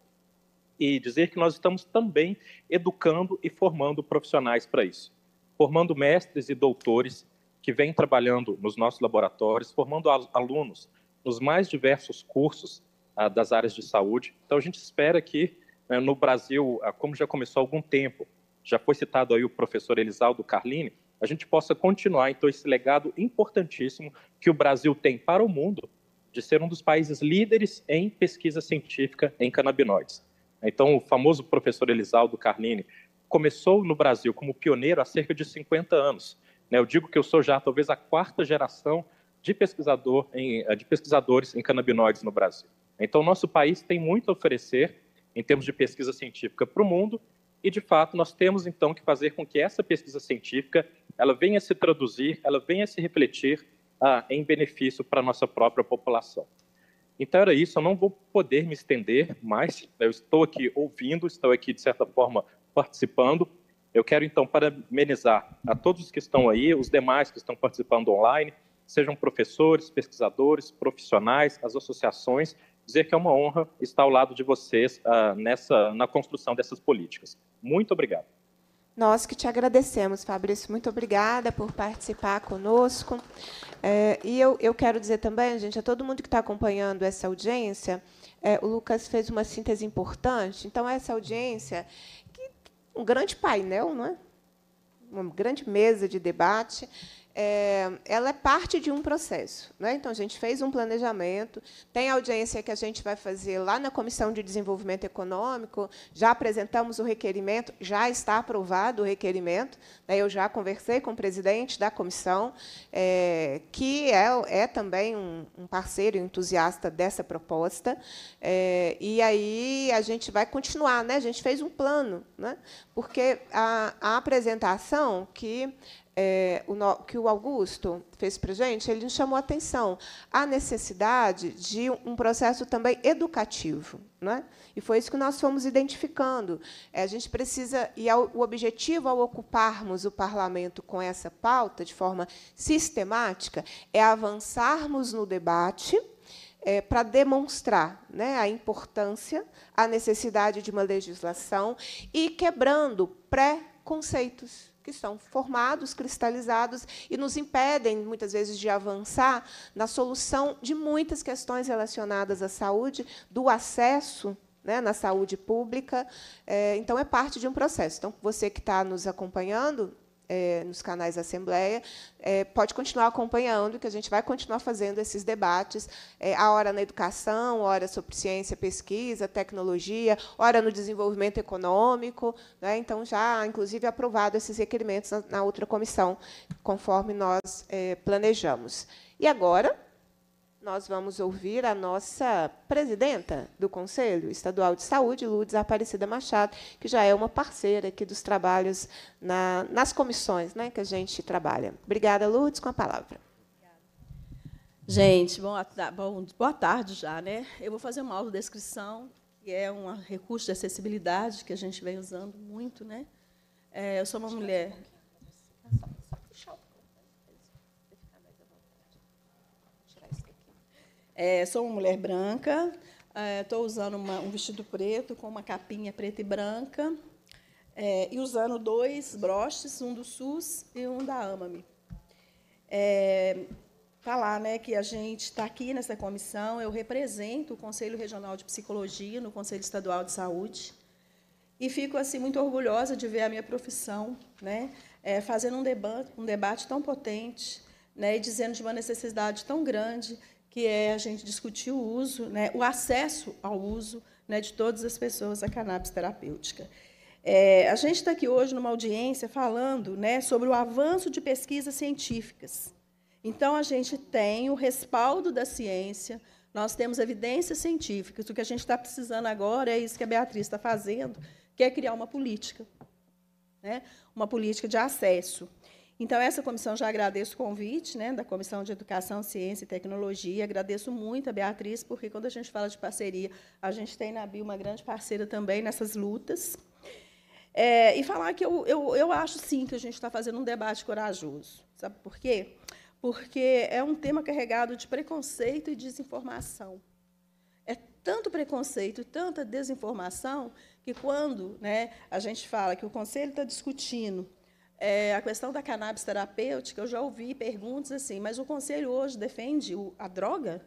e dizer que nós estamos também educando e formando profissionais para isso, formando mestres e doutores que vêm trabalhando nos nossos laboratórios, formando alunos nos mais diversos cursos das áreas de saúde. Então, a gente espera que né, no Brasil, como já começou há algum tempo, já foi citado aí o professor Elisaldo Carlini, a gente possa continuar, então, esse legado importantíssimo que o Brasil tem para o mundo de ser um dos países líderes em pesquisa científica em canabinoides. Então, o famoso professor Elisaldo Carlini começou no Brasil como pioneiro há cerca de 50 anos. Né? Eu digo que eu sou já talvez a quarta geração de, pesquisador em, de pesquisadores em canabinoides no Brasil. Então, nosso país tem muito a oferecer em termos de pesquisa científica para o mundo e, de fato, nós temos então que fazer com que essa pesquisa científica ela venha se traduzir, ela venha se refletir ah, em benefício para a nossa própria população. Então era isso, eu não vou poder me estender mais, eu estou aqui ouvindo, estou aqui, de certa forma, participando. Eu quero, então, parabenizar a todos que estão aí, os demais que estão participando online, sejam professores, pesquisadores, profissionais, as associações dizer que é uma honra estar ao lado de vocês uh, nessa, na construção dessas políticas. Muito obrigado. Nós que te agradecemos, Fabrício. Muito obrigada por participar conosco. É, e eu, eu quero dizer também, gente, a todo mundo que está acompanhando essa audiência, é, o Lucas fez uma síntese importante. Então, essa audiência, um grande painel, não é? uma grande mesa de debate, é, ela é parte de um processo. Né? Então, a gente fez um planejamento, tem audiência que a gente vai fazer lá na Comissão de Desenvolvimento Econômico, já apresentamos o requerimento, já está aprovado o requerimento. Né? Eu já conversei com o presidente da comissão, é, que é, é também um, um parceiro entusiasta dessa proposta. É, e aí a gente vai continuar. Né? A gente fez um plano, né? porque a, a apresentação que é, o, que o Augusto fez para a gente, ele nos chamou a atenção à necessidade de um processo também educativo. Né? E foi isso que nós fomos identificando. É, a gente precisa, e ao, é o objetivo ao ocuparmos o parlamento com essa pauta de forma sistemática é avançarmos no debate. É, para demonstrar né, a importância, a necessidade de uma legislação e quebrando pré-conceitos que estão formados, cristalizados e nos impedem, muitas vezes, de avançar na solução de muitas questões relacionadas à saúde, do acesso né, na saúde pública. É, então, é parte de um processo. Então, você que está nos acompanhando, é, nos canais da Assembleia, é, pode continuar acompanhando, que a gente vai continuar fazendo esses debates, é, a hora na educação, hora sobre ciência, pesquisa, tecnologia, hora no desenvolvimento econômico. Né? Então, já, inclusive, aprovado esses requerimentos na, na outra comissão, conforme nós é, planejamos. E agora, nós vamos ouvir a nossa presidenta do Conselho Estadual de Saúde, Lourdes Aparecida Machado, que já é uma parceira aqui dos trabalhos na, nas comissões né, que a gente trabalha. Obrigada, Lourdes, com a palavra. Gente, bom, bom, boa tarde já, né? Eu vou fazer uma autodescrição, que é um recurso de acessibilidade que a gente vem usando muito, né? É, eu sou uma mulher. É, sou uma mulher branca, estou é, usando uma, um vestido preto com uma capinha preta e branca é, e usando dois broches, um do SUS e um da AMAME. É, falar tá né, que a gente está aqui nessa comissão, eu represento o Conselho Regional de Psicologia no Conselho Estadual de Saúde e fico assim muito orgulhosa de ver a minha profissão né, é, fazendo um debate, um debate tão potente né, e dizendo de uma necessidade tão grande que é a gente discutir o uso, né, o acesso ao uso né, de todas as pessoas à cannabis terapêutica. É, a gente está aqui hoje numa audiência falando né, sobre o avanço de pesquisas científicas. Então, a gente tem o respaldo da ciência, nós temos evidências científicas. O que a gente está precisando agora é isso que a Beatriz está fazendo, que é criar uma política, né? uma política de acesso. Então, essa comissão, já agradeço o convite né, da Comissão de Educação, Ciência e Tecnologia. Agradeço muito a Beatriz, porque quando a gente fala de parceria, a gente tem na BIO uma grande parceira também nessas lutas. É, e falar que eu, eu, eu acho, sim, que a gente está fazendo um debate corajoso. Sabe por quê? Porque é um tema carregado de preconceito e desinformação. É tanto preconceito e tanta desinformação que, quando né, a gente fala que o Conselho está discutindo é, a questão da cannabis terapêutica, eu já ouvi perguntas assim, mas o conselho hoje defende o, a droga,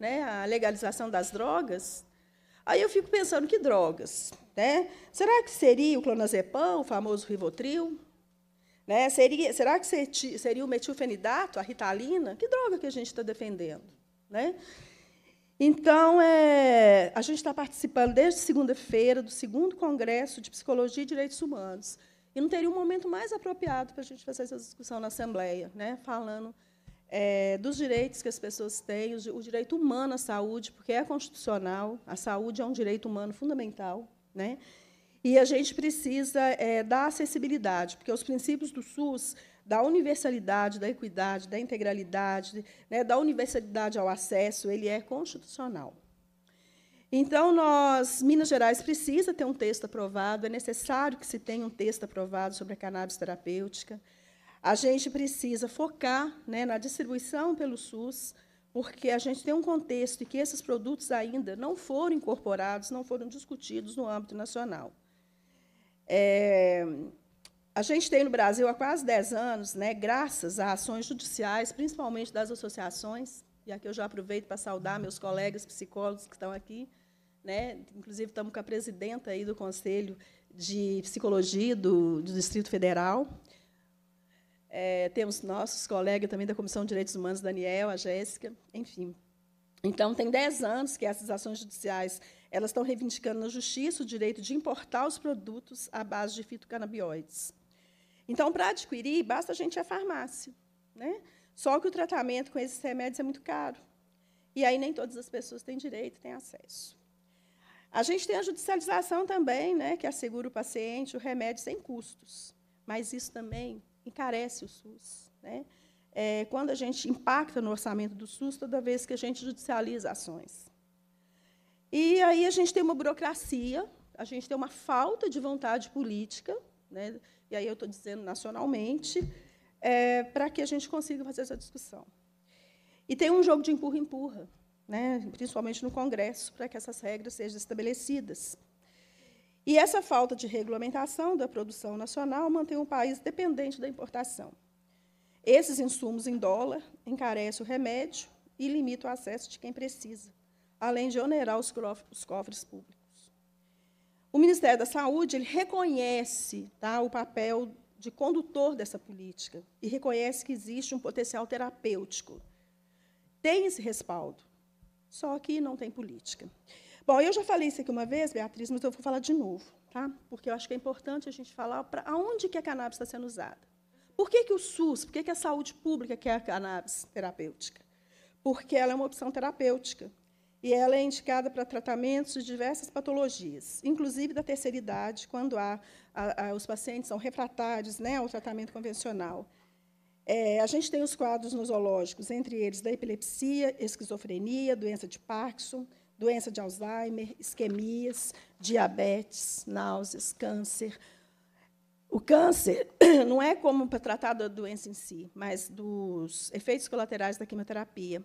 né, a legalização das drogas? Aí eu fico pensando, que drogas? Né? Será que seria o clonazepam, o famoso Rivotril? Né? Seria, será que seria o metilfenidato, a ritalina? Que droga que a gente está defendendo? Né? Então, é, a gente está participando desde segunda-feira do segundo Congresso de Psicologia e Direitos Humanos. E não teria um momento mais apropriado para a gente fazer essa discussão na Assembleia, né? falando é, dos direitos que as pessoas têm, o, direito humano à saúde, porque é constitucional, a saúde é um direito humano fundamental. Né? E a gente precisa é, da acessibilidade, porque os princípios do SUS da universalidade, da equidade, da integralidade, né, da universalidade ao acesso, ele é constitucional. Então, nós, Minas Gerais precisa ter um texto aprovado, é necessário que se tenha um texto aprovado sobre a cannabis terapêutica. A gente precisa focar né, na distribuição pelo SUS, porque a gente tem um contexto em que esses produtos ainda não foram incorporados, não foram discutidos no âmbito nacional. É, a gente tem no Brasil há quase 10 anos, né, graças a ações judiciais, principalmente das associações, e aqui eu já aproveito para saudar meus colegas psicólogos que estão aqui, né? Inclusive estamos com a presidenta aí do Conselho de Psicologia do, do Distrito Federal. É, temos nossos colegas também da Comissão de Direitos Humanos, Daniel, a Jéssica, enfim. Então, tem 10 anos que essas ações judiciais elas estão reivindicando na justiça o direito de importar os produtos à base de fitocannabinoides. Então, para adquirir, basta a gente ir à farmácia. Né? Só que o tratamento com esses remédios é muito caro. E aí nem todas as pessoas têm direito, têm acesso. A gente tem a judicialização também, né, que assegura o paciente o remédio sem custos, mas isso também encarece o SUS. Né? É, quando a gente impacta no orçamento do SUS, toda vez que a gente judicializa ações. E aí a gente tem uma burocracia, a gente tem uma falta de vontade política, né? e aí eu estou dizendo nacionalmente, é, para que a gente consiga fazer essa discussão. E tem um jogo de empurra-empurra, né, principalmente no Congresso, para que essas regras sejam estabelecidas. E essa falta de regulamentação da produção nacional mantém o país dependente da importação. Esses insumos em dólar encarecem o remédio e limitam o acesso de quem precisa, além de onerar os, cofres públicos. O Ministério da Saúde ele reconhece tá, o papel de condutor dessa política e reconhece que existe um potencial terapêutico. Tem esse respaldo, só que não tem política. Bom, eu já falei isso aqui uma vez, Beatriz, mas eu vou falar de novo, tá? porque eu acho que é importante a gente falar para aonde que a cannabis está sendo usada. Por que, que o SUS, por que, que a saúde pública quer a cannabis terapêutica? Porque ela é uma opção terapêutica e ela é indicada para tratamentos de diversas patologias, inclusive da terceira idade, quando há, há, os pacientes são refratários né, ao tratamento convencional. É, a gente tem os quadros nosológicos, entre eles da epilepsia, esquizofrenia, doença de Parkinson, doença de Alzheimer, isquemias, diabetes, náuseas, câncer. O câncer <clears throat> não é como para tratar da doença em si, mas dos efeitos colaterais da quimioterapia.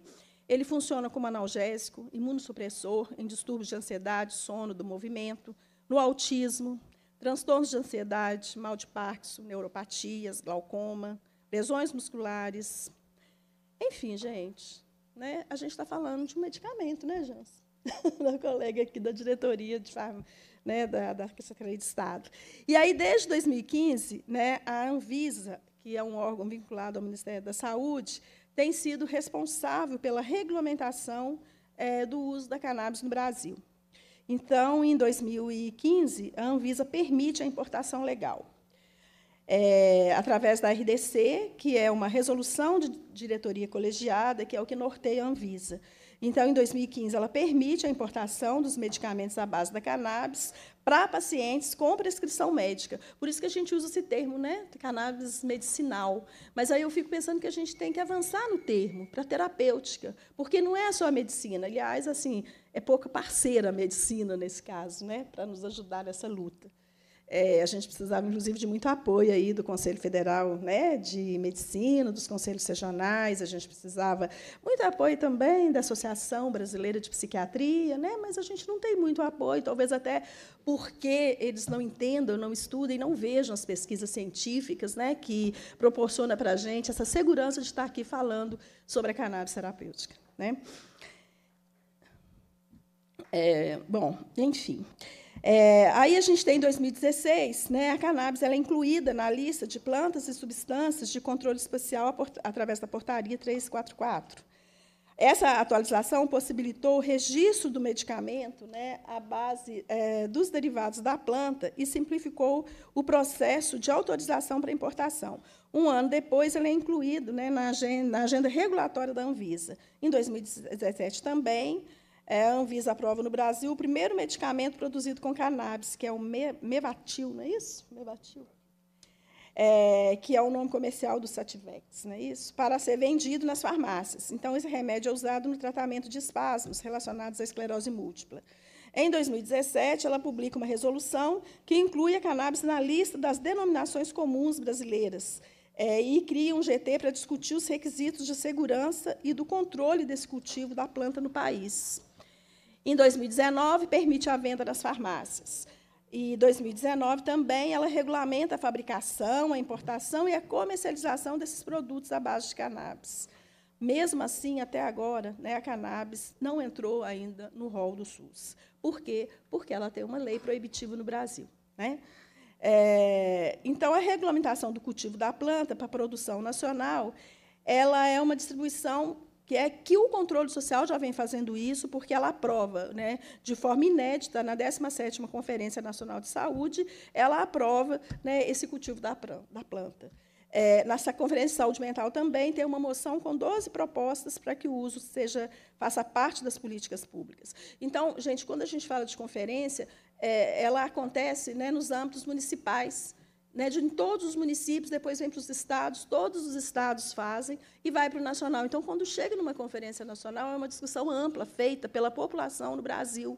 Ele funciona como analgésico, imunossupressor em distúrbios de ansiedade, sono, do movimento, no autismo, transtornos de ansiedade, mal de Parkinson, neuropatias, glaucoma, lesões musculares. Enfim, gente, né? a gente está falando de um medicamento, né, Jans? <laughs> da colega aqui da diretoria de né, da, da Secretaria de Estado. E aí, desde 2015, né, a Anvisa, que é um órgão vinculado ao Ministério da Saúde, tem sido responsável pela regulamentação é, do uso da cannabis no Brasil. Então, em 2015, a Anvisa permite a importação legal é, através da RDC, que é uma resolução de diretoria colegiada, que é o que norteia a Anvisa. Então, em 2015, ela permite a importação dos medicamentos à base da cannabis para pacientes com prescrição médica. Por isso que a gente usa esse termo, né, cannabis medicinal. Mas aí eu fico pensando que a gente tem que avançar no termo para terapêutica, porque não é só a medicina. Aliás, assim, é pouca parceira a medicina nesse caso, né, para nos ajudar nessa luta. É, a gente precisava, inclusive, de muito apoio aí do Conselho Federal né, de Medicina, dos conselhos regionais, a gente precisava muito apoio também da Associação Brasileira de Psiquiatria, né, mas a gente não tem muito apoio, talvez até porque eles não entendam, não estudem, não vejam as pesquisas científicas né, que proporciona para a gente essa segurança de estar aqui falando sobre a cannabis terapêutica. Né? É, bom, enfim. É, aí a gente tem, em 2016, né, a cannabis ela é incluída na lista de plantas e substâncias de controle espacial através da portaria 344. Essa atualização possibilitou o registro do medicamento né, à base é, dos derivados da planta e simplificou o processo de autorização para importação. Um ano depois, ele é incluído né, na, agenda, na agenda regulatória da Anvisa. Em 2017, também, é, a Anvisa aprova no Brasil o primeiro medicamento produzido com cannabis, que é o Mevatil, não é isso? Mevatil. É, que é o nome comercial do Sativex, não é isso? Para ser vendido nas farmácias. Então, esse remédio é usado no tratamento de espasmos relacionados à esclerose múltipla. Em 2017, ela publica uma resolução que inclui a cannabis na lista das denominações comuns brasileiras é, e cria um GT para discutir os requisitos de segurança e do controle desse cultivo da planta no país. Em 2019, permite a venda das farmácias. E 2019 também ela regulamenta a fabricação, a importação e a comercialização desses produtos à base de cannabis. Mesmo assim, até agora, né, a cannabis não entrou ainda no rol do SUS. Por quê? Porque ela tem uma lei proibitiva no Brasil. Né? É, então, a regulamentação do cultivo da planta para a produção nacional ela é uma distribuição que é que o controle social já vem fazendo isso, porque ela aprova, né, de forma inédita, na 17ª Conferência Nacional de Saúde, ela aprova né, esse cultivo da, planta. É, nessa Conferência de Saúde Mental também tem uma moção com 12 propostas para que o uso seja faça parte das políticas públicas. Então, gente, quando a gente fala de conferência, é, ela acontece né, nos âmbitos municipais, né, de, em todos os municípios, depois vem para os estados, todos os estados fazem e vai para o nacional. Então, quando chega numa conferência nacional, é uma discussão ampla, feita pela população no Brasil.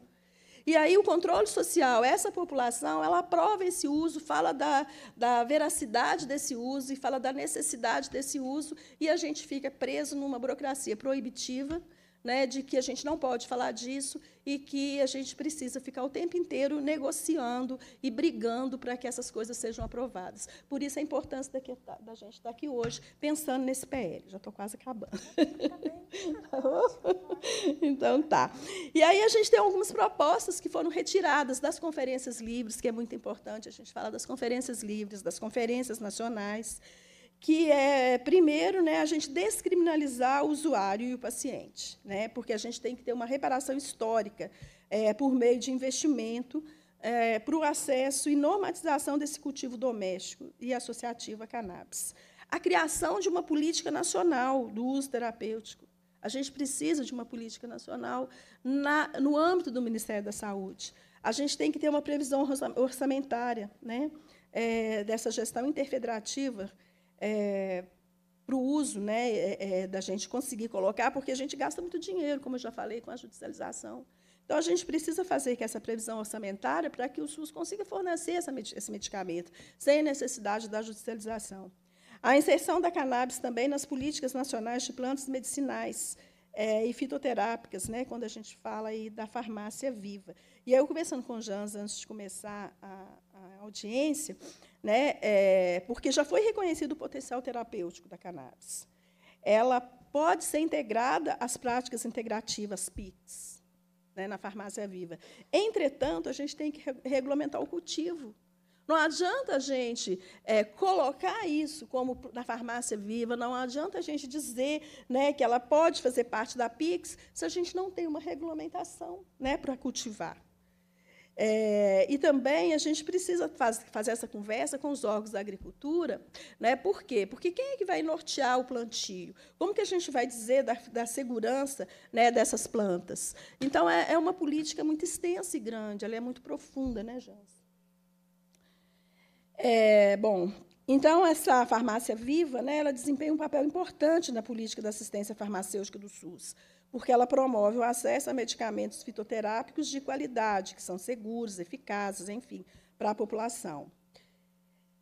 E aí o controle social, essa população, ela aprova esse uso, fala da, da veracidade desse uso e fala da necessidade desse uso, e a gente fica preso numa burocracia proibitiva, né, de que a gente não pode falar disso e que a gente precisa ficar o tempo inteiro negociando e brigando para que essas coisas sejam aprovadas. Por isso a importância daqui, tá, da, gente estar tá aqui hoje pensando nesse PL. Já estou quase acabando. <laughs> então tá. E aí a gente tem algumas propostas que foram retiradas das conferências livres, que é muito importante a gente falar das conferências livres, das conferências nacionais que é, primeiro, né, a gente descriminalizar o usuário e o paciente, né, porque a gente tem que ter uma reparação histórica é, por meio de investimento é, para o acesso e normatização desse cultivo doméstico e associativo a cannabis. A criação de uma política nacional do uso terapêutico. A gente precisa de uma política nacional na, no âmbito do Ministério da Saúde. A gente tem que ter uma previsão orçamentária né, é, dessa gestão interfederativa é, para o uso né, é, é, da gente conseguir colocar, porque a gente gasta muito dinheiro, como eu já falei, com a judicialização. Então, a gente precisa fazer que essa previsão orçamentária para que o SUS consiga fornecer essa, esse medicamento, sem necessidade da judicialização. A inserção da cannabis também nas políticas nacionais de plantas medicinais é, e fitoterápicas, né, quando a gente fala aí da farmácia viva. E aí, eu começando com o Jans antes de começar a, a audiência, né, é, porque já foi reconhecido o potencial terapêutico da cannabis. Ela pode ser integrada às práticas integrativas PICs, né, na farmácia viva. Entretanto, a gente tem que regulamentar o cultivo não adianta a gente é, colocar isso como na farmácia viva, não adianta a gente dizer né, que ela pode fazer parte da PIX se a gente não tem uma regulamentação né, para cultivar. É, e também a gente precisa faz, fazer essa conversa com os órgãos da agricultura, né? Por quê? Porque quem é que vai nortear o plantio? Como que a gente vai dizer da, da segurança né, dessas plantas? Então é, é, uma política muito extensa e grande, ela é muito profunda, né, Jans? É, bom, então, essa farmácia viva né, ela desempenha um papel importante na política da assistência farmacêutica do SUS porque ela promove o acesso a medicamentos fitoterápicos de qualidade, que são seguros, eficazes, enfim, para a população.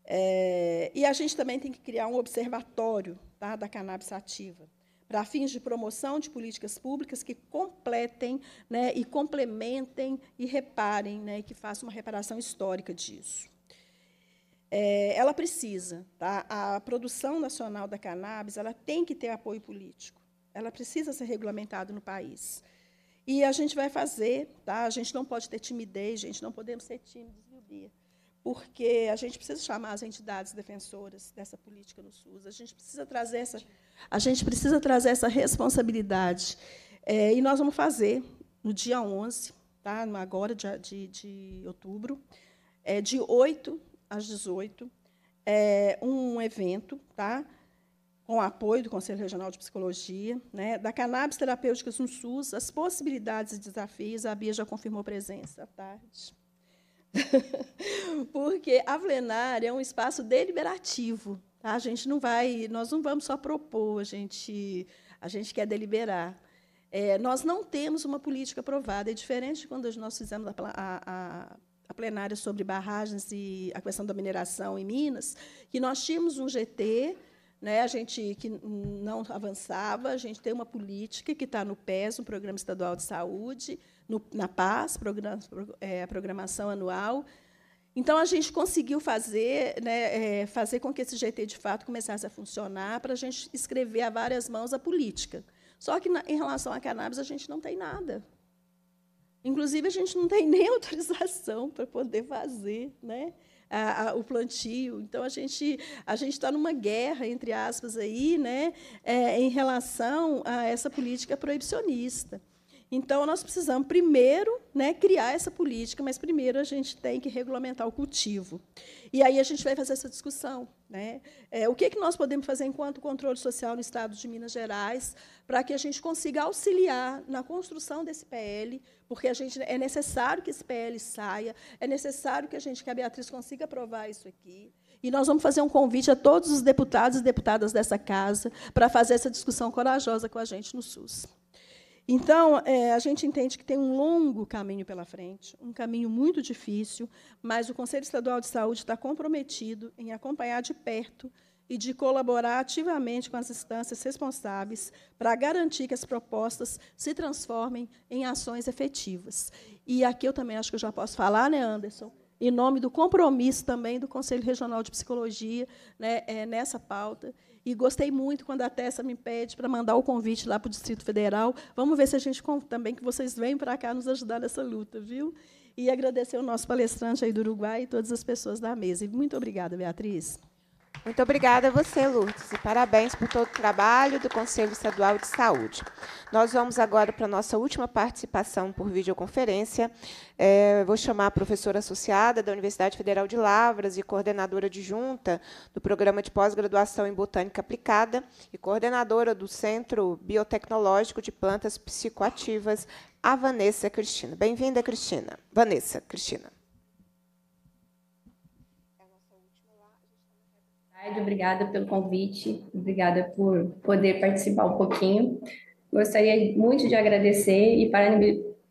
É, e a gente também tem que criar um observatório tá, da cannabis ativa, para fins de promoção de políticas públicas que completem né, e complementem e reparem, né, que façam uma reparação histórica disso. É, ela precisa, tá? a produção nacional da cannabis ela tem que ter apoio político. Ela precisa ser regulamentada no país. E a gente vai fazer, tá? A gente não pode ter timidez, gente, não podemos ser tímidos, viu, Bia? Porque a gente precisa chamar as entidades defensoras dessa política no SUS. A gente precisa trazer essa, a gente precisa trazer essa responsabilidade. É, e nós vamos fazer no dia 11, tá? agora de, de, de outubro, é, de 8 às 18, é, um evento, tá? com o apoio do Conselho Regional de Psicologia, né, da cannabis terapêutica no SUS, as possibilidades e desafios, a Bia já confirmou presença à tarde. <laughs> Porque a plenária é um espaço deliberativo. Tá? A gente não vai, nós não vamos só propor, a gente, a gente quer deliberar. É, nós não temos uma política aprovada. É diferente de quando nós fizemos a, a, a plenária sobre barragens e a questão da mineração em Minas, que nós tínhamos um GT né, a gente que não avançava, a gente tem uma política que está no PES, um Programa Estadual de Saúde, no, na PAS, programa, é, programação anual. Então, a gente conseguiu fazer, né, é, fazer com que esse GT, de fato, começasse a funcionar para a gente escrever a várias mãos a política. Só que, na, em relação à cannabis, a gente não tem nada. Inclusive, a gente não tem nem <laughs> autorização para poder fazer. Né? a, a, o plantio. Então a gente a gente está numa guerra entre aspas aí, né, é, em relação a essa política proibicionista. Então, nós precisamos primeiro né, criar essa política, mas primeiro a gente tem que regulamentar o cultivo. E aí a gente vai fazer essa discussão. Né? É, o que, é que nós podemos fazer enquanto controle social no estado de Minas Gerais para que a gente consiga auxiliar na construção desse PL, porque a gente, é necessário que esse PL saia, é necessário que a gente, que a Beatriz consiga aprovar isso aqui. E nós vamos fazer um convite a todos os deputados e deputadas dessa casa para fazer essa discussão corajosa com a gente no SUS. Então, é, a gente entende que tem um longo caminho pela frente, um caminho muito difícil, mas o Conselho Estadual de Saúde está comprometido em acompanhar de perto e de colaborar ativamente com as instâncias responsáveis para garantir que as propostas se transformem em ações efetivas. E aqui eu também acho que eu já posso falar, né, Anderson? Em nome do compromisso também do Conselho Regional de Psicologia né, é, nessa pauta e gostei muito quando a Tessa me pede para mandar o convite lá para o Distrito Federal. Vamos ver se a gente também que vocês vêm para cá nos ajudar nessa luta, viu? E agradecer o nosso palestrante aí do Uruguai e todas as pessoas da mesa. muito obrigada, Beatriz. Muito obrigada a você, Lourdes, e parabéns por todo o trabalho do Conselho Estadual de Saúde. Nós vamos agora para a nossa última participação por videoconferência. É, vou chamar a professora associada da Universidade Federal de Lavras e coordenadora adjunta do Programa de Pós-Graduação em Botânica Aplicada e coordenadora do Centro Biotecnológico de Plantas Psicoativas, a Vanessa Cristina. Bem-vinda, Cristina. Vanessa Cristina. Obrigada pelo convite, obrigada por poder participar um pouquinho. Gostaria muito de agradecer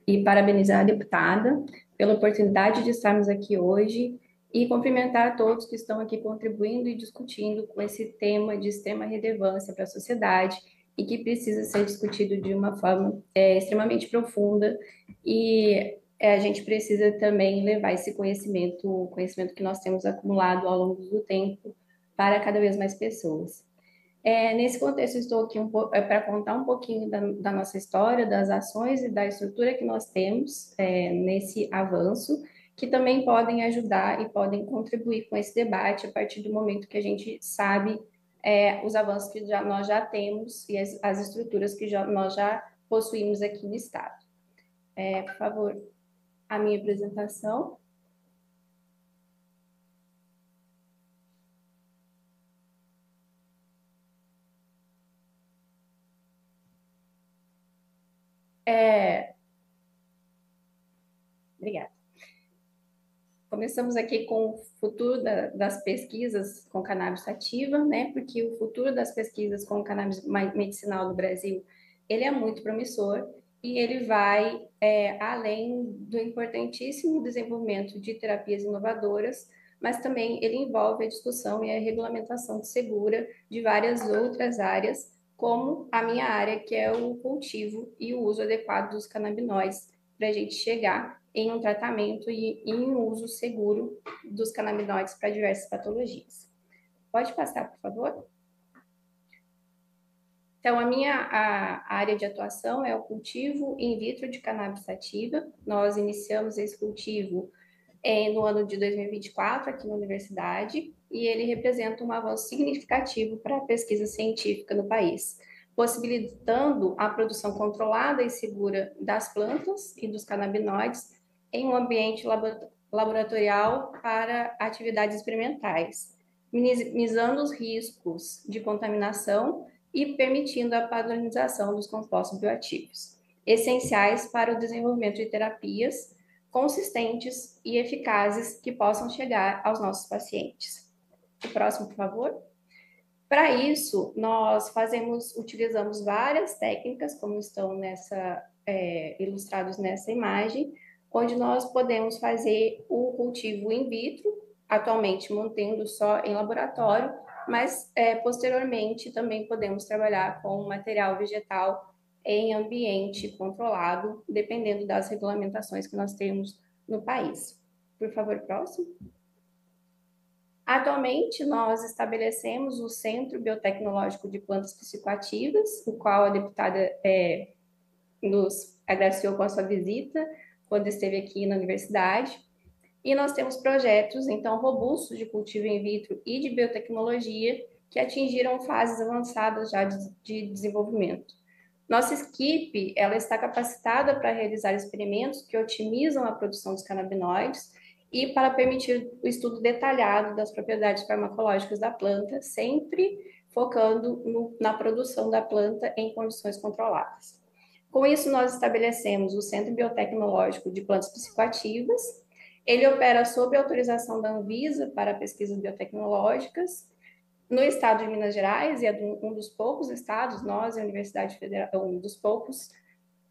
e parabenizar a deputada pela oportunidade de estarmos aqui hoje e cumprimentar a todos que estão aqui contribuindo e discutindo com esse tema de extrema relevância para a sociedade e que precisa ser discutido de uma forma é, extremamente profunda e é, a gente precisa também levar esse conhecimento, o conhecimento que nós temos acumulado ao longo do tempo, para cada vez mais pessoas. É, nesse contexto, estou aqui um é, para contar um pouquinho da, da, nossa história, das ações e da estrutura que nós temos é, nesse avanço, que também podem ajudar e podem contribuir com esse debate a partir do momento que a gente sabe é, os avanços que já, nós já temos e as, as estruturas que já, nós já possuímos aqui no Estado. É, por favor, a minha apresentação. É... Obrigada. Começamos aqui com o futuro da, das pesquisas com cannabis sativa, né? Porque o futuro das pesquisas com cannabis medicinal no Brasil, ele é muito promissor e ele vai é, além do importantíssimo desenvolvimento de terapias inovadoras, mas também ele envolve a discussão e a regulamentação segura de várias outras áreas como a minha área, que é o cultivo e o uso adequado dos canabinoides, para a gente chegar em um tratamento e em um uso seguro dos canabinoides para diversas patologias. Pode passar, por favor? Então, a minha a, área de atuação é o cultivo in vitro de cannabis sativa. Nós iniciamos esse cultivo eh, no ano de 2024 aqui na universidade e ele representa um avanço significativo para a pesquisa científica no país, possibilitando a produção controlada e segura das plantas e dos canabinoides em um ambiente laboratorial para atividades experimentais, minimizando os riscos de contaminação e permitindo a padronização dos compostos bioativos, essenciais para o desenvolvimento de terapias consistentes e eficazes que possam chegar aos nossos pacientes. Próximo, por favor. Para isso, nós fazemos, utilizamos várias técnicas, como estão nessa, é, ilustrados nessa imagem, onde nós podemos fazer o cultivo in vitro, atualmente mantendo só em laboratório, mas é, posteriormente também podemos trabalhar com material vegetal em ambiente controlado, dependendo das regulamentações que nós temos no país. Por favor, próximo. Atualmente, nós estabelecemos o Centro Biotecnológico de Plantas Psicoativas, o qual a deputada é, nos agraciou com a sua visita quando esteve aqui na universidade. E nós temos projetos, então, robustos de cultivo in vitro e de biotecnologia que atingiram fases avançadas já de, de desenvolvimento. Nossa equipe, ela está capacitada para realizar experimentos que otimizam a produção dos canabinoides, e para permitir o estudo detalhado das propriedades farmacológicas da planta, sempre focando no, na produção da planta em condições controladas. Com isso, nós estabelecemos o Centro Biotecnológico de Plantas Psicoativas. Ele opera sob autorização da Anvisa para pesquisas biotecnológicas no estado de Minas Gerais, e é um dos poucos estados, nós, a Universidade Federal, um dos poucos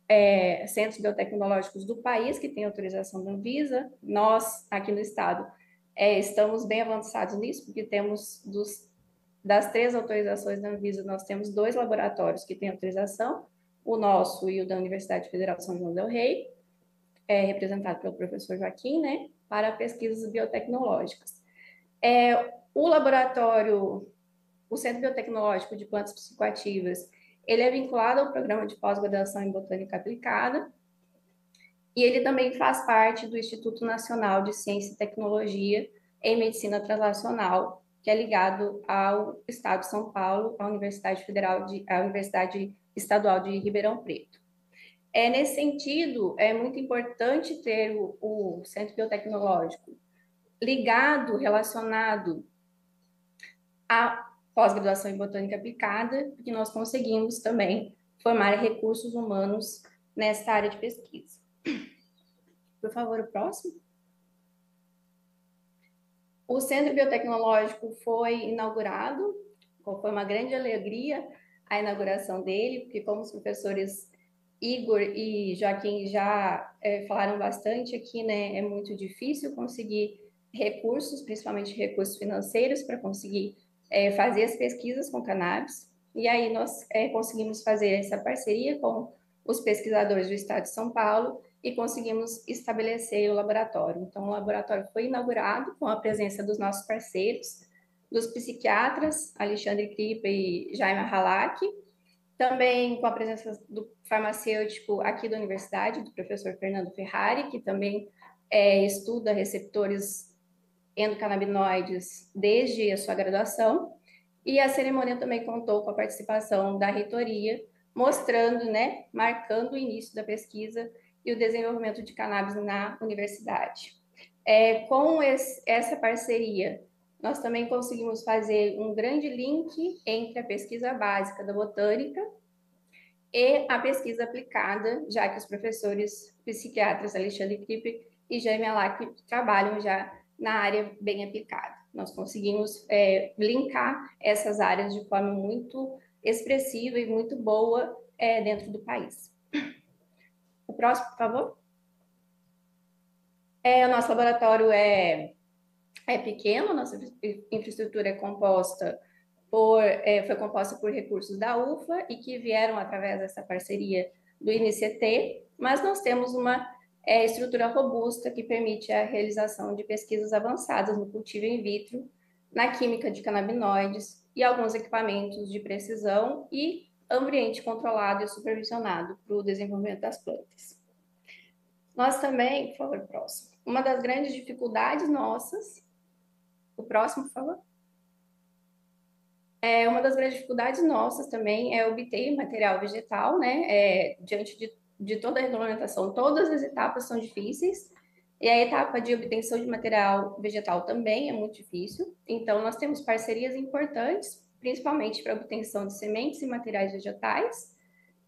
é, centros biotecnológicos do país que têm autorização da Anvisa. Nós, aqui no estado, é, estamos bem avançados nisso, porque temos dos, das três autorizações da Anvisa, nós temos dois laboratórios que têm autorização, o nosso e o da Universidade Federal de São João del Rei, é, representado pelo professor Joaquim, né, para pesquisas biotecnológicas. É, o laboratório, o Centro Biotecnológico de Plantas Psicoativas, ele é vinculado ao programa de pós-graduação em Botânica Aplicada e ele também faz parte do Instituto Nacional de Ciência e Tecnologia em Medicina Translacional, que é ligado ao Estado de São Paulo, à Universidade Federal de, à Universidade Estadual de Ribeirão Preto. É nesse sentido é muito importante ter o, o centro biotecnológico ligado, relacionado a pós-graduação em botânica aplicada, porque nós conseguimos também formar recursos humanos nessa área de pesquisa. Por favor, o próximo. O Centro Biotecnológico foi inaugurado, foi uma grande alegria a inauguração dele, porque como os professores Igor e Joaquim já é, falaram bastante aqui, né, é muito difícil conseguir recursos, principalmente recursos financeiros, para conseguir é, fazer as pesquisas com cannabis, e aí nós é, conseguimos fazer essa parceria com os pesquisadores do estado de São Paulo e conseguimos estabelecer o laboratório. Então, o laboratório foi inaugurado com a presença dos nossos parceiros, dos psiquiatras Alexandre Kripa e Jaime Halak, também com a presença do farmacêutico aqui da universidade, do professor Fernando Ferrari, que também é, estuda receptores endocannabinoides desde a sua graduação. E a cerimônia também contou com a participação da reitoria, mostrando, né, marcando o início da pesquisa e o desenvolvimento de cannabis na universidade. É, com esse, essa parceria, nós também conseguimos fazer um grande link entre a pesquisa básica da botânica e a pesquisa aplicada, já que os professores psiquiatras Alexandre Kripp e Jaime Alac trabalham já na área bem aplicada. Nós conseguimos é, linkar essas áreas de forma muito expressiva e muito boa é, dentro do país. O próximo, por favor. É, o nosso laboratório é, é pequeno, nossa infraestrutura é composta por, é, foi composta por recursos da UFA e que vieram através dessa parceria do INCT, mas nós temos uma é estrutura robusta que permite a realização de pesquisas avançadas no cultivo in vitro, na química de canabinoides e alguns equipamentos de precisão e ambiente controlado e supervisionado para o desenvolvimento das plantas. Nós também, por favor, próximo. Uma das grandes dificuldades nossas, o próximo, por favor. É, uma das grandes dificuldades nossas também é obter material vegetal, né? É, diante de de toda a regulamentação, todas as etapas são difíceis. E a etapa de obtenção de material vegetal também é muito difícil. Então, nós temos parcerias importantes, principalmente para obtenção de sementes e materiais vegetais,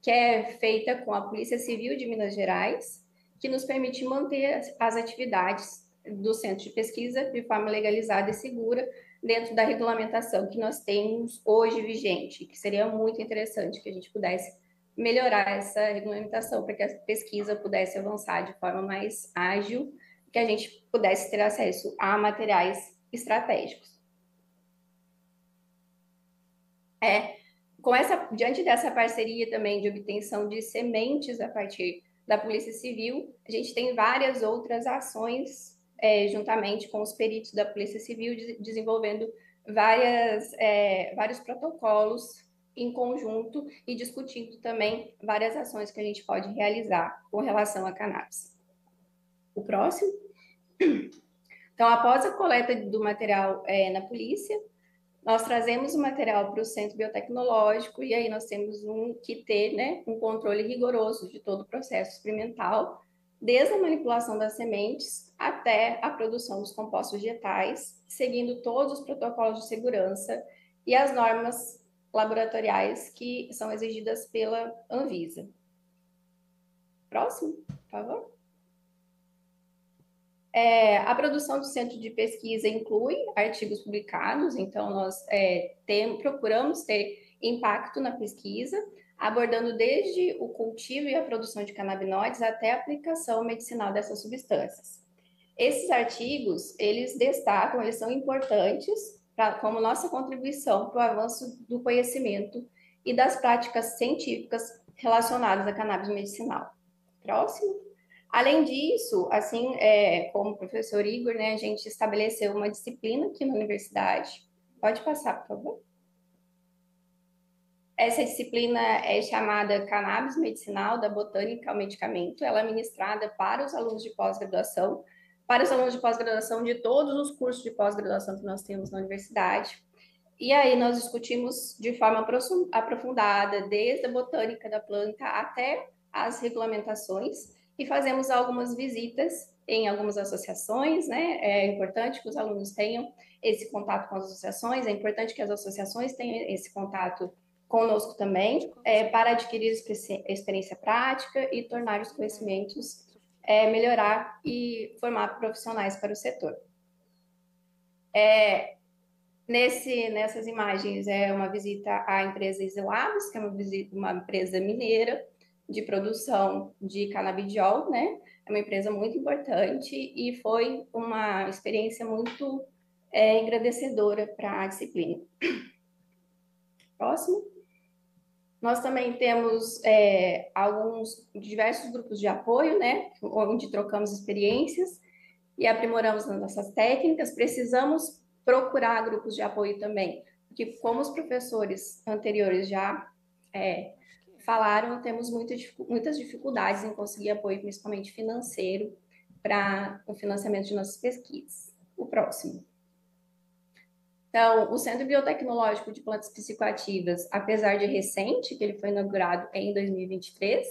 que é feita com a Polícia Civil de Minas Gerais, que nos permite manter as atividades do centro de pesquisa de forma legalizada e segura dentro da regulamentação que nós temos hoje vigente, que seria muito interessante que a gente pudesse melhorar essa regulamentação para que a pesquisa pudesse avançar de forma mais ágil, que a gente pudesse ter acesso a materiais estratégicos. É, com essa, diante dessa parceria também de obtenção de sementes a partir da Polícia Civil, a gente tem várias outras ações é, juntamente com os peritos da Polícia Civil de, desenvolvendo várias, é, vários protocolos em conjunto e discutindo também várias ações que a gente pode realizar com relação à cannabis. O próximo. Então, após a coleta do material é, na polícia, nós trazemos o material para o centro biotecnológico e aí nós temos um que ter né, um controle rigoroso de todo o processo experimental, desde a manipulação das sementes até a produção dos compostos vegetais, seguindo todos os protocolos de segurança e as normas laboratoriais que são exigidas pela Anvisa. Próximo, por favor. É, a produção do centro de pesquisa inclui artigos publicados, então nós é, tem, procuramos ter impacto na pesquisa, abordando desde o cultivo e a produção de canabinoides até a aplicação medicinal dessas substâncias. Esses artigos, eles destacam, eles são importantes pra, como nossa contribuição para o avanço do conhecimento e das práticas científicas relacionadas à cannabis medicinal. Próximo. Além disso, assim é, como o professor Igor, né, a gente estabeleceu uma disciplina aqui na universidade. Pode passar, por favor. Essa disciplina é chamada Cannabis Medicinal da Botânica ao Medicamento. Ela é ministrada para os alunos de pós-graduação para os alunos de pós-graduação de todos os cursos de pós-graduação que nós temos na universidade. E aí nós discutimos de forma aprofundada, desde a botânica da planta até as regulamentações, e fazemos algumas visitas em algumas associações, né? É importante que os alunos tenham esse contato com as associações, é importante que as associações tenham esse contato conosco também, é, para adquirir experiência prática e tornar os conhecimentos é, melhorar e formar profissionais para o setor. É, nesse, nessas imagens é uma visita à empresa Isilabs, que é uma, visita, uma empresa mineira de produção de canabidiol, né? É uma empresa muito importante e foi uma experiência muito é, para a disciplina. Próximo. Nós também temos é, alguns diversos grupos de apoio, né, onde trocamos experiências e aprimoramos as nossas técnicas. Precisamos procurar grupos de apoio também, porque como os professores anteriores já é, falaram, temos muito, muitas dificuldades em conseguir apoio, principalmente financeiro, para o financiamento de nossas pesquisas. O próximo. Então, o Centro Biotecnológico de Plantas Psicoativas, apesar de recente, que ele foi inaugurado em 2023,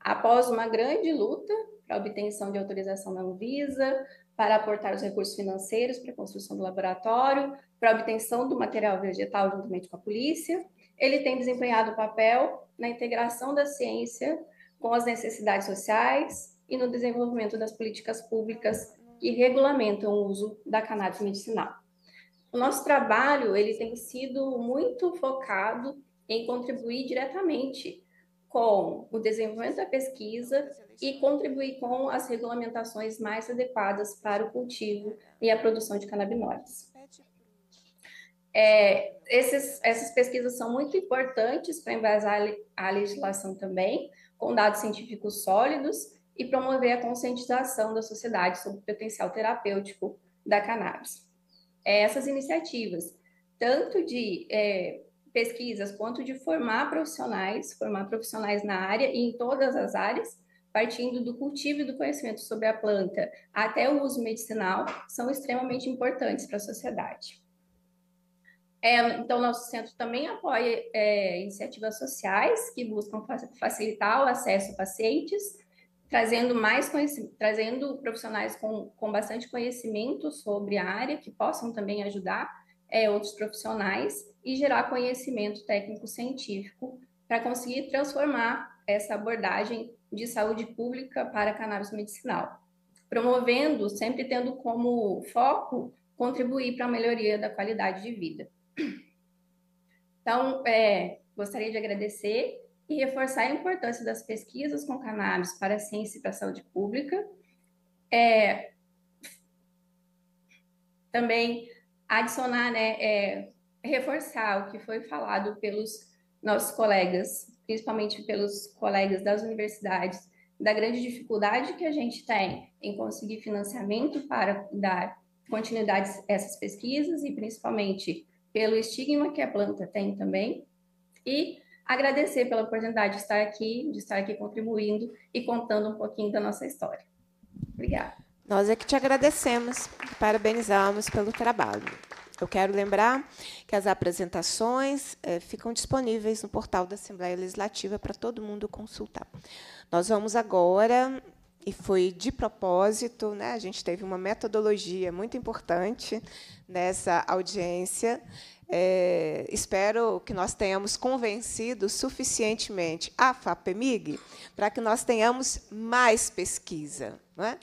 após uma grande luta para a obtenção de autorização da Anvisa, para aportar os recursos financeiros para a construção do laboratório, para a obtenção do material vegetal juntamente com a polícia, ele tem desempenhado o papel na integração da ciência com as necessidades sociais e no desenvolvimento das políticas públicas que regulamentam o uso da cannabis medicinal. O nosso trabalho ele tem sido muito focado em contribuir diretamente com o desenvolvimento da pesquisa e contribuir com as regulamentações mais adequadas para o cultivo e a produção de canabinoides. É, esses, essas pesquisas são muito importantes para embasar a legislação também, com dados científicos sólidos e promover a conscientização da sociedade sobre o potencial terapêutico da cannabis é, essas iniciativas, tanto de é, pesquisas quanto de formar profissionais, formar profissionais na área e em todas as áreas, partindo do cultivo e do conhecimento sobre a planta até o uso medicinal, são extremamente importantes para a sociedade. É, então, nosso centro também apoia é, iniciativas sociais que buscam facilitar o acesso a pacientes trazendo mais trazendo profissionais com, com bastante conhecimento sobre a área que possam também ajudar é, outros profissionais e gerar conhecimento técnico científico para conseguir transformar essa abordagem de saúde pública para cannabis medicinal, promovendo, sempre tendo como foco contribuir para a melhoria da qualidade de vida. Então, é, gostaria de agradecer e reforçar a importância das pesquisas com cannabis para a ciência e para a saúde pública. É, também adicionar, né, é, reforçar o que foi falado pelos nossos colegas, principalmente pelos colegas das universidades, da grande dificuldade que a gente tem em conseguir financiamento para dar continuidade a essas pesquisas e principalmente pelo estigma que a planta tem também. E agradecer pela oportunidade de estar aqui, de estar aqui contribuindo e contando um pouquinho da nossa história. Obrigada. Nós é que te agradecemos, parabenizamos pelo trabalho. Eu quero lembrar que as apresentações eh, ficam disponíveis no portal da Assembleia Legislativa para todo mundo consultar. Nós vamos agora e foi de propósito, né? A gente teve uma metodologia muito importante nessa audiência. É, espero que nós tenhamos convencido suficientemente a FAPEMIG para que nós tenhamos mais pesquisa. Não é?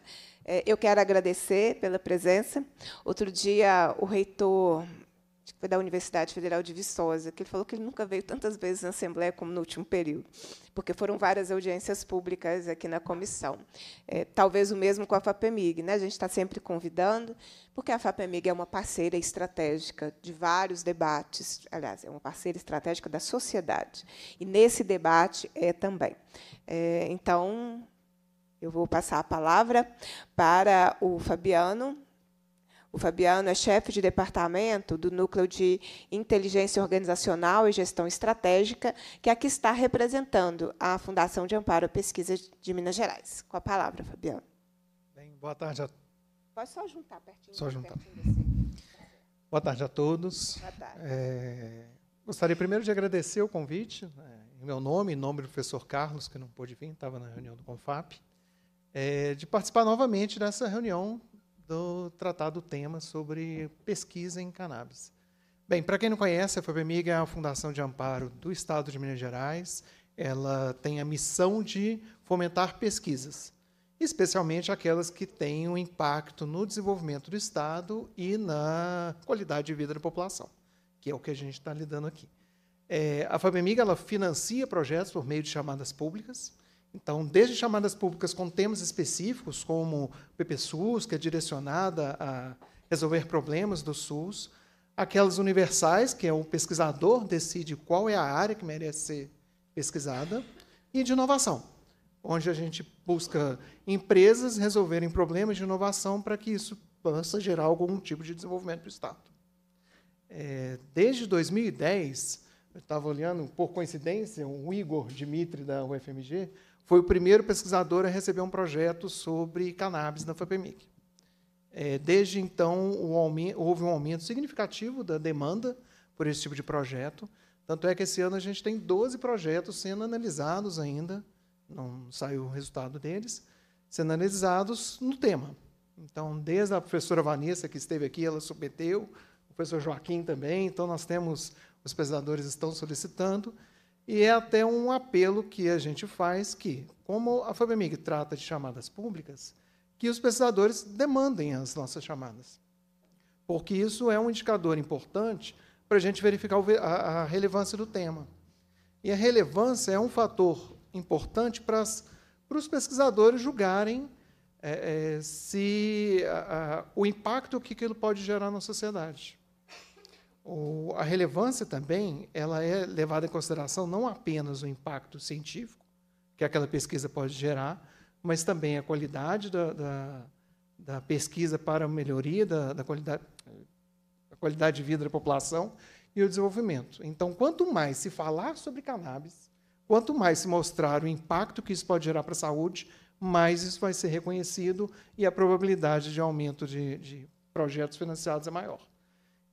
é eu quero agradecer pela presença. Outro dia, o reitor foi da Universidade Federal de Viçosa, que ele falou que ele nunca veio tantas vezes na Assembleia como no último período, porque foram várias audiências públicas aqui na comissão. É, talvez o mesmo com a FAPEMIG. Né? A gente está sempre convidando, porque a FAPEMIG é uma parceira estratégica de vários debates, aliás, é uma parceira estratégica da sociedade, e nesse debate é também. É, então, eu vou passar a palavra para o Fabiano, o Fabiano é chefe de departamento do Núcleo de Inteligência Organizacional e Gestão Estratégica, que é aqui está representando a Fundação de Amparo à Pesquisa de Minas Gerais. Com a palavra, Fabiano. Bem, boa tarde a Pode só juntar pertinho. Só juntar. Pertinho boa tarde a todos. Boa tarde. É, gostaria primeiro de agradecer o convite, né, em meu nome, em nome do professor Carlos, que não pôde vir, estava na reunião do CONFAP, é, de participar novamente dessa reunião do tratar do tema sobre pesquisa em cannabis. Bem, para quem não conhece, a FAPEMIG é a Fundação de Amparo do Estado de Minas Gerais. Ela tem a missão de fomentar pesquisas, especialmente aquelas que têm um impacto no desenvolvimento do Estado e na qualidade de vida da população, que é o que a gente está lidando aqui. É, a FAPEMIG ela financia projetos por meio de chamadas públicas, então, desde chamadas públicas com temas específicos, como o PPSUS, que é direcionada a resolver problemas do SUS, aquelas universais, que é o pesquisador decide qual é a área que merece ser pesquisada, e de inovação, onde a gente busca empresas resolverem problemas de inovação para que isso possa gerar algum tipo de desenvolvimento para o Estado. É, desde 2010, eu estava olhando, por coincidência, o Igor Dimitri da UFMG, foi o primeiro pesquisador a receber um projeto sobre cannabis na FAPEMIC. É, desde então, houve um aumento significativo da demanda por esse tipo de projeto. Tanto é que esse ano a gente tem 12 projetos sendo analisados ainda, não saiu o resultado deles, sendo analisados no tema. Então, desde a professora Vanessa, que esteve aqui, ela submeteu, o professor Joaquim também, então nós temos, os pesquisadores estão solicitando, e é até um apelo que a gente faz que, como a FABEMIG trata de chamadas públicas, que os pesquisadores demandem as nossas chamadas. Porque isso é um indicador importante para a gente verificar a relevância do tema. E a relevância é um fator importante para, as, para os pesquisadores julgarem é, é, se a, a, o impacto que aquilo pode gerar na sociedade. O, a relevância também ela é levada em consideração não apenas o impacto científico que aquela pesquisa pode gerar, mas também a qualidade da, da, da pesquisa para a melhoria da, da qualidade, a qualidade de vida da população e o desenvolvimento. Então, quanto mais se falar sobre cannabis, quanto mais se mostrar o impacto que isso pode gerar para a saúde, mais isso vai ser reconhecido e a probabilidade de aumento de, de projetos financiados é maior.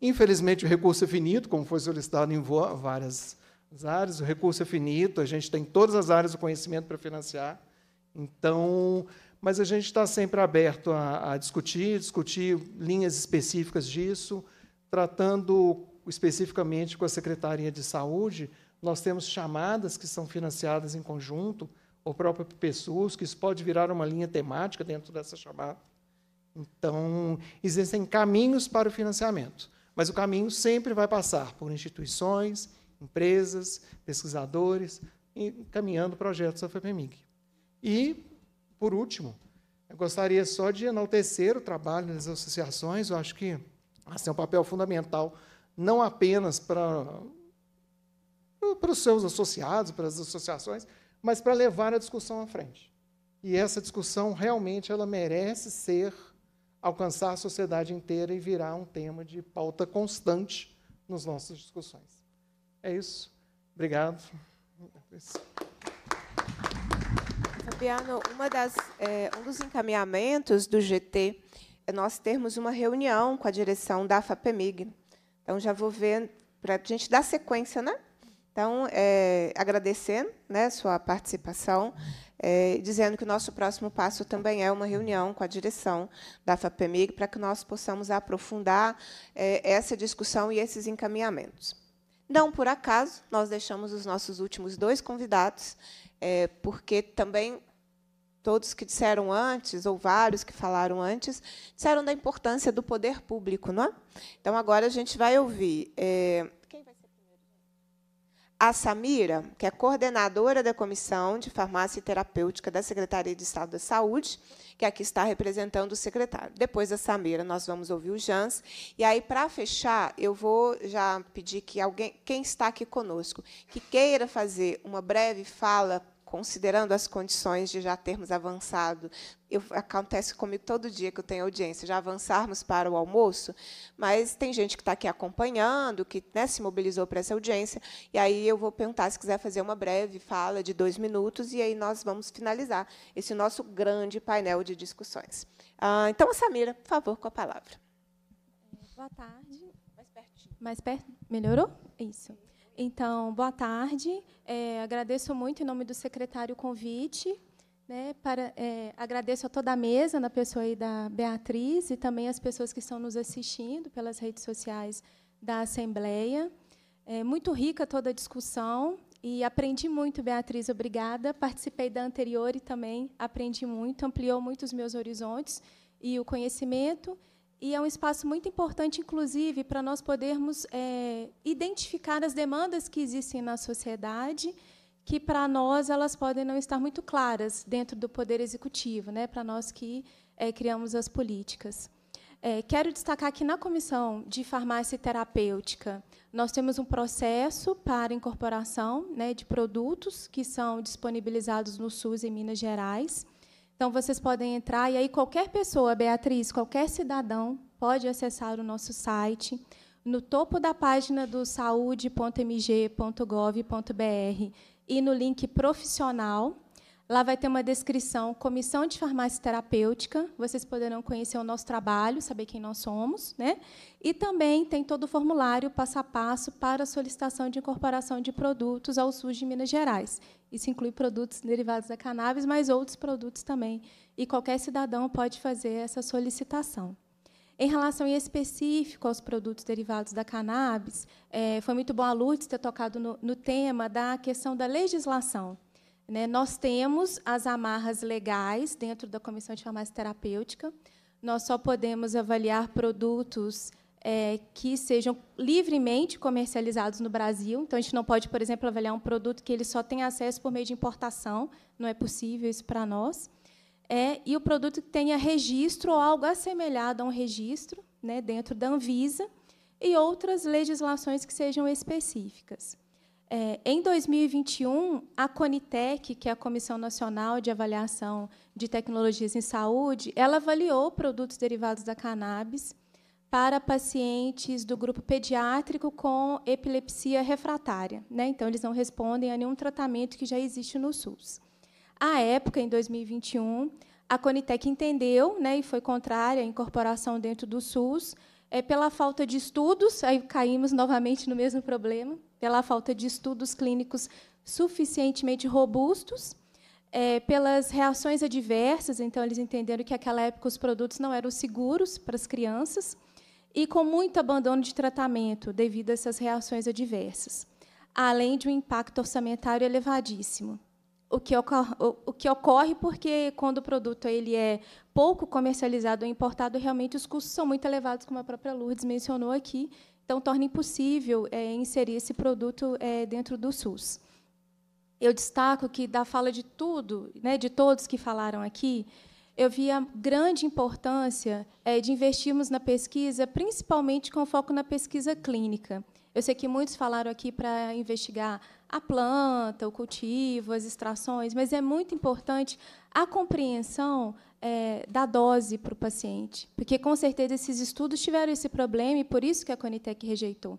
Infelizmente, o recurso é finito, como foi solicitado em várias áreas, o recurso é finito, a gente tem todas as áreas do conhecimento para financiar. Então, mas a gente está sempre aberto a, a, discutir, discutir linhas específicas disso, tratando especificamente com a Secretaria de Saúde, nós temos chamadas que são financiadas em conjunto, ou próprio pessoas, que isso pode virar uma linha temática dentro dessa chamada. Então, existem caminhos para o financiamento. Mas o caminho sempre vai passar por instituições, empresas, pesquisadores, encaminhando projetos da FEPEMIG. E, por último, eu gostaria só de enaltecer o trabalho das associações. Eu acho que assim, é um papel fundamental, não apenas para, para os seus associados, para as associações, mas para levar a discussão à frente. E essa discussão realmente ela merece ser alcançar a sociedade inteira e virar um tema de pauta constante nas nossas discussões. É isso. Obrigado. Fabiano, uma Fabiano, das, é, um dos encaminhamentos do GT é nós termos uma reunião com a direção da FAPEMIG. Então, já vou ver, para a gente dar sequência, né? Então, é, agradecendo né, sua participação é, dizendo que o nosso próximo passo também é uma reunião com a direção da FAPEMIG para que nós possamos aprofundar é, essa discussão e esses encaminhamentos. Não por acaso, nós deixamos os nossos últimos dois convidados, é, porque também todos que disseram antes, ou vários que falaram antes, disseram da importância do poder público. Não é? Então, agora a gente vai ouvir é, a Samira, que é coordenadora da Comissão de Farmácia e Terapêutica da Secretaria de Estado da Saúde, que aqui está representando o secretário. Depois da Samira, nós vamos ouvir o Jans. E aí, para fechar, eu vou já pedir que alguém, quem está aqui conosco, que queira fazer uma breve fala considerando as condições de já termos avançado. Eu, acontece comigo todo dia que eu tenho audiência, já avançarmos para o almoço, mas tem gente que está aqui acompanhando, que né, se mobilizou para essa audiência, e aí eu vou perguntar se quiser fazer uma breve fala de dois minutos, e aí nós vamos finalizar esse nosso grande painel de discussões. Ah, então, Samira, por favor, com a palavra. Boa tarde. Mais pertinho. Mais perto. Melhorou? Isso. Então, boa tarde. É, agradeço muito, em nome do secretário, o convite. Né, para, é, agradeço a toda a mesa, na pessoa aí da Beatriz, e também as pessoas que estão nos assistindo pelas redes sociais da Assembleia. É muito rica toda a discussão e aprendi muito, Beatriz, obrigada. Participei da anterior e também aprendi muito, ampliou muito os meus horizontes e o conhecimento e é um espaço muito importante, inclusive, para nós podermos é, identificar as demandas que existem na sociedade, que para nós elas podem não estar muito claras dentro do poder executivo, né? Para nós que é, criamos as políticas. É, quero destacar que na comissão de farmácia terapêutica nós temos um processo para incorporação né, de produtos que são disponibilizados no SUS em Minas Gerais. Então, vocês podem entrar, e aí qualquer pessoa, Beatriz, qualquer cidadão, pode acessar o nosso site. No topo da página do saúde.mg.gov.br e no link profissional, Lá vai ter uma descrição, comissão de farmácia terapêutica, vocês poderão conhecer o nosso trabalho, saber quem nós somos, né? E também tem todo o formulário passo a passo para a solicitação de incorporação de produtos ao SUS de Minas Gerais. Isso inclui produtos derivados da cannabis, mas outros produtos também. E qualquer cidadão pode fazer essa solicitação. Em relação em específico aos produtos derivados da cannabis, é, foi muito bom a Lourdes ter tocado no, no tema da questão da legislação. Né? Nós temos as amarras legais dentro da Comissão de Farmácia Terapêutica. Nós só podemos avaliar produtos é, que sejam livremente comercializados no Brasil. Então, a gente não pode, por exemplo, avaliar um produto que ele só tem acesso por meio de importação. Não é possível isso para nós. É, e o produto que tenha registro ou algo assemelhado a um registro né, dentro da Anvisa e outras legislações que sejam específicas. É, em 2021, a Conitec, que é a Comissão Nacional de Avaliação de Tecnologias em Saúde, ela avaliou produtos derivados da cannabis para pacientes do grupo pediátrico com epilepsia refratária. Né? Então, eles não respondem a nenhum tratamento que já existe no SUS. À época, em 2021, a Conitec entendeu né, e foi contrária à incorporação dentro do SUS, é pela falta de estudos, aí caímos novamente no mesmo problema, pela falta de estudos clínicos suficientemente robustos, é, pelas reações adversas, então eles entenderam que naquela época os produtos não eram seguros para as crianças, e com muito abandono de tratamento devido a essas reações adversas, além de um impacto orçamentário elevadíssimo o que, ocorre, o que ocorre porque quando o produto ele é pouco comercializado ou importado, realmente os custos são muito elevados, como a própria Lourdes mencionou aqui, então torna impossível é, inserir esse produto é, dentro do SUS. Eu destaco que da fala de tudo, né, de todos que falaram aqui, eu vi a grande importância é, de investirmos na pesquisa, principalmente com foco na pesquisa clínica. Eu sei que muitos falaram aqui para investigar a planta, o cultivo, as extrações, mas é muito importante a compreensão é, da dose para o paciente, porque com certeza esses estudos tiveram esse problema e por isso que a Conitec rejeitou.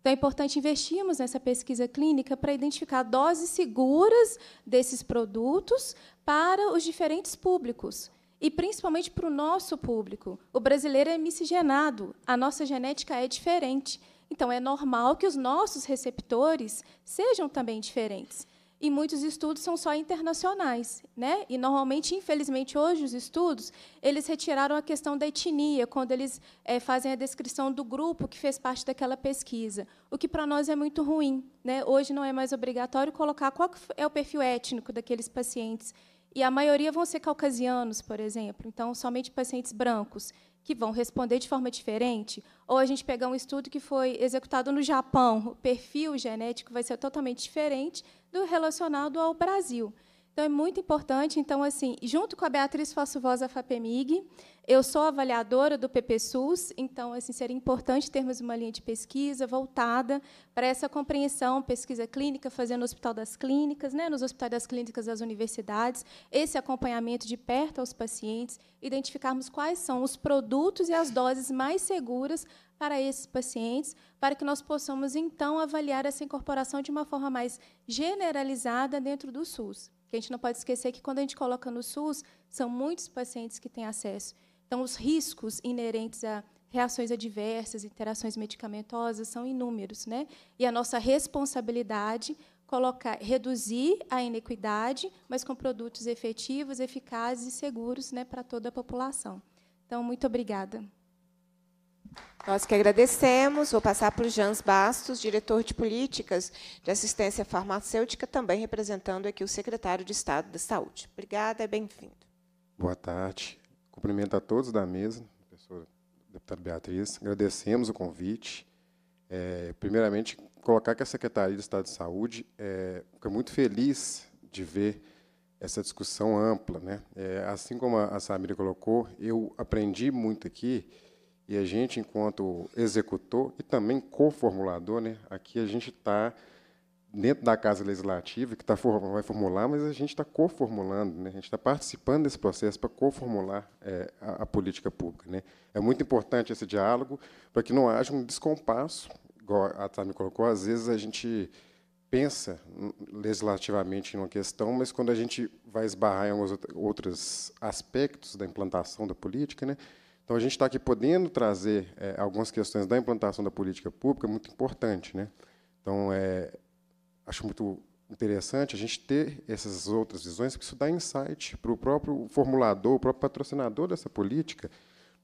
Então é importante investirmos nessa pesquisa clínica para identificar doses seguras desses produtos para os diferentes públicos e principalmente para o nosso público. O brasileiro é miscigenado, a nossa genética é diferente. Então, é normal que os nossos receptores sejam também diferentes. E muitos estudos são só internacionais, né? E normalmente, infelizmente, hoje os estudos eles retiraram a questão da etnia quando eles é, fazem a descrição do grupo que fez parte daquela pesquisa, o que para nós é muito ruim, né? Hoje não é mais obrigatório colocar qual é o perfil étnico daqueles pacientes e a maioria vão ser caucasianos, por exemplo, então somente pacientes brancos que vão responder de forma diferente, ou a gente pegar um estudo que foi executado no Japão, o perfil genético vai ser totalmente diferente do relacionado ao Brasil. Então é muito importante, então assim, junto com a Beatriz Faço da FAPEMIG, eu sou avaliadora do PPSUS, então assim, seria importante termos uma linha de pesquisa voltada para essa compreensão, pesquisa clínica, fazendo no Hospital das Clínicas, né, nos Hospitais das Clínicas das universidades, esse acompanhamento de perto aos pacientes, identificarmos quais são os produtos e as doses mais seguras para esses pacientes, para que nós possamos, então, avaliar essa incorporação de uma forma mais generalizada dentro do SUS. Porque a gente não pode esquecer que, quando a gente coloca no SUS, são muitos pacientes que têm acesso. Então, os riscos inerentes a reações adversas, interações medicamentosas são inúmeros, né? E a nossa responsabilidade colocar, reduzir a inequidade, mas com produtos efetivos, eficazes e seguros, né, para toda a população. Então, muito obrigada. Nós que agradecemos. Vou passar para o Jans Bastos, diretor de Políticas de Assistência Farmacêutica, também representando aqui o secretário de Estado da Saúde. Obrigada e é bem-vindo. Boa tarde. Cumprimento a todos da mesa, professora deputada Beatriz. Agradecemos o convite. É, primeiramente, colocar que a Secretaria de Estado de Saúde é, fica muito feliz de ver essa discussão ampla. Né? É, assim como a, a Samira colocou, eu aprendi muito aqui, e a gente, enquanto executor e também co-formulador, né, aqui a gente está dentro da Casa Legislativa, que tá, vai formular, mas a gente está co-formulando, né? a gente está participando desse processo para conformular é, a, a, política pública. Né? É muito importante esse diálogo para que não haja um descompasso, igual a Tami colocou, às vezes a gente pensa hum, legislativamente em uma questão, mas quando a gente vai esbarrar em alguns outros aspectos da implantação da política, né? então a gente está aqui podendo trazer é, algumas questões da implantação da política pública, é muito importante. Né? Então, é, acho muito interessante a gente ter essas outras visões, porque isso dá insight para o próprio formulador, o próprio patrocinador dessa política,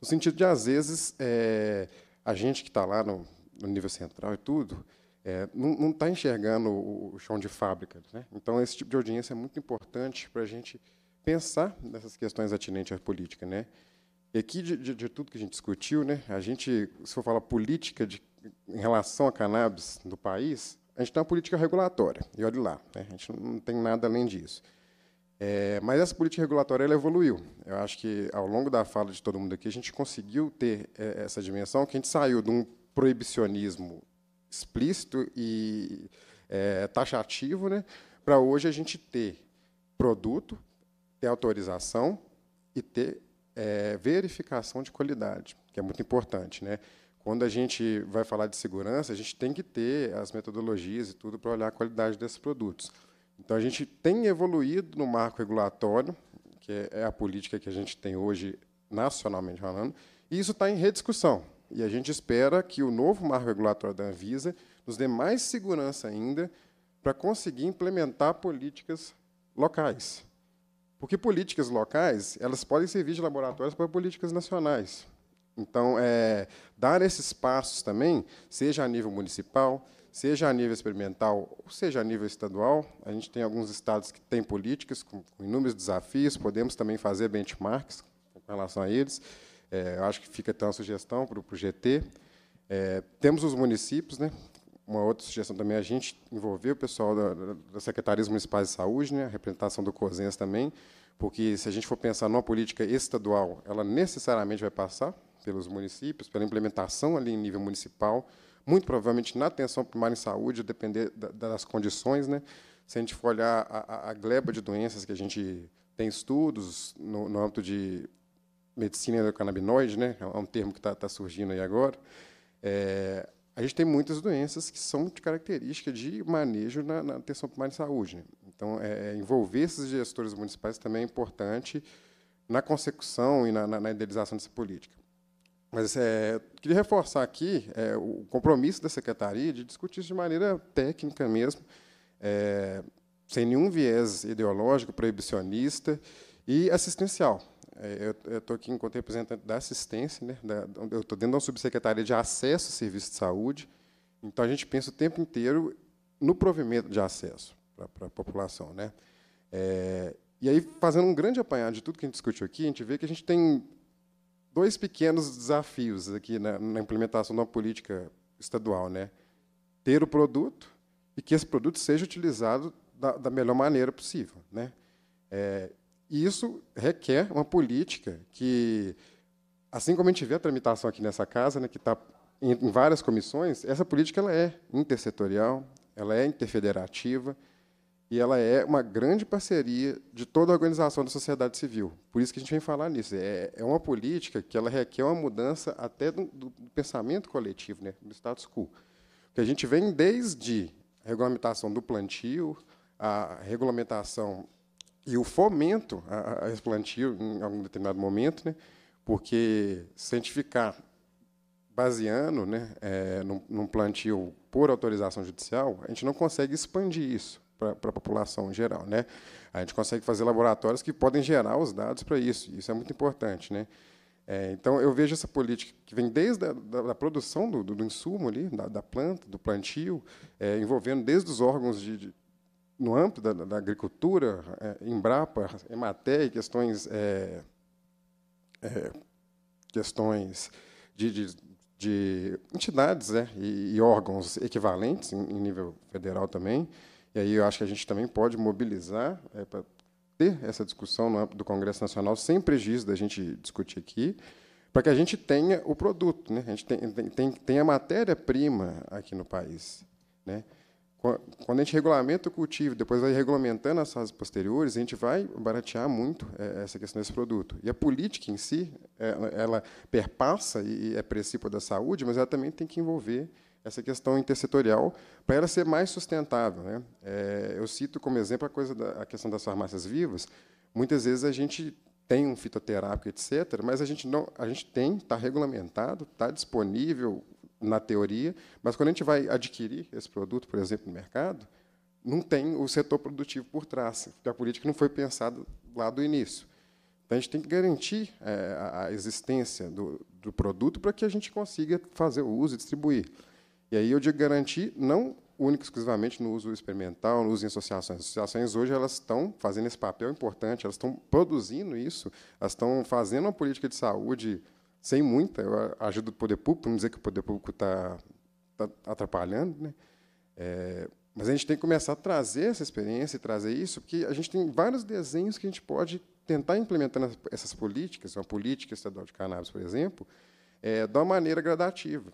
no sentido de, às vezes, é, a gente que está lá no, no, nível central e tudo, é, não está enxergando o, o, chão de fábrica. Né? Então, esse tipo de audiência é muito importante para a gente pensar nessas questões atinentes à política. Né? E aqui, de, de, de, tudo que a gente discutiu, né, a gente, se for falar política de, em relação à cannabis no país, a gente tem uma política regulatória, e olhe lá, né? a gente não tem nada além disso. É, mas essa política regulatória ela evoluiu. Eu acho que, ao longo da fala de todo mundo aqui, a gente conseguiu ter é, essa dimensão, que a gente saiu de um proibicionismo explícito e é, taxativo, né, para hoje a gente ter produto, ter autorização e ter é, verificação de qualidade, que é muito importante. Né? quando a gente vai falar de segurança, a gente tem que ter as metodologias e tudo para olhar a qualidade desses produtos. Então, a gente tem evoluído no marco regulatório, que é a política que a gente tem hoje, nacionalmente falando, e isso está em rediscussão. E a gente espera que o novo marco regulatório da Anvisa nos dê mais segurança ainda para conseguir implementar políticas locais. Porque políticas locais elas podem servir de laboratórios para políticas nacionais. Então, é, dar esses passos também, seja a nível municipal, seja a nível experimental, seja a nível estadual. A gente tem alguns estados que têm políticas com inúmeros desafios, podemos também fazer benchmarks com relação a eles. É, acho que fica então uma sugestão para o GT. É, temos os municípios, né? uma outra sugestão também a gente envolver o pessoal da, da Secretarias Municipais de Saúde, né? a representação do COSENS também, porque se a gente for pensar numa política estadual, ela necessariamente vai passar pelos municípios, pela implementação ali em nível municipal, muito provavelmente na atenção primária em saúde, depender das condições. Né? Se a gente for olhar a, a, a gleba de doenças que a gente tem estudos no, no âmbito de medicina endocannabinoide, né? é um termo que está tá surgindo aí agora, é, a gente tem muitas doenças que são de característica de manejo na, na atenção primária em saúde. Né? Então, é, é envolver esses gestores municipais também é importante na consecução e na, na, na idealização dessa política. Mas é, queria reforçar aqui é, o compromisso da secretaria de discutir isso de maneira técnica mesmo, é, sem nenhum viés ideológico, proibicionista e assistencial. É, eu estou aqui enquanto representante da assistência, né, da, eu estou dentro da subsecretaria de acesso a serviços de saúde, então a gente pensa o tempo inteiro no provimento de acesso para a população. Né? É, e aí, fazendo um grande apanhado de tudo que a gente discutiu aqui, a gente vê que a gente tem dois pequenos desafios aqui na, na implementação de uma política estadual, né? Ter o produto e que esse produto seja utilizado da, da melhor maneira possível, né? É, isso requer uma política que, assim como a gente vê a tramitação aqui nessa casa, né, que está em, em várias comissões, essa política ela é intersetorial, ela é interfederativa, e ela é uma grande parceria de toda a organização da sociedade civil. Por isso que a gente vem falar nisso. É, é uma política que ela requer uma mudança até do, do pensamento coletivo, né, do status quo. Porque a gente vem desde a regulamentação do plantio, a regulamentação e o fomento a, a esse plantio em algum determinado momento, né, porque se a gente ficar baseando né, é, num, num plantio por autorização judicial, a gente não consegue expandir isso para a população em geral. Né? A gente consegue fazer laboratórios que podem gerar os dados para isso, isso é muito importante. Né? É, então, eu vejo essa política que vem desde a da, da produção do, do, insumo, ali, da, da planta, do plantio, é, envolvendo desde os órgãos de, de no âmbito da, da agricultura, é, Embrapa, Ematé, questões, é, é, questões de, de, de entidades né, e, e, órgãos equivalentes em, em nível federal também, e aí eu acho que a gente também pode mobilizar é, para ter essa discussão no âmbito do Congresso Nacional, sem prejuízo da gente discutir aqui, para que a gente tenha o produto, né? a gente tem, tem, tem a matéria-prima aqui no país. Né? Quando a gente regulamenta o cultivo, depois vai regulamentando as fases posteriores, a gente vai baratear muito é, essa questão desse produto. E a política em si, ela perpassa e é princípio da saúde, mas ela também tem que envolver essa questão intersetorial para ela ser mais sustentável. Né? É, eu cito como exemplo a, coisa da, a questão das farmácias vivas. Muitas vezes a gente tem um fitoterápico, etc., mas a gente não, a gente tem, está regulamentado, está disponível na teoria, mas quando a gente vai adquirir esse produto, por exemplo, no mercado, não tem o setor produtivo por trás, porque a política não foi pensada lá do início. Então, a gente tem que garantir é, a existência do, do produto para que a gente consiga fazer o uso e distribuir. E aí eu digo garantir, não única e exclusivamente no uso experimental, no uso em associações. As associações hoje elas estão fazendo esse papel importante, elas estão produzindo isso, elas estão fazendo uma política de saúde sem muita ajuda do poder público, não dizer que o poder público está tá atrapalhando, né? É, mas a gente tem que começar a trazer essa experiência e trazer isso, porque a gente tem vários desenhos que a gente pode tentar implementar essas políticas, uma política estadual de cannabis, por exemplo, é, de uma maneira gradativa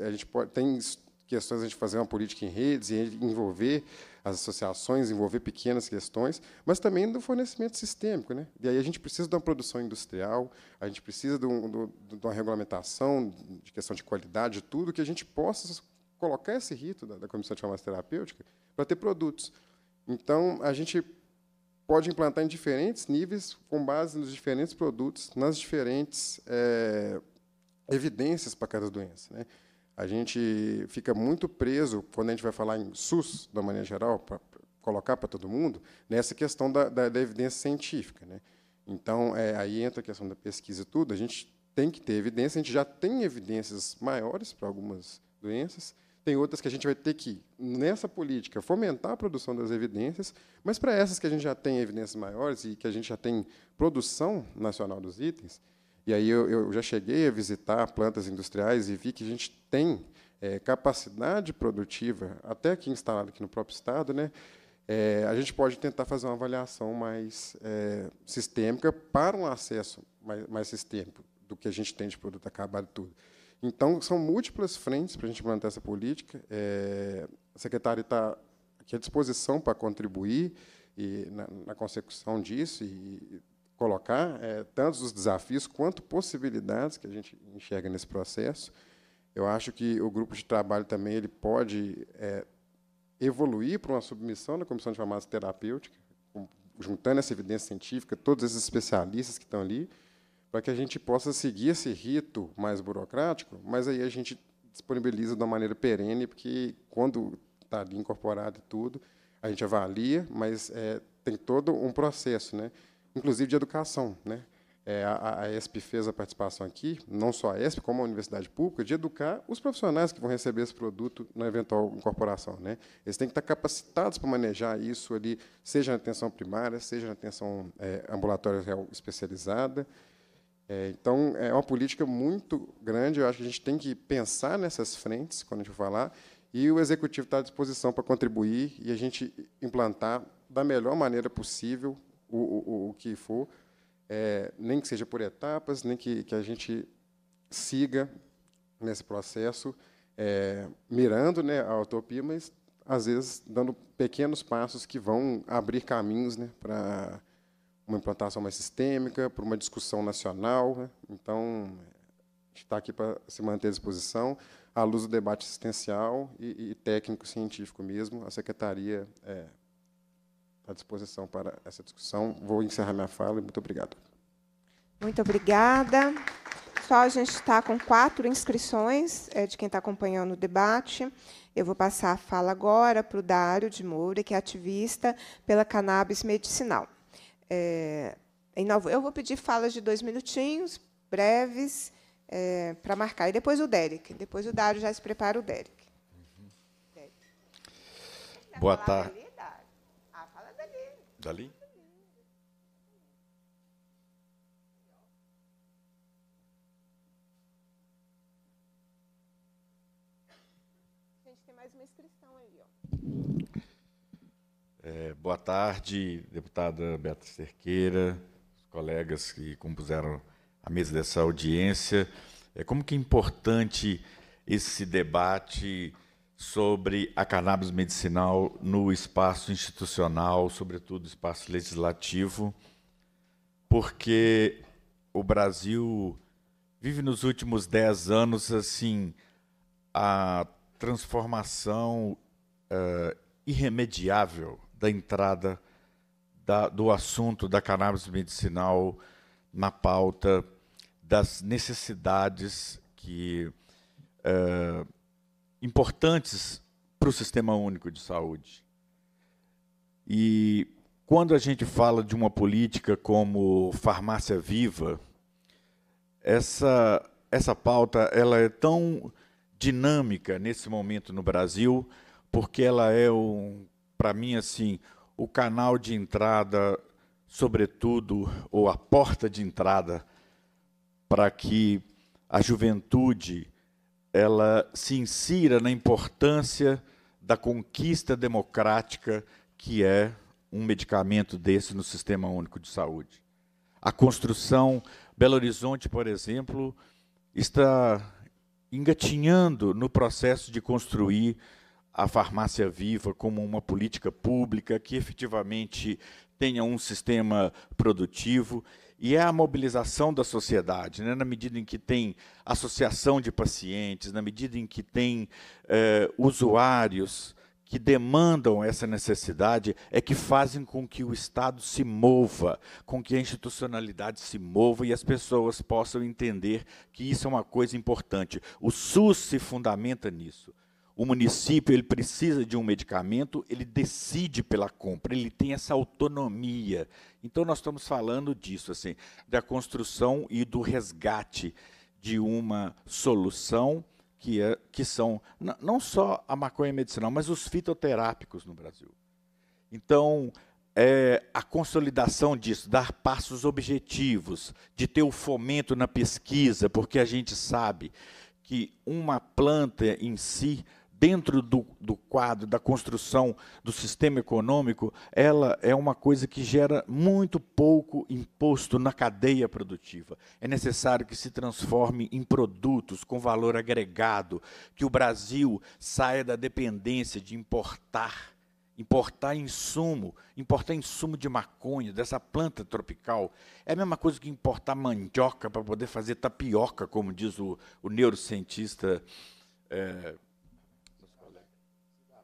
a gente pode, tem questões a gente fazer uma política em redes e envolver as associações, envolver pequenas questões, mas também do fornecimento sistêmico. Né? E aí a gente precisa de uma produção industrial, a gente precisa de, um, de, de uma regulamentação de questão de qualidade, de tudo, que a gente possa colocar esse rito da, da Comissão de Farmácia Terapêutica para ter produtos. Então, a gente pode implantar em diferentes níveis, com base nos diferentes produtos, nas diferentes... É, evidências para cada doença. Né? A gente fica muito preso, quando a gente vai falar em SUS, da maneira geral, para colocar para todo mundo, nessa questão da, da, da evidência científica. Né? Então, é, aí entra a questão da pesquisa e tudo. A gente tem que ter evidência, a gente já tem evidências maiores para algumas doenças, tem outras que a gente vai ter que, nessa política, fomentar a produção das evidências, mas para essas que a gente já tem evidências maiores e que a gente já tem produção nacional dos itens, e aí eu, eu já cheguei a visitar plantas industriais e vi que a gente tem é, capacidade produtiva, até aqui instalada aqui no próprio Estado, né, é, a gente pode tentar fazer uma avaliação mais é, sistêmica para um acesso mais, mais sistêmico do que a gente tem de produto acabado tudo. Então, são múltiplas frentes para a gente implantar essa política. É, a secretária está aqui à disposição para contribuir e na, na, consecução disso e colocar é, tantos os desafios quanto possibilidades que a gente enxerga nesse processo. Eu acho que o grupo de trabalho também ele pode é, evoluir para uma submissão da comissão de farmácia terapêutica, juntando essa evidência científica, todos esses especialistas que estão ali, para que a gente possa seguir esse rito mais burocrático, mas aí a gente disponibiliza de uma maneira perene, porque quando está ali incorporado e tudo, a gente avalia, mas é, tem todo um processo, né? inclusive de educação. Né? É, a, a ESP fez a participação aqui, não só a ESP, como a Universidade Pública, de educar os profissionais que vão receber esse produto na eventual incorporação. Né? Eles têm que estar capacitados para manejar isso ali, seja na atenção primária, seja na atenção é, ambulatória especializada. É, então, é uma política muito grande, eu acho que a gente tem que pensar nessas frentes, quando a gente falar, e o Executivo está à disposição para contribuir e a gente implantar da melhor maneira possível o, o, o que for, é, nem que seja por etapas, nem que, que a gente siga nesse processo, é, mirando né, a utopia, mas às vezes dando pequenos passos que vão abrir caminhos né, para uma implantação mais sistêmica, para uma discussão nacional. Né? Então, a gente está aqui para se manter à disposição, à luz do debate existencial e, e técnico-científico mesmo. A secretaria é, à disposição para essa discussão. Vou encerrar minha fala e muito obrigado. Muito obrigada. Só a gente está com quatro inscrições é, de quem está acompanhando o debate. Eu vou passar a fala agora para o Dário de Moura, que é ativista pela cannabis medicinal. É, novo, Eu vou pedir falas de dois minutinhos, breves, é, para marcar. E depois o Derek. Depois o Dário já se prepara o Derek. Uhum. Derek. Boa tarde. Dali? Tá é, boa tarde, deputada Beatriz Cerqueira, colegas que compuseram a mesa dessa audiência. É, como que é importante esse debate sobre a cannabis medicinal no espaço institucional, sobretudo espaço legislativo, porque o Brasil vive nos últimos dez anos assim a transformação uh, irremediável da entrada da, do assunto da cannabis medicinal na pauta das necessidades que uh, importantes para o Sistema Único de Saúde. E quando a gente fala de uma política como farmácia viva, essa, essa pauta ela é tão dinâmica nesse momento no Brasil, porque ela é, um, para mim, assim, o canal de entrada, sobretudo, ou a porta de entrada para que a juventude ela se insira na importância da conquista democrática que é um medicamento desse no Sistema Único de Saúde. A construção, Belo Horizonte, por exemplo, está engatinhando no processo de construir a farmácia viva como uma política pública que efetivamente tenha um sistema produtivo e é a mobilização da sociedade, né? na medida em que tem associação de pacientes, na medida em que tem eh, usuários que demandam essa necessidade, é que fazem com que o Estado se mova, com que a institucionalidade se mova e as pessoas possam entender que isso é uma coisa importante. O SUS se fundamenta nisso o município ele precisa de um medicamento, ele decide pela compra, ele tem essa autonomia. Então nós estamos falando disso assim, da construção e do resgate de uma solução que, é, que são não só a maconha medicinal, mas os fitoterápicos no Brasil. Então, é, a consolidação disso, dar passos objetivos, de ter o fomento na pesquisa, porque a gente sabe que uma planta em si dentro do, do quadro da construção do sistema econômico, ela é uma coisa que gera muito pouco imposto na cadeia produtiva. É necessário que se transforme em produtos com valor agregado, que o Brasil saia da dependência de importar importar insumo, importar insumo de maconha, dessa planta tropical, é a mesma coisa que importar mandioca para poder fazer tapioca, como diz o, o neurocientista é,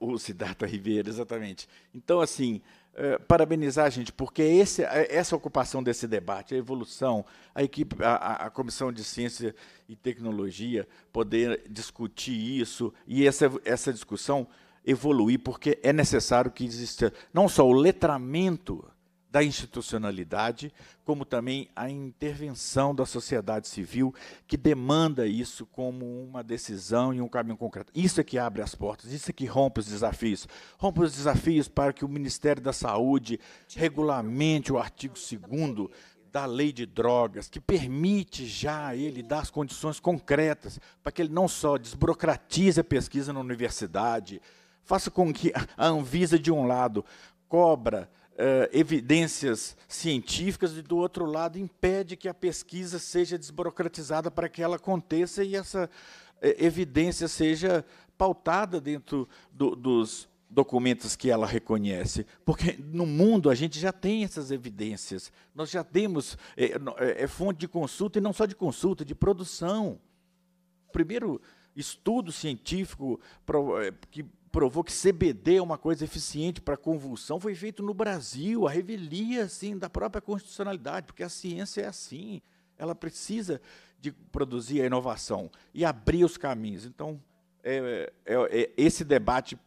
o Siddhartha Ribeiro, exatamente. Então, assim, é, parabenizar a gente, porque esse, é, essa ocupação desse debate, a evolução, a equipe, a, a, Comissão de Ciência e Tecnologia poder discutir isso e essa, essa discussão evoluir, porque é necessário que exista não só o letramento da institucionalidade, como também a intervenção da sociedade civil, que demanda isso como uma decisão e um caminho concreto. Isso é que abre as portas, isso é que rompe os desafios. Rompe os desafios para que o Ministério da Saúde regulamente o artigo 2 da lei de drogas, que permite já a ele dar as condições concretas para que ele não só desburocratize a pesquisa na universidade, faça com que a Anvisa, de um lado, cobra eh, evidências científicas e, do outro lado, impede que a pesquisa seja desburocratizada para que ela aconteça e essa eh, evidência seja pautada dentro do, dos documentos que ela reconhece, porque no mundo a gente já tem essas evidências, nós já temos é, é, fonte de consulta e não só de consulta, de produção. O primeiro estudo científico que provou que CBD é uma coisa eficiente para convulsão foi feito no Brasil, a revelia assim da própria constitucionalidade, porque a ciência é assim, ela precisa de produzir a inovação e abrir os caminhos. Então, é, é, é esse debate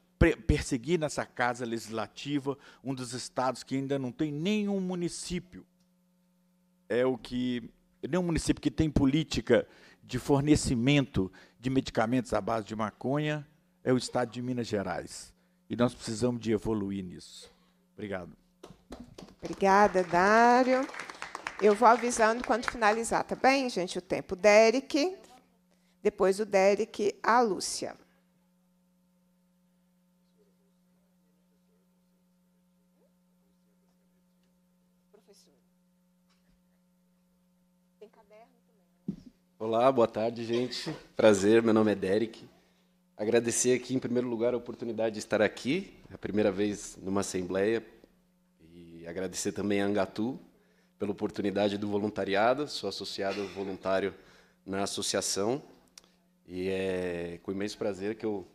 perseguir nessa casa legislativa um dos estados que ainda não tem nenhum município é o que nenhum município que tem política de fornecimento de medicamentos à base de maconha é o estado de Minas Gerais. E nós precisamos de evoluir nisso. Obrigado. Obrigada, Dário. Eu vou avisando quando finalizar, tá bem, gente? O tempo. Derek, depois o Derek, a Lúcia. Olá, boa tarde, gente. Prazer, meu nome é Derek agradecer aqui, em primeiro lugar, a oportunidade de estar aqui, a primeira vez numa assembleia, e agradecer também a Angatu pela oportunidade do voluntariado, sou associado voluntário na associação, e é com imenso prazer que eu,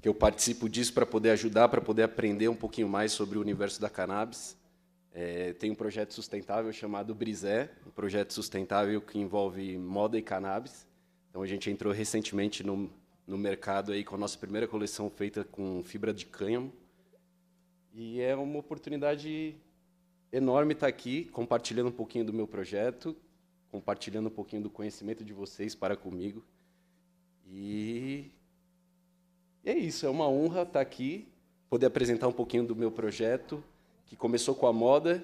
que eu participo disso para poder ajudar, para poder aprender um pouquinho mais sobre o universo da cannabis. É, tem um projeto sustentável chamado Brisé, um projeto sustentável que envolve moda e cannabis. Então, a gente entrou recentemente no, no mercado aí com a nossa primeira coleção feita com fibra de cânhamo. E é uma oportunidade enorme estar aqui compartilhando um pouquinho do meu projeto, compartilhando um pouquinho do conhecimento de vocês para comigo. E é isso, é uma honra estar aqui, poder apresentar um pouquinho do meu projeto, que começou com a moda,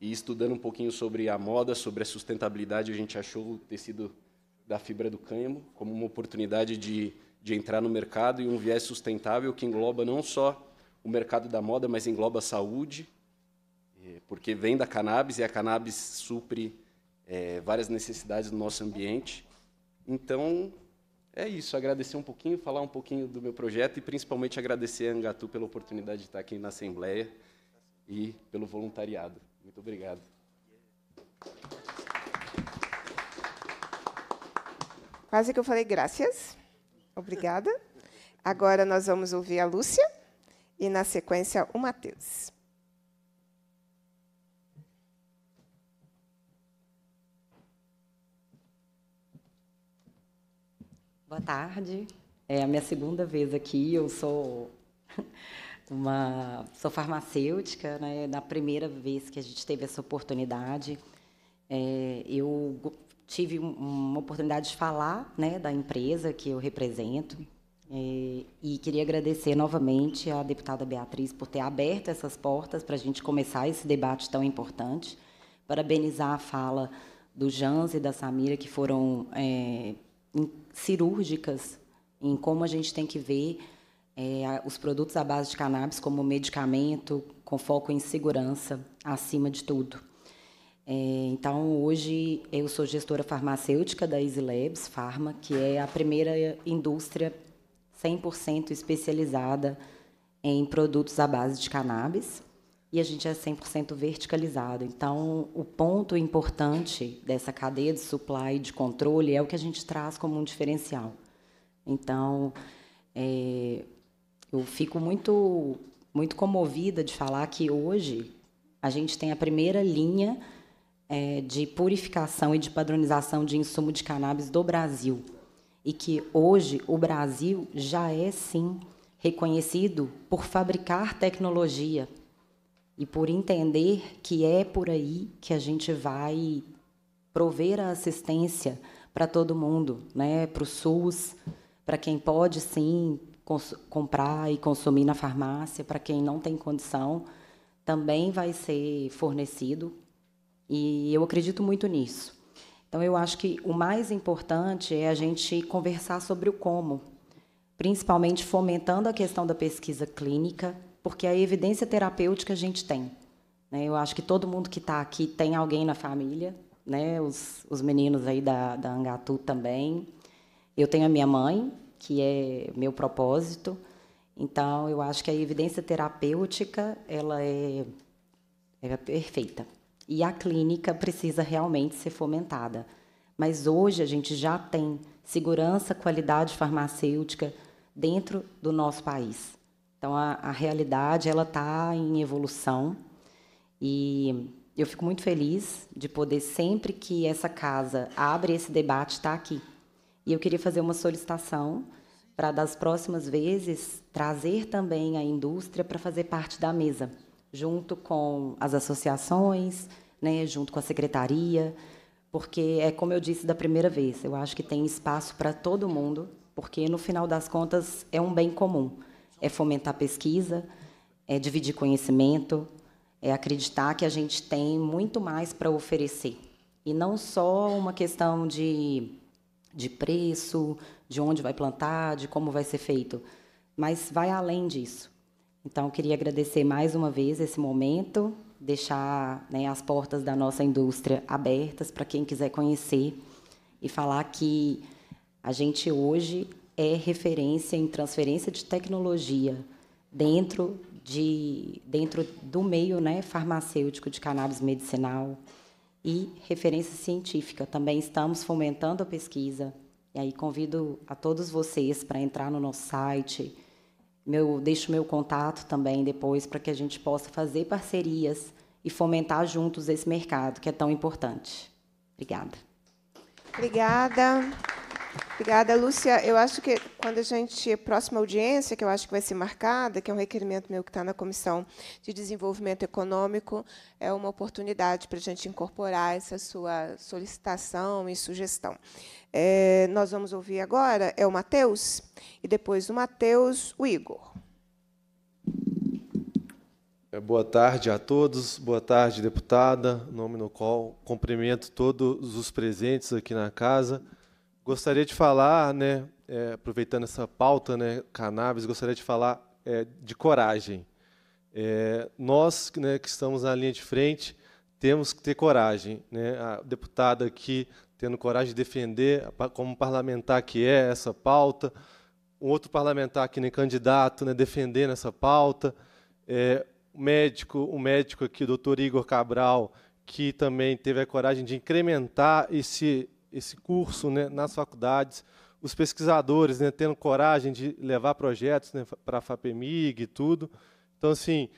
e estudando um pouquinho sobre a moda, sobre a sustentabilidade, a gente achou o tecido da fibra do cânhamo como uma oportunidade de, de entrar no mercado e um viés sustentável que engloba não só o mercado da moda, mas engloba a saúde, eh, porque vem da cannabis e a cannabis supre é, várias necessidades do nosso ambiente. Então, é isso. Agradecer um pouquinho, falar um pouquinho do meu projeto e principalmente agradecer a Angatu pela oportunidade de estar aqui na Assembleia e pelo voluntariado. Muito obrigado. Quase que eu falei graças. Obrigada. Agora nós vamos ouvir a Lúcia e, na sequência, o Matheus. Boa tarde. É a minha segunda vez aqui. Eu sou <laughs> uma sou farmacêutica, né? Na é primeira vez que a gente teve essa oportunidade, é, eu tive uma oportunidade de falar né, da empresa que eu represento. E, é, e queria agradecer novamente à deputada Beatriz por ter aberto essas portas para a gente começar esse debate tão importante. Parabenizar a fala do Jans e da Samira, que foram é, cirúrgicas em como a gente tem que ver é, os produtos à base de cannabis como medicamento, com foco em segurança, acima de tudo. É, então, hoje eu sou gestora farmacêutica da Easy Labs Pharma, que é a primeira indústria 100% especializada em produtos à base de cannabis e a gente é 100% verticalizado. Então, o ponto importante dessa cadeia de supply e de controle é o que a gente traz como um diferencial. Então, é, eu fico muito, muito comovida de falar que hoje a gente tem a primeira linha é, de purificação e de padronização de insumo de cannabis do Brasil. E que hoje o Brasil já é, sim, reconhecido por fabricar tecnologia e por entender que é por aí que a gente vai prover a assistência para todo mundo, né? para o SUS, para quem pode, sim, comprar e consumir na farmácia, para quem não tem condição, também vai ser fornecido e eu acredito muito nisso. Então, eu acho que o mais importante é a gente conversar sobre o como, principalmente fomentando a questão da pesquisa clínica, porque a evidência terapêutica a gente tem. Né? Eu acho que todo mundo que está aqui tem alguém na família, né? os, os meninos aí da, da Angatu também. Eu tenho a minha mãe, que é meu propósito. Então, eu acho que a evidência terapêutica ela é, é perfeita. E a clínica precisa realmente ser fomentada. Mas hoje a gente já tem segurança, qualidade farmacêutica dentro do nosso país. Então a, a realidade ela está em evolução e eu fico muito feliz de poder sempre que essa casa abre esse debate estar tá aqui. E eu queria fazer uma solicitação para das próximas vezes trazer também a indústria para fazer parte da mesa junto com as associações, né, junto com a secretaria, porque é como eu disse da primeira vez, eu acho que tem espaço para todo mundo, porque no final das contas é um bem comum, é fomentar pesquisa, é dividir conhecimento, é acreditar que a gente tem muito mais para oferecer e não só uma questão de de preço, de onde vai plantar, de como vai ser feito, mas vai além disso. Então, queria agradecer mais uma vez esse momento, deixar né, as portas da nossa indústria abertas para quem quiser conhecer e falar que a gente hoje é referência em transferência de tecnologia dentro de dentro do meio né, farmacêutico de cannabis medicinal e referência científica. Também estamos fomentando a pesquisa. E aí convido a todos vocês para entrar no nosso site, eu deixo meu contato também depois para que a gente possa fazer parcerias e fomentar juntos esse mercado que é tão importante. Obrigada. Obrigada. Obrigada, Lúcia. Eu acho que quando a gente. É próxima audiência, que eu acho que vai ser marcada, que é um requerimento meu que está na Comissão de Desenvolvimento Econômico, é uma oportunidade para a gente incorporar essa sua solicitação e sugestão. É, nós vamos ouvir agora é o Mateus e depois do Mateus o Igor. É, boa tarde a todos, boa tarde, deputada, nome no qual cumprimento todos os presentes aqui na casa. Gostaria de falar, né, é, aproveitando essa pauta, né, cannabis, gostaria de falar é, de coragem. É, nós, né, que estamos na linha de frente, temos que ter coragem. Né? A deputada aqui tendo coragem de defender, como parlamentar que é, essa pauta, um outro parlamentar que nem candidato, né, defendendo essa pauta, é, o médico, o médico aqui, o doutor Igor Cabral, que também teve a coragem de incrementar esse, esse curso né, nas faculdades, os pesquisadores né, tendo coragem de levar projetos né, para a FAPEMIG e tudo. Então, assim,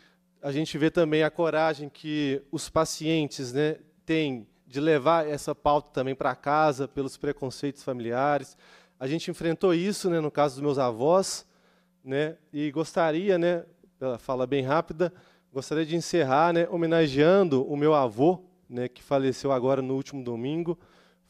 a gente vê também a coragem que os pacientes né, têm de levar essa pauta também para casa, pelos preconceitos familiares. A gente enfrentou isso né, no caso dos meus avós, né, e gostaria, né, pela fala bem rápida, gostaria de encerrar né, homenageando o meu avô, né, que faleceu agora no último domingo.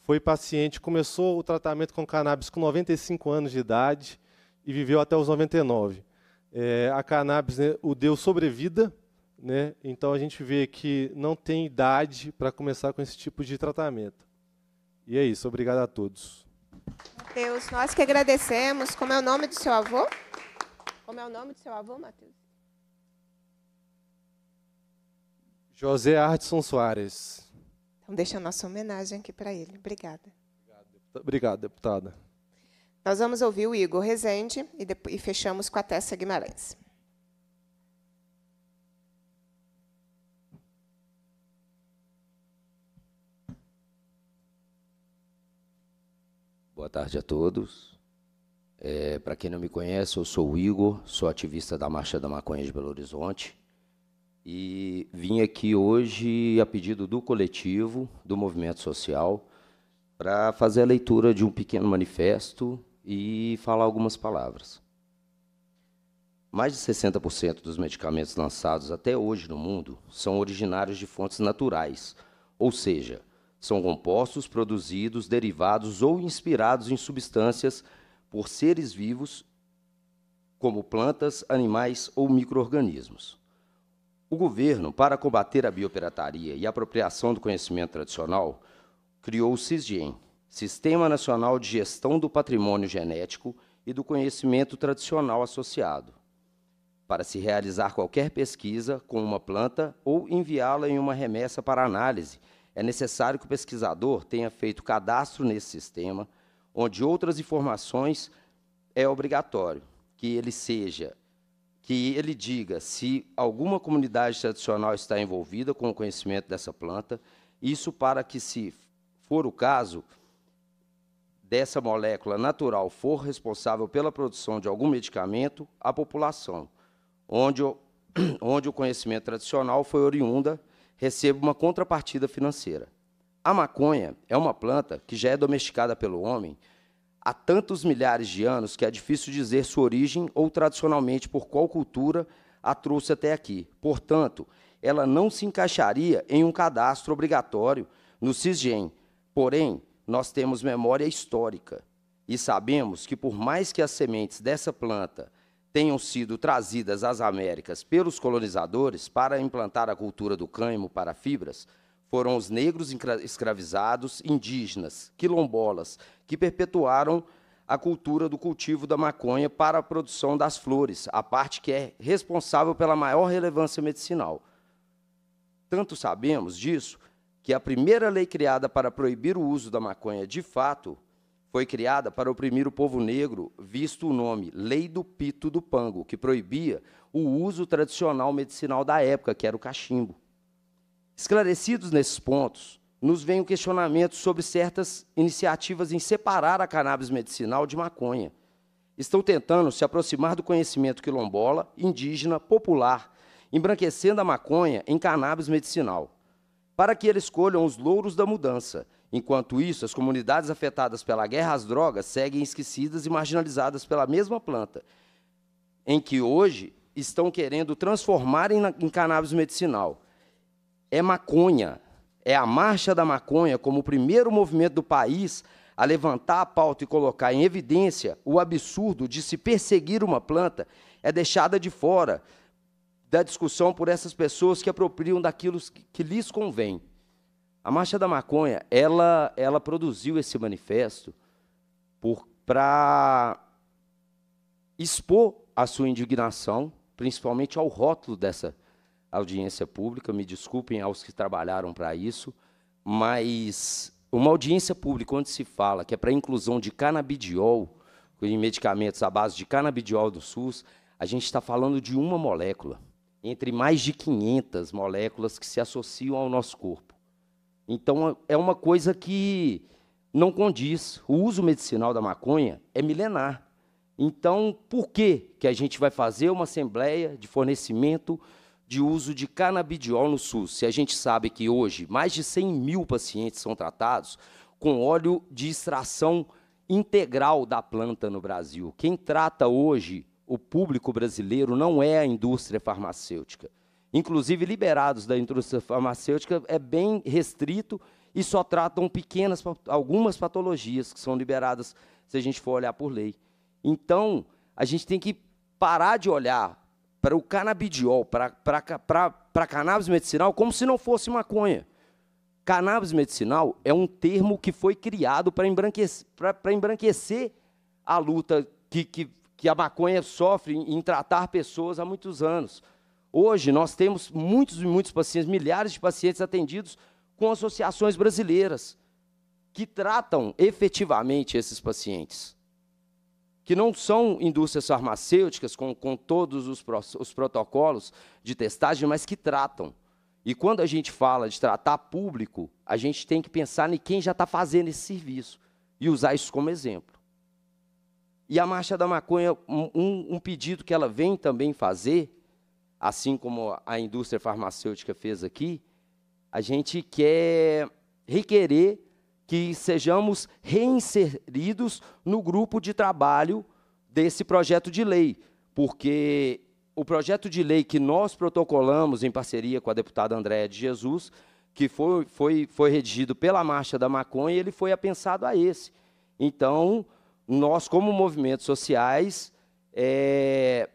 Foi paciente, começou o tratamento com cannabis com 95 anos de idade e viveu até os 99. É, a cannabis né, o deu sobrevida, né? Então a gente vê que não tem idade para começar com esse tipo de tratamento. E é isso, obrigado a todos. Matheus, nós que agradecemos. Como é o nome do seu avô? Como é o nome do seu avô, Matheus? José Artson Soares. Então, deixa a nossa homenagem aqui para ele. Obrigada. Obrigado, deputada. Nós vamos ouvir o Igor Rezende e, e fechamos com a Tessa Guimarães. Boa tarde a todos. É, Para quem não me conhece, eu sou o Igor, sou ativista da Marcha da Maconha de Belo Horizonte e vim aqui hoje a pedido do coletivo, do movimento social, para fazer a leitura de um pequeno manifesto e falar algumas palavras. Mais de 60% dos medicamentos lançados até hoje no mundo são originários de fontes naturais, ou seja, são compostos produzidos, derivados ou inspirados em substâncias por seres vivos, como plantas, animais ou micro-organismos. O governo, para combater a biopirataria e a apropriação do conhecimento tradicional, criou o SISGEN, Sistema Nacional de Gestão do Patrimônio Genético e do Conhecimento Tradicional Associado, para se realizar qualquer pesquisa com uma planta ou enviá-la em uma remessa para análise é necessário que o pesquisador tenha feito cadastro nesse sistema, onde outras informações é obrigatório que ele seja, que ele diga se alguma comunidade tradicional está envolvida com o conhecimento dessa planta, isso para que, se for o caso, dessa molécula natural for responsável pela produção de algum medicamento, a população, onde o, <clears throat> onde o conhecimento tradicional foi oriunda receba uma contrapartida financeira. A maconha é uma planta que já é domesticada pelo homem há tantos milhares de anos que é difícil dizer sua origem ou tradicionalmente por qual cultura a trouxe até aqui. Portanto, ela não se encaixaria em um cadastro obrigatório no CISGEM. Porém, nós temos memória histórica e sabemos que, por mais que as sementes dessa planta tenham sido trazidas às Américas pelos colonizadores para implantar a cultura do cânimo para fibras foram os negros escravizados, indígenas, quilombolas, que perpetuaram a cultura do cultivo da maconha para a produção das flores, a parte que é responsável pela maior relevância medicinal. Tanto sabemos disso que a primeira lei criada para proibir o uso da maconha de fato foi criada para oprimir o povo negro, visto o nome Lei do Pito do Pango, que proibia o uso tradicional medicinal da época, que era o cachimbo. Esclarecidos nesses pontos, nos vem o um questionamento sobre certas iniciativas em separar a cannabis medicinal de maconha. Estão tentando se aproximar do conhecimento quilombola, indígena, popular, embranquecendo a maconha em cannabis medicinal, para que eles colham os louros da mudança – Enquanto isso, as comunidades afetadas pela guerra às drogas seguem esquecidas e marginalizadas pela mesma planta, em que hoje estão querendo transformar em, em cannabis medicinal. É maconha, é a marcha da maconha como o primeiro movimento do país a levantar a pauta e colocar em evidência o absurdo de se perseguir uma planta é deixada de fora da discussão por essas pessoas que apropriam daquilo que lhes convém. A Marcha da Maconha, ela, ela produziu esse manifesto para expor a sua indignação, principalmente ao rótulo dessa audiência pública. Me desculpem aos que trabalharam para isso, mas uma audiência pública onde se fala que é para a inclusão de canabidiol em medicamentos à base de canabidiol do SUS, a gente está falando de uma molécula, entre mais de 500 moléculas que se associam ao nosso corpo. Então, é, é uma coisa que não condiz. O uso medicinal da maconha é milenar. Então, por que, que a gente vai fazer uma assembleia de fornecimento de uso de canabidiol no SUS? Se a gente sabe que hoje mais de 100 mil pacientes são tratados com óleo de extração integral da planta no Brasil. Quem trata hoje o público brasileiro não é a indústria farmacêutica inclusive liberados da indústria farmacêutica, é bem restrito e só tratam pequenas, algumas patologias que são liberadas se a gente for olhar por lei. Então, a gente tem que parar de olhar para o canabidiol, para, para, para, para cannabis medicinal, como se não fosse maconha. Cannabis medicinal é um termo que foi criado para embranquecer, para, para embranquecer a luta que, que, que a maconha sofre em tratar pessoas há muitos anos. Hoje nós temos muitos e muitos pacientes, milhares de pacientes atendidos com associações brasileiras que tratam efetivamente esses pacientes, que não são indústrias farmacêuticas com, com todos os, os protocolos de testagem, mas que tratam. E quando a gente fala de tratar público, a gente tem que pensar em quem já está fazendo esse serviço e usar isso como exemplo. E a Marcha da Maconha, um, um pedido que ela vem também fazer assim como a indústria farmacêutica fez aqui, a gente quer requerer que sejamos reinseridos no grupo de trabalho desse projeto de lei, porque o projeto de lei que nós protocolamos em parceria com a deputada Andréa de Jesus, que foi, foi, foi redigido pela Marcha da Maconha, ele foi apensado a esse. Então, nós, como movimentos sociais, é,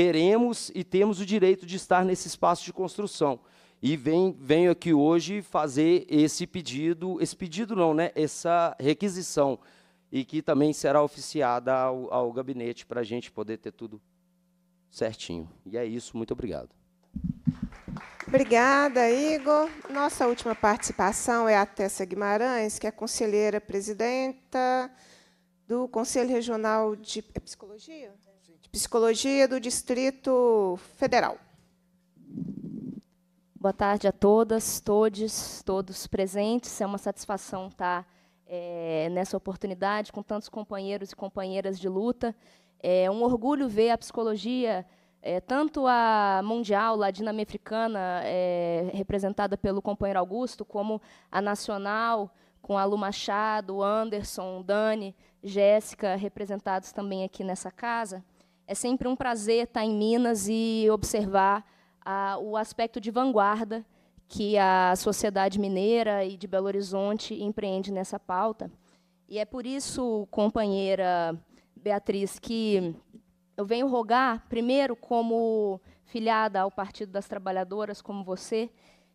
queremos e temos o direito de estar nesse espaço de construção. E vem, venho aqui hoje fazer esse pedido, esse pedido não, né? Essa requisição, e que também será oficiada ao, ao gabinete para a gente poder ter tudo certinho. E é isso, muito obrigado. Obrigada, Igor. Nossa última participação é a Tessa Guimarães, que é conselheira presidenta do Conselho Regional de é Psicologia? Psicologia do Distrito Federal. Boa tarde a todas, todes, todos presentes. É uma satisfação estar é, nessa oportunidade com tantos companheiros e companheiras de luta. É um orgulho ver a psicologia é, tanto a mundial, latino-americana, é, eh, representada pelo companheiro Augusto, como a nacional, com a Lu Machado, Anderson, Dani, Jéssica, representados também aqui nessa casa. É sempre um prazer estar em Minas e observar ah, o aspecto de vanguarda que a sociedade mineira e de Belo Horizonte empreende nessa pauta. E é por isso, companheira Beatriz, que eu venho rogar, primeiro, como filiada ao Partido das Trabalhadoras, como você,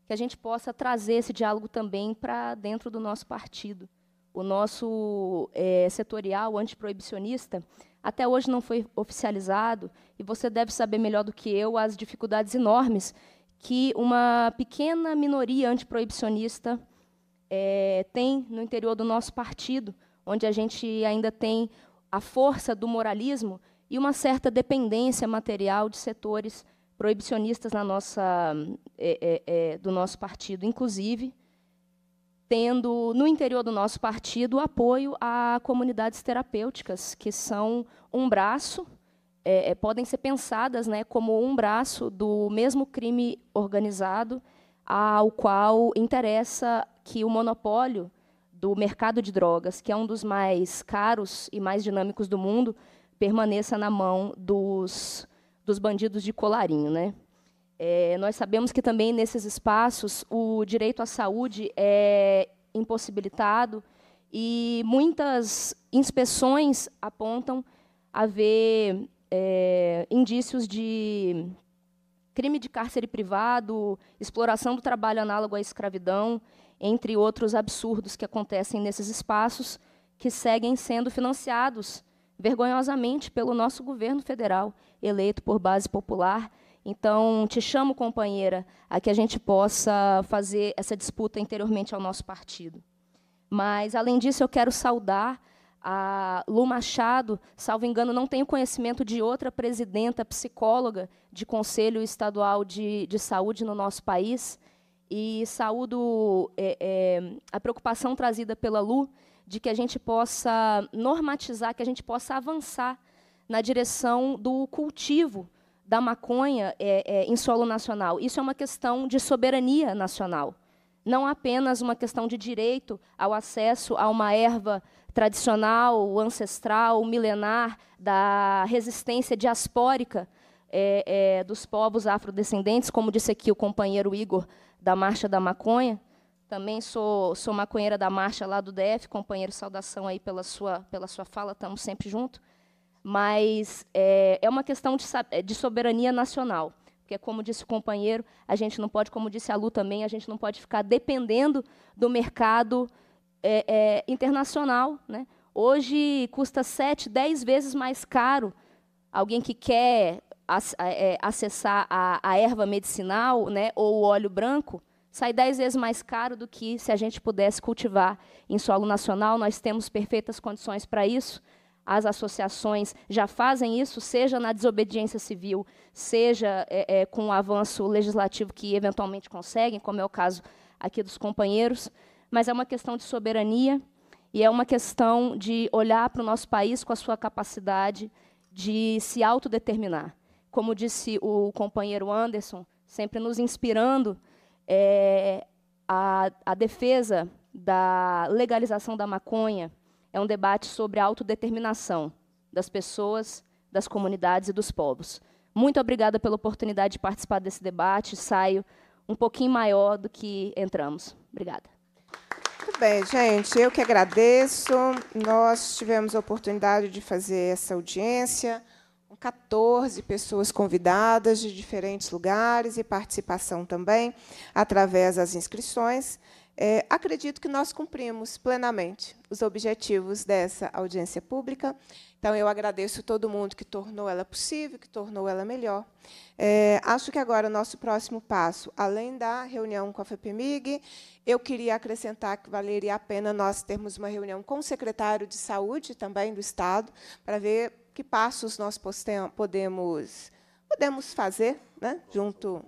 que a gente possa trazer esse diálogo também para dentro do nosso partido. O nosso é, setorial antiproibicionista até hoje não foi oficializado, e você deve saber melhor do que eu as dificuldades enormes que uma pequena minoria antiproibicionista é, tem no interior do nosso partido, onde a gente ainda tem a força do moralismo e uma certa dependência material de setores proibicionistas na nossa, é, é, do nosso partido, inclusive tendo no interior do nosso partido apoio a comunidades terapêuticas, que são um braço, é, é, podem ser pensadas né, como um braço do mesmo crime organizado, ao qual interessa que o monopólio do mercado de drogas, que é um dos mais caros e mais dinâmicos do mundo, permaneça na mão dos, dos bandidos de colarinho. Né? É, nós sabemos que também nesses espaços o direito à saúde é impossibilitado e muitas inspeções apontam haver é, indícios de crime de cárcere privado, exploração do trabalho análogo à escravidão, entre outros absurdos que acontecem nesses espaços que seguem sendo financiados vergonhosamente pelo nosso governo federal, eleito por base popular então, te chamo, companheira, a que a gente possa fazer essa disputa interiormente ao nosso partido. Mas, além disso, eu quero saudar a Lu Machado, salvo engano, não tenho conhecimento de outra presidenta psicóloga de Conselho Estadual de, de Saúde no nosso país. E saúdo é, é, a preocupação trazida pela Lu de que a gente possa normatizar, que a gente possa avançar na direção do cultivo da maconha é, é, em solo nacional. Isso é uma questão de soberania nacional, não apenas uma questão de direito ao acesso a uma erva tradicional, ancestral, milenar, da resistência diaspórica é, é, dos povos afrodescendentes, como disse aqui o companheiro Igor da Marcha da Maconha. Também sou, sou maconheira da marcha lá do DF, companheiro, saudação aí pela sua, pela sua fala, estamos sempre juntos mas é, é uma questão de, é, de soberania nacional. Porque, como disse o companheiro, a gente não pode, como disse a Lu também, a gente não pode ficar dependendo do mercado é, é, internacional. Né? Hoje custa sete, dez vezes mais caro alguém que quer é, é, acessar a, a erva medicinal né, ou o óleo branco, sai dez vezes mais caro do que se a gente pudesse cultivar em solo nacional. Nós temos perfeitas condições para isso. As associações já fazem isso, seja na desobediência civil, seja é, é, com o avanço legislativo que eventualmente conseguem, como é o caso aqui dos companheiros, mas é uma questão de soberania e é uma questão de olhar para o nosso país com a sua capacidade de se autodeterminar. Como disse o companheiro Anderson, sempre nos inspirando é, a, a defesa da legalização da maconha é um debate sobre a autodeterminação das pessoas, das comunidades e dos povos. Muito obrigada pela oportunidade de participar desse debate. Saio um pouquinho maior do que entramos. Obrigada. Muito bem, gente. Eu que agradeço. Nós tivemos a oportunidade de fazer essa audiência com 14 pessoas convidadas de diferentes lugares e participação também através das inscrições. É, acredito que nós cumprimos plenamente os objetivos dessa audiência pública. Então, eu agradeço todo mundo que tornou ela possível, que tornou ela melhor. É, acho que agora o nosso próximo passo, além da reunião com a FEPMIG, eu queria acrescentar que valeria a pena nós termos uma reunião com o secretário de Saúde também do Estado, para ver que passos nós podemos, podemos fazer né, junto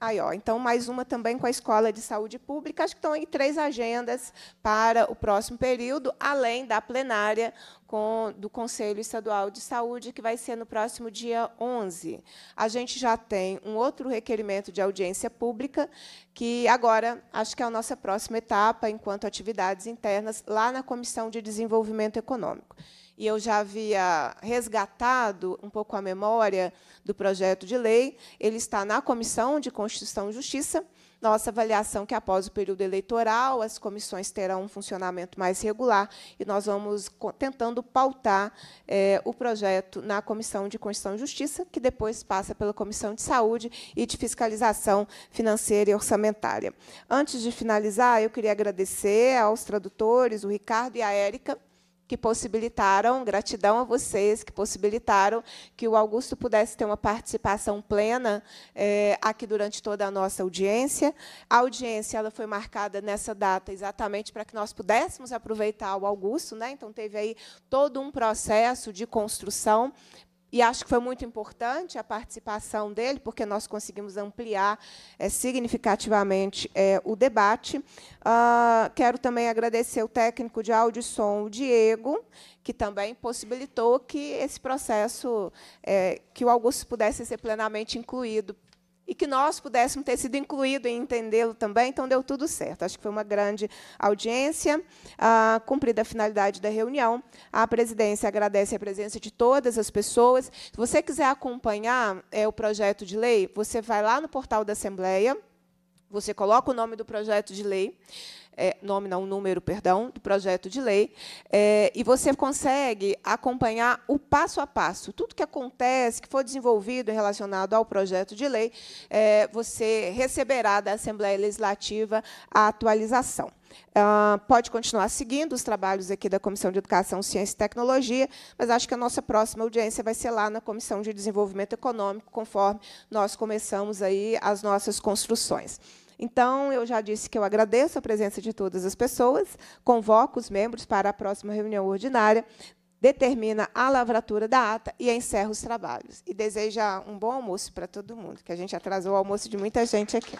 Aí, ó, então, mais uma também com a Escola de Saúde Pública. Acho que estão aí três agendas para o próximo período, além da plenária com, do Conselho Estadual de Saúde, que vai ser no próximo dia 11. A gente já tem um outro requerimento de audiência pública, que agora acho que é a nossa próxima etapa, enquanto atividades internas, lá na Comissão de Desenvolvimento Econômico e eu já havia resgatado um pouco a memória do projeto de lei. Ele está na Comissão de Constituição e Justiça. Nossa avaliação é que, após o período eleitoral, as comissões terão um funcionamento mais regular e nós vamos tentando pautar é, o projeto na Comissão de Constituição e Justiça, que depois passa pela Comissão de Saúde e de Fiscalização Financeira e Orçamentária. Antes de finalizar, eu queria agradecer aos tradutores, o Ricardo e a Érica, que possibilitaram, gratidão a vocês, que possibilitaram que o Augusto pudesse ter uma participação plena é, aqui durante toda a nossa audiência. A audiência ela foi marcada nessa data exatamente para que nós pudéssemos aproveitar o Augusto, né? então teve aí todo um processo de construção e acho que foi muito importante a participação dele, porque nós conseguimos ampliar é, significativamente é, o debate. Uh, quero também agradecer o técnico de áudio e som, o Diego, que também possibilitou que esse processo, é, que o Augusto pudesse ser plenamente incluído e que nós pudéssemos ter sido incluídos e entendê-lo também. Então, deu tudo certo. Acho que foi uma grande audiência. Ah, cumprida a finalidade da reunião, a presidência agradece a presença de todas as pessoas. Se você quiser acompanhar é, o projeto de lei, você vai lá no portal da Assembleia, você coloca o nome do projeto de lei, é, nome não, número, perdão, do projeto de lei, é, e você consegue acompanhar o passo a passo, tudo que acontece, que for desenvolvido relacionado ao projeto de lei, é, você receberá da Assembleia Legislativa a atualização. Uh, pode continuar seguindo os trabalhos aqui da Comissão de Educação, Ciência e Tecnologia, mas acho que a nossa próxima audiência vai ser lá na Comissão de Desenvolvimento Econômico, conforme nós começamos aí as nossas construções. Então, eu já disse que eu agradeço a presença de todas as pessoas, convoco os membros para a próxima reunião ordinária, determina a lavratura da ata e encerra os trabalhos. E deseja um bom almoço para todo mundo, que a gente atrasou o almoço de muita gente aqui.